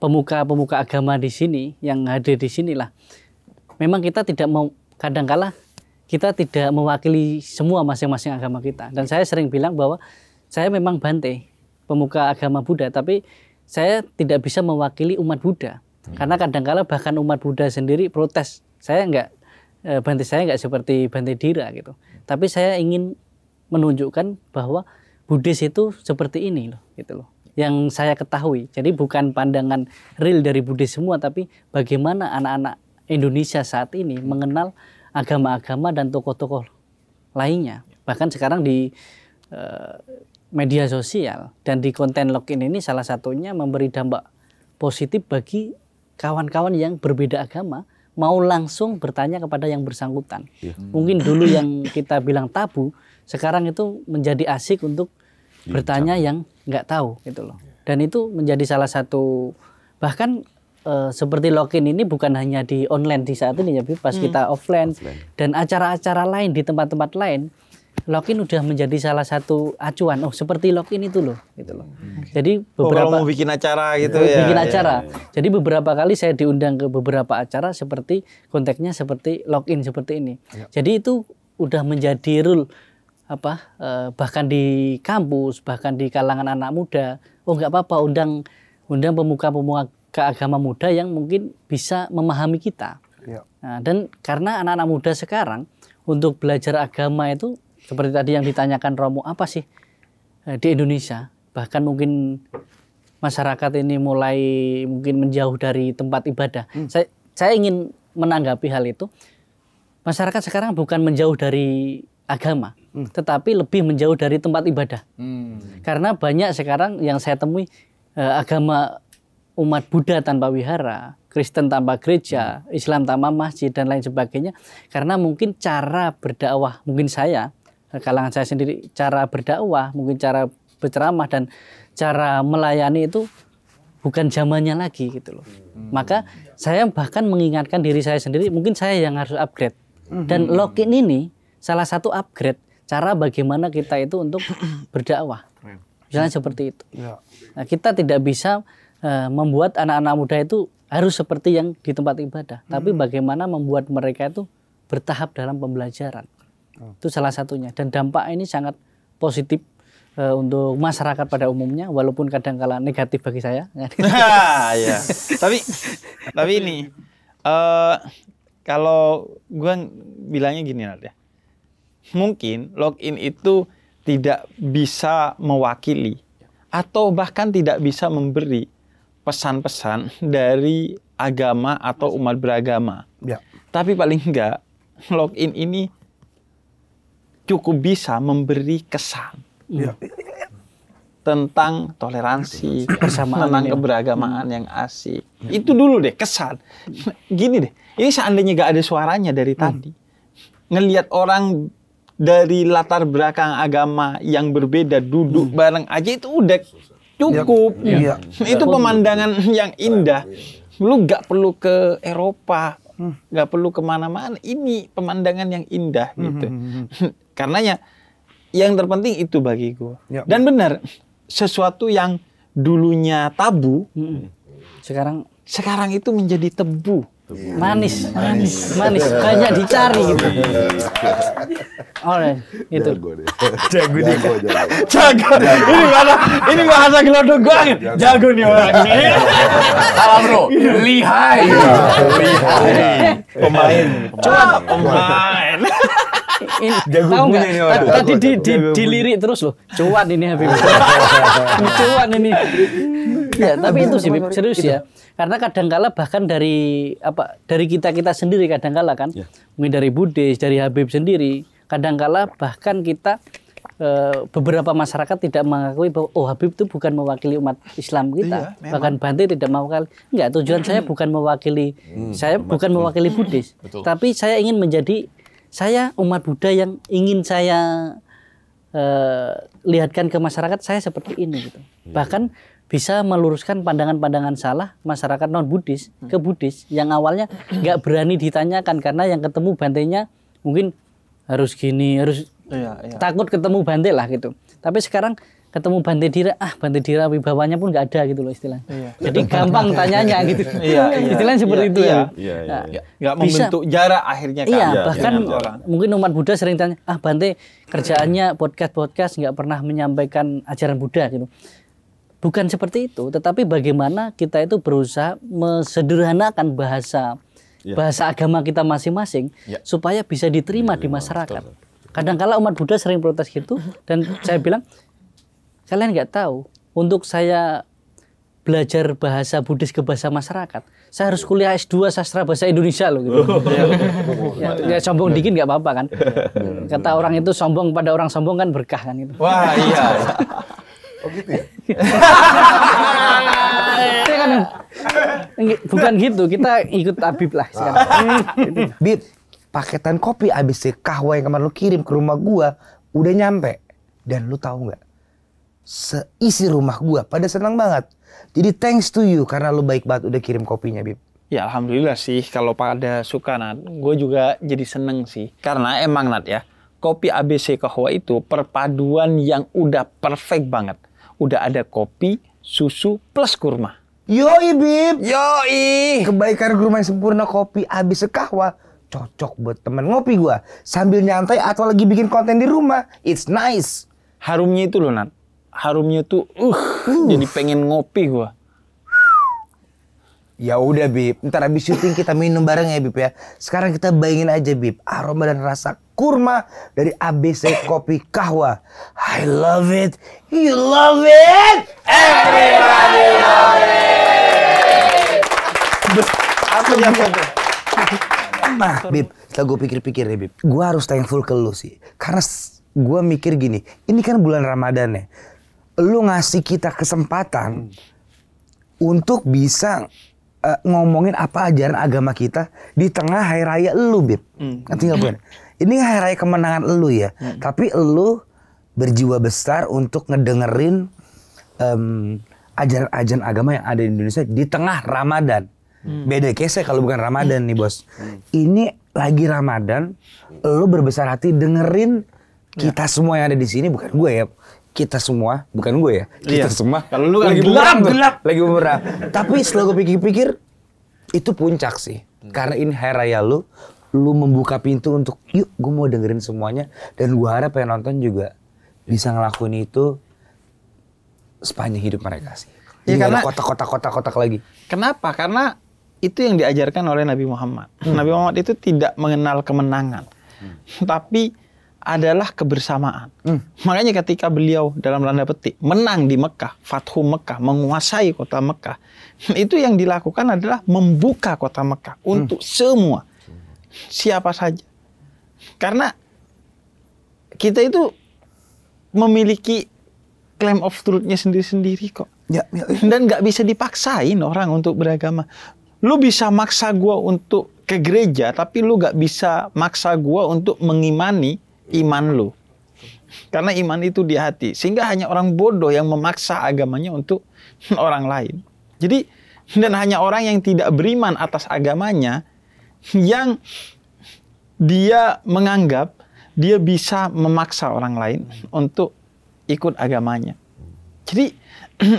Speaker 2: pemuka-pemuka agama di sini yang hadir di sinilah memang kita tidak mau kala kita tidak mewakili semua masing-masing agama kita. Dan saya sering bilang bahwa saya memang Bante, pemuka agama Buddha, tapi saya tidak bisa mewakili umat Buddha. Hmm. Karena kadangkala kala bahkan umat Buddha sendiri protes. Saya enggak e, eh, Bante saya enggak seperti Bante Dira gitu. Tapi saya ingin menunjukkan bahwa Buddhis itu seperti ini loh, gitu loh. Yang saya ketahui. Jadi bukan pandangan real dari Buddhis semua, tapi bagaimana anak-anak Indonesia saat ini mengenal agama-agama dan tokoh-tokoh lainnya. Bahkan sekarang di eh, media sosial dan di konten login ini salah satunya memberi dampak positif bagi kawan-kawan yang berbeda agama mau langsung bertanya kepada yang bersangkutan. Ya. Mungkin dulu yang kita bilang tabu, sekarang itu menjadi asik untuk bertanya yang nggak tahu gitu loh. Dan itu menjadi salah satu bahkan e, seperti login ini bukan hanya di online di saat ini ya, pas hmm. kita offline, offline. dan acara-acara lain di tempat-tempat lain login udah menjadi salah satu acuan. Oh, seperti login itu loh, gitu loh. Jadi beberapa oh, kalau mau
Speaker 3: bikin acara gitu oh, ya. Bikin iya, acara.
Speaker 2: Ya, ya. Jadi beberapa kali saya diundang ke beberapa acara seperti konteksnya seperti login seperti ini. Ya. Jadi itu udah menjadi rule apa eh, bahkan di kampus, bahkan di kalangan anak muda. Oh, nggak apa-apa undang undang pemuka-pemuka keagama muda yang mungkin bisa memahami kita. Ya. Nah, dan karena anak-anak muda sekarang untuk belajar agama itu seperti tadi yang ditanyakan Romo, apa sih eh, di Indonesia bahkan mungkin masyarakat ini mulai mungkin menjauh dari tempat ibadah. Hmm. Saya saya ingin menanggapi hal itu. Masyarakat sekarang bukan menjauh dari agama, hmm. tetapi lebih menjauh dari tempat ibadah. Hmm. Karena banyak sekarang yang saya temui eh, agama umat Buddha tanpa wihara, Kristen tanpa gereja, hmm. Islam tanpa masjid dan lain sebagainya. Karena mungkin cara berdakwah mungkin saya kalangan saya sendiri cara berdakwah mungkin cara berceramah dan cara melayani itu bukan zamannya lagi gitu loh hmm. maka saya bahkan mengingatkan diri saya sendiri mungkin saya yang harus upgrade hmm. dan login ini salah satu upgrade cara bagaimana kita itu untuk berdakwah misalnya seperti itu ya. nah, kita tidak bisa uh, membuat anak-anak muda itu harus seperti yang di tempat ibadah tapi hmm. bagaimana membuat mereka itu bertahap dalam pembelajaran Oh. Itu salah satunya. Dan dampak ini sangat positif e, untuk masyarakat pada umumnya, walaupun kadang-kala negatif bagi saya.
Speaker 3: ya. tapi, tapi ini e, kalau gue bilangnya gini ya mungkin login itu tidak bisa mewakili atau bahkan tidak bisa memberi pesan-pesan dari agama atau umat beragama. Ya. Tapi paling enggak login ini cukup bisa memberi kesan ya. tentang toleransi, persamaan, tentang iya. keberagamaan hmm. yang asik. Iya. Itu dulu deh kesan. Gini deh, ini seandainya gak ada suaranya dari hmm. tadi, ngelihat orang dari latar belakang agama yang berbeda duduk hmm. bareng aja itu udah cukup. Ya. Ya. Itu iya. pemandangan yang indah. Lu gak perlu ke Eropa, Gak perlu kemana-mana. Ini pemandangan yang indah gitu. Karenanya yang terpenting itu bagiku. Ya. Dan benar, sesuatu yang dulunya tabu hmm. sekarang sekarang itu menjadi tebu. Iya. Manis, manis, manis, manis. banyak dicari gitu.
Speaker 2: Oleh itu. Jago nih.
Speaker 6: Jago, Ini mana? Ini bahasa gelodok gua. Jago, jago nih orang ini. Salah bro, lihai. Lihai.
Speaker 5: Pemain.
Speaker 2: Coba pemain ini, jago tahu nggak? Tadi, tadi di, di, dilirik terus loh. Cuan ini Habib. Cuan ini. Ya, tapi itu sih serius ya. Karena kadangkala bahkan dari apa dari kita kita sendiri kadangkala kan, ya. mungkin dari Buddhis, dari Habib sendiri, kadangkala bahkan kita eh, beberapa masyarakat tidak mengakui bahwa oh Habib itu bukan mewakili umat Islam kita. Iya, Bahkan Bante tidak mewakili. Enggak, tujuan saya hmm. bukan mewakili hmm, saya bukan mewakili Buddhis, tapi saya ingin menjadi saya umat Buddha yang ingin saya uh, lihatkan ke masyarakat saya seperti ini gitu. Hmm. Bahkan bisa meluruskan pandangan-pandangan salah masyarakat non Buddhis hmm. ke Buddhis yang awalnya nggak berani ditanyakan karena yang ketemu bantainya mungkin harus gini harus iya, iya. takut ketemu bantelah lah gitu. Tapi sekarang ketemu Bante Dira, ah Bante Dira wibawanya pun nggak ada gitu loh istilah. Iya. Jadi gampang tanyanya iya, gitu. iya, iya, istilahnya iya, seperti iya, itu iya, ya. Iya, iya, nah, iya. Nggak bisa, jarak akhirnya kan. Iya, iya bahkan iya, iya. mungkin umat Buddha sering tanya, ah Bante kerjaannya podcast-podcast nggak pernah menyampaikan ajaran Buddha gitu. Bukan seperti itu, tetapi bagaimana kita itu berusaha mesederhanakan bahasa iya. bahasa agama kita masing-masing iya. supaya bisa diterima iya, di iya, masyarakat. kadang -kadang umat Buddha sering protes gitu dan saya bilang Kalian nggak tahu, untuk saya belajar bahasa Buddhis ke bahasa masyarakat, saya harus kuliah S2 sastra bahasa Indonesia loh gitu. Oh, iya, iya. Ya, ya, sombong dikit nggak apa-apa kan. Kata orang itu sombong pada orang sombong kan berkah kan itu? Wah, iya. Oh gitu ya? kan bukan gitu, kita ikut Abib lah sekarang. Bib,
Speaker 1: paketan kopi abis kahwa yang kemarin lu kirim ke rumah gua udah nyampe. Dan lu tahu nggak? seisi rumah gua pada senang banget. Jadi thanks to you karena lu baik banget udah kirim kopinya, Bib.
Speaker 3: Ya alhamdulillah sih kalau pada suka Nat, gue juga jadi seneng sih. Karena emang Nat ya, kopi ABC Kahwa itu perpaduan yang udah perfect banget. Udah ada kopi, susu, plus kurma.
Speaker 1: Yoi Bib! Yoi! Kebaikan kurma yang sempurna kopi ABC Kahwa cocok buat temen ngopi gue. Sambil nyantai atau lagi bikin konten di rumah. It's nice. Harumnya itu loh Nat, harumnya tuh uh, uh. jadi pengen ngopi gua ya udah Bib, ntar abis syuting kita minum bareng ya Bib ya. Sekarang kita bayangin aja Bib, aroma dan rasa kurma dari ABC Kopi Kahwa. I love it, you love it, everybody love it. Apa yang Nah Bib, setelah gue pikir-pikir ya Bib, gue harus thankful ke lu sih. Karena gue mikir gini, ini kan bulan Ramadan ya lu ngasih kita kesempatan untuk bisa uh, ngomongin apa ajaran agama kita di tengah hari raya lu, Bib. Hmm. Nanti gak, Ini hari raya kemenangan lu ya, hmm. tapi lu berjiwa besar untuk ngedengerin um, ajaran-ajaran agama yang ada di Indonesia di tengah Ramadan. Hmm. Beda kese kalau bukan Ramadan hmm. nih, Bos. Hmm. Ini lagi Ramadan, lu berbesar hati dengerin ya. kita ya. semua yang ada di sini bukan gue ya kita semua, bukan gue ya, kita iya. semua. Kalau lu kan lagi gelap, gelap. Lagi bumerang. Tapi setelah gue pikir-pikir, itu puncak sih. Karena ini hari raya lu, lu membuka pintu untuk yuk gue mau dengerin semuanya. Dan gue harap yang nonton juga bisa ngelakuin itu sepanjang hidup mereka sih. Ya, karena kotak-kotak kotak-kotak
Speaker 3: lagi. Kenapa? Karena itu yang diajarkan oleh Nabi Muhammad. Hmm. Nabi Muhammad itu tidak mengenal kemenangan. Hmm. Tapi adalah kebersamaan. Hmm. Makanya ketika beliau dalam landa petik menang di Mekah, Fathu Mekah, menguasai kota Mekah, itu yang dilakukan adalah membuka kota Mekah hmm. untuk semua siapa saja. Karena kita itu memiliki claim of truth-nya sendiri-sendiri kok. Ya, ya, ya. Dan nggak bisa dipaksain orang untuk beragama. Lu bisa maksa gua untuk ke gereja, tapi lu nggak bisa maksa gua untuk mengimani iman lu. Karena iman itu di hati. Sehingga hanya orang bodoh yang memaksa agamanya untuk orang lain. Jadi dan hanya orang yang tidak beriman atas agamanya yang dia menganggap dia bisa memaksa orang lain untuk ikut agamanya. Jadi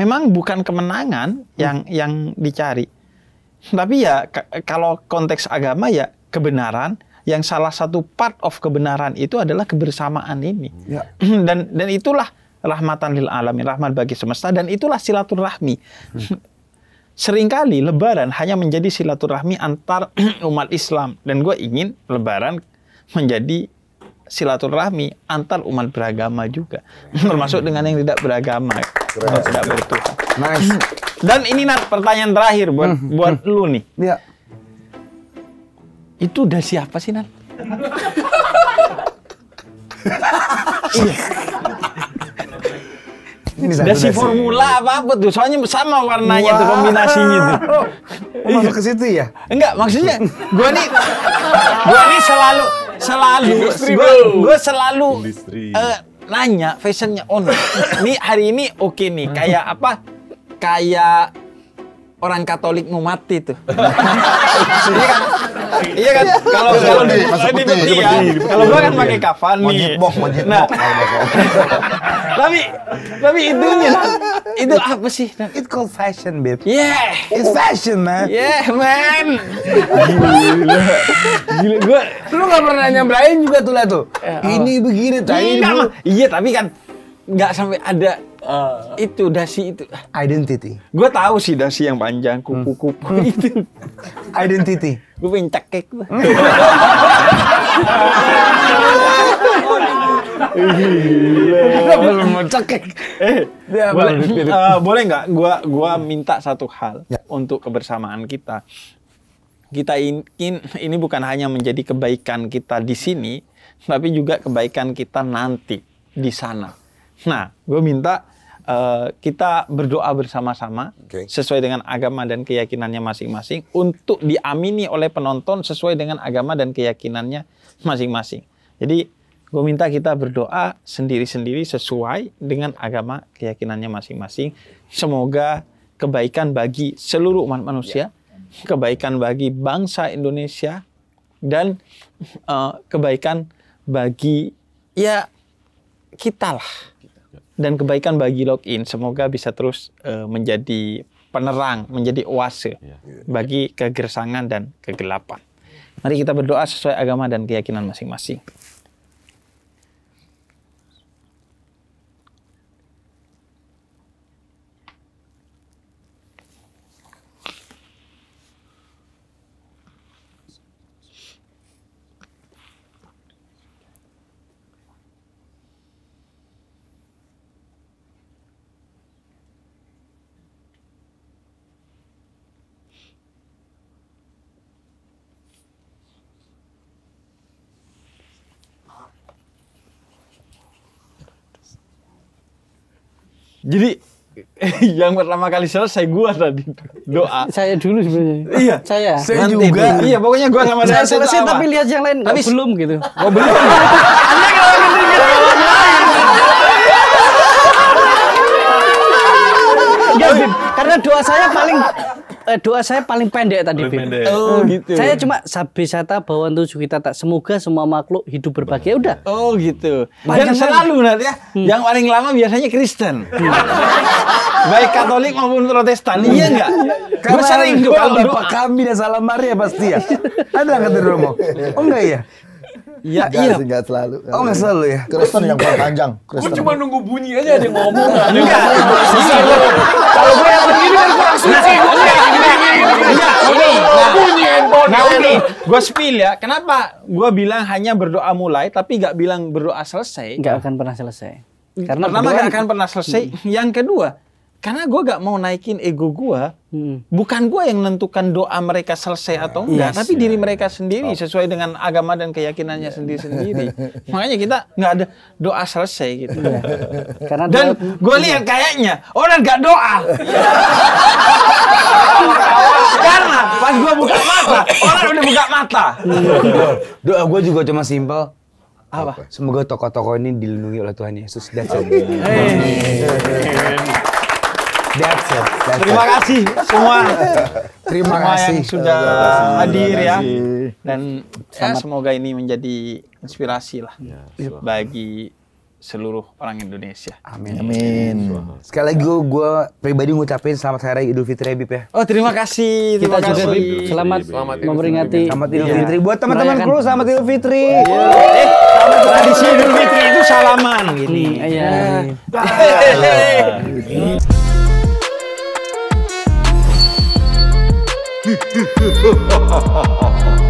Speaker 3: memang bukan kemenangan yang yang dicari. Tapi ya kalau konteks agama ya kebenaran yang salah satu part of kebenaran itu adalah kebersamaan ini. Ya. Hmm, dan dan itulah rahmatan lil alamin, rahmat bagi semesta dan itulah silaturahmi. Hmm. Seringkali lebaran hanya menjadi silaturahmi antar umat Islam dan gue ingin lebaran menjadi silaturahmi antar umat beragama juga termasuk dengan yang tidak beragama
Speaker 5: Keren. tidak bertuhan
Speaker 3: nice. dan ini Nat, pertanyaan terakhir buat hmm. buat lu nih ya. Itu udah siapa sih, Nan? Iya. Ini si formula apa apa tuh, soalnya sama warnanya wow. tuh kombinasinya tuh. Oh, masuk ke situ ya? Enggak, maksudnya gua nih gua nih selalu selalu gue gua, selalu eh, nanya fashionnya on nih ini hari ini oke nih kayak apa kayak orang Katolik mau mati tuh.
Speaker 5: Iya kan? iya kan kalau
Speaker 3: kalau di di peti ya kalau gua kan iya, pakai iya, iya. kafan nih bok nah
Speaker 1: tapi tapi nih itu apa sih nah, it called fashion babe yeah it's fashion man yeah man gila gila gua lu gak pernah nyamperin juga tuh lah tuh eh, ini oh. begini tadi iya tapi kan
Speaker 3: nggak sampai ada Uh. Itu dasi itu. Identity. Gue tahu sih dasi yang panjang hmm. kupu-kupu hmm. itu. Identity. Gue pengen cekek.
Speaker 5: belum hmm. mencekek. Eh, ya, boleh, uh,
Speaker 3: boleh nggak? Gua, gua minta satu hal ya. untuk kebersamaan kita. Kita ingin ini bukan hanya menjadi kebaikan kita di sini, tapi juga kebaikan kita nanti di sana. Nah, gue minta uh, kita berdoa bersama-sama okay. sesuai dengan agama dan keyakinannya masing-masing untuk diamini oleh penonton sesuai dengan agama dan keyakinannya masing-masing. Jadi gue minta kita berdoa sendiri-sendiri sesuai dengan agama keyakinannya masing-masing. Semoga kebaikan bagi seluruh umat manusia, ya. kebaikan bagi bangsa Indonesia, dan uh, kebaikan bagi ya kita lah dan kebaikan bagi login semoga bisa terus uh, menjadi penerang menjadi oase yeah. bagi kegersangan dan kegelapan mari kita berdoa sesuai agama dan keyakinan masing-masing Jadi yang pertama kali selesai gua tadi doa.
Speaker 2: saya dulu sebenarnya. Iya. Saya. Saya Nanti juga. Dulu. Iya, pokoknya gua sama saya selesai tapi
Speaker 3: lihat yang lain Habis. Oh, belum
Speaker 2: gitu. Oh, belum.
Speaker 5: Anda kalau
Speaker 2: ngerti iya, karena doa saya paling eh, doa saya paling pendek tadi. Paling pendek. Oh, oh gitu. Saya cuma sabisata bawaan tujuh kita tak semoga semua makhluk hidup berbahagia udah. Oh, gitu. Panjang Dan selalu nanti ya, hmm. yang paling lama biasanya Kristen. Hmm. Baik Katolik maupun Protestan. Iya enggak?
Speaker 5: Hmm.
Speaker 7: Karena sering doa, doa. kami
Speaker 1: dan salam Maria pasti ya. Ada
Speaker 7: kata Romo. Oh enggak ya? Iya, iya. Sih, gak selalu. Oh, gak selalu ya. Kristen yang paling panjang. Gue cuma
Speaker 6: nunggu bunyi aja ada yang ngomong. Enggak.
Speaker 7: Kalau gue yang begini kan gue langsung sih.
Speaker 6: Gue kayak gini. Bunyi handphone. Nah, ini
Speaker 3: gue spill ya. Kenapa gue bilang hanya berdoa mulai tapi gak bilang berdoa selesai? Gak
Speaker 2: akan pernah selesai. Karena pertama gak akan
Speaker 3: pernah selesai. Yang kedua, karena gue gak mau naikin ego gue hmm. bukan gue yang menentukan doa mereka selesai ya. atau enggak yes, tapi yeah. diri ya. mereka sendiri oh. sesuai dengan agama dan keyakinannya ya. sendiri-sendiri yeah. makanya kita gak ada doa selesai gitu iya. karena dan gue iya. lihat kayaknya orang gak doa
Speaker 5: karena
Speaker 1: pas gue buka mata orang udah buka mata doa gue juga cuma simpel apa? Semoga tokoh-tokoh ini dilindungi oleh Tuhan Yesus. That's Amin. That's it. That's
Speaker 5: Terima kasih
Speaker 3: semua. Terima semua kasih yang sudah hadir ya. Dan ya, semoga ini menjadi inspirasi lah ya, iya. bagi seluruh orang
Speaker 1: Indonesia. Amin. Amin. Iya. Sekali lagi gue, gue pribadi ngucapin selamat hari Idul Fitri Habib ya.
Speaker 2: Oh terima kasih. Terima Kita juga Selamat, selamat memperingati. Selamat Idul Fitri. Iya. Buat teman-teman kru
Speaker 1: selamat Idul Fitri. Eh, selamat tradisi Idul Fitri itu
Speaker 3: salaman gini. Hmm, iya.
Speaker 5: Ya. 呵呵呵呵哈哈。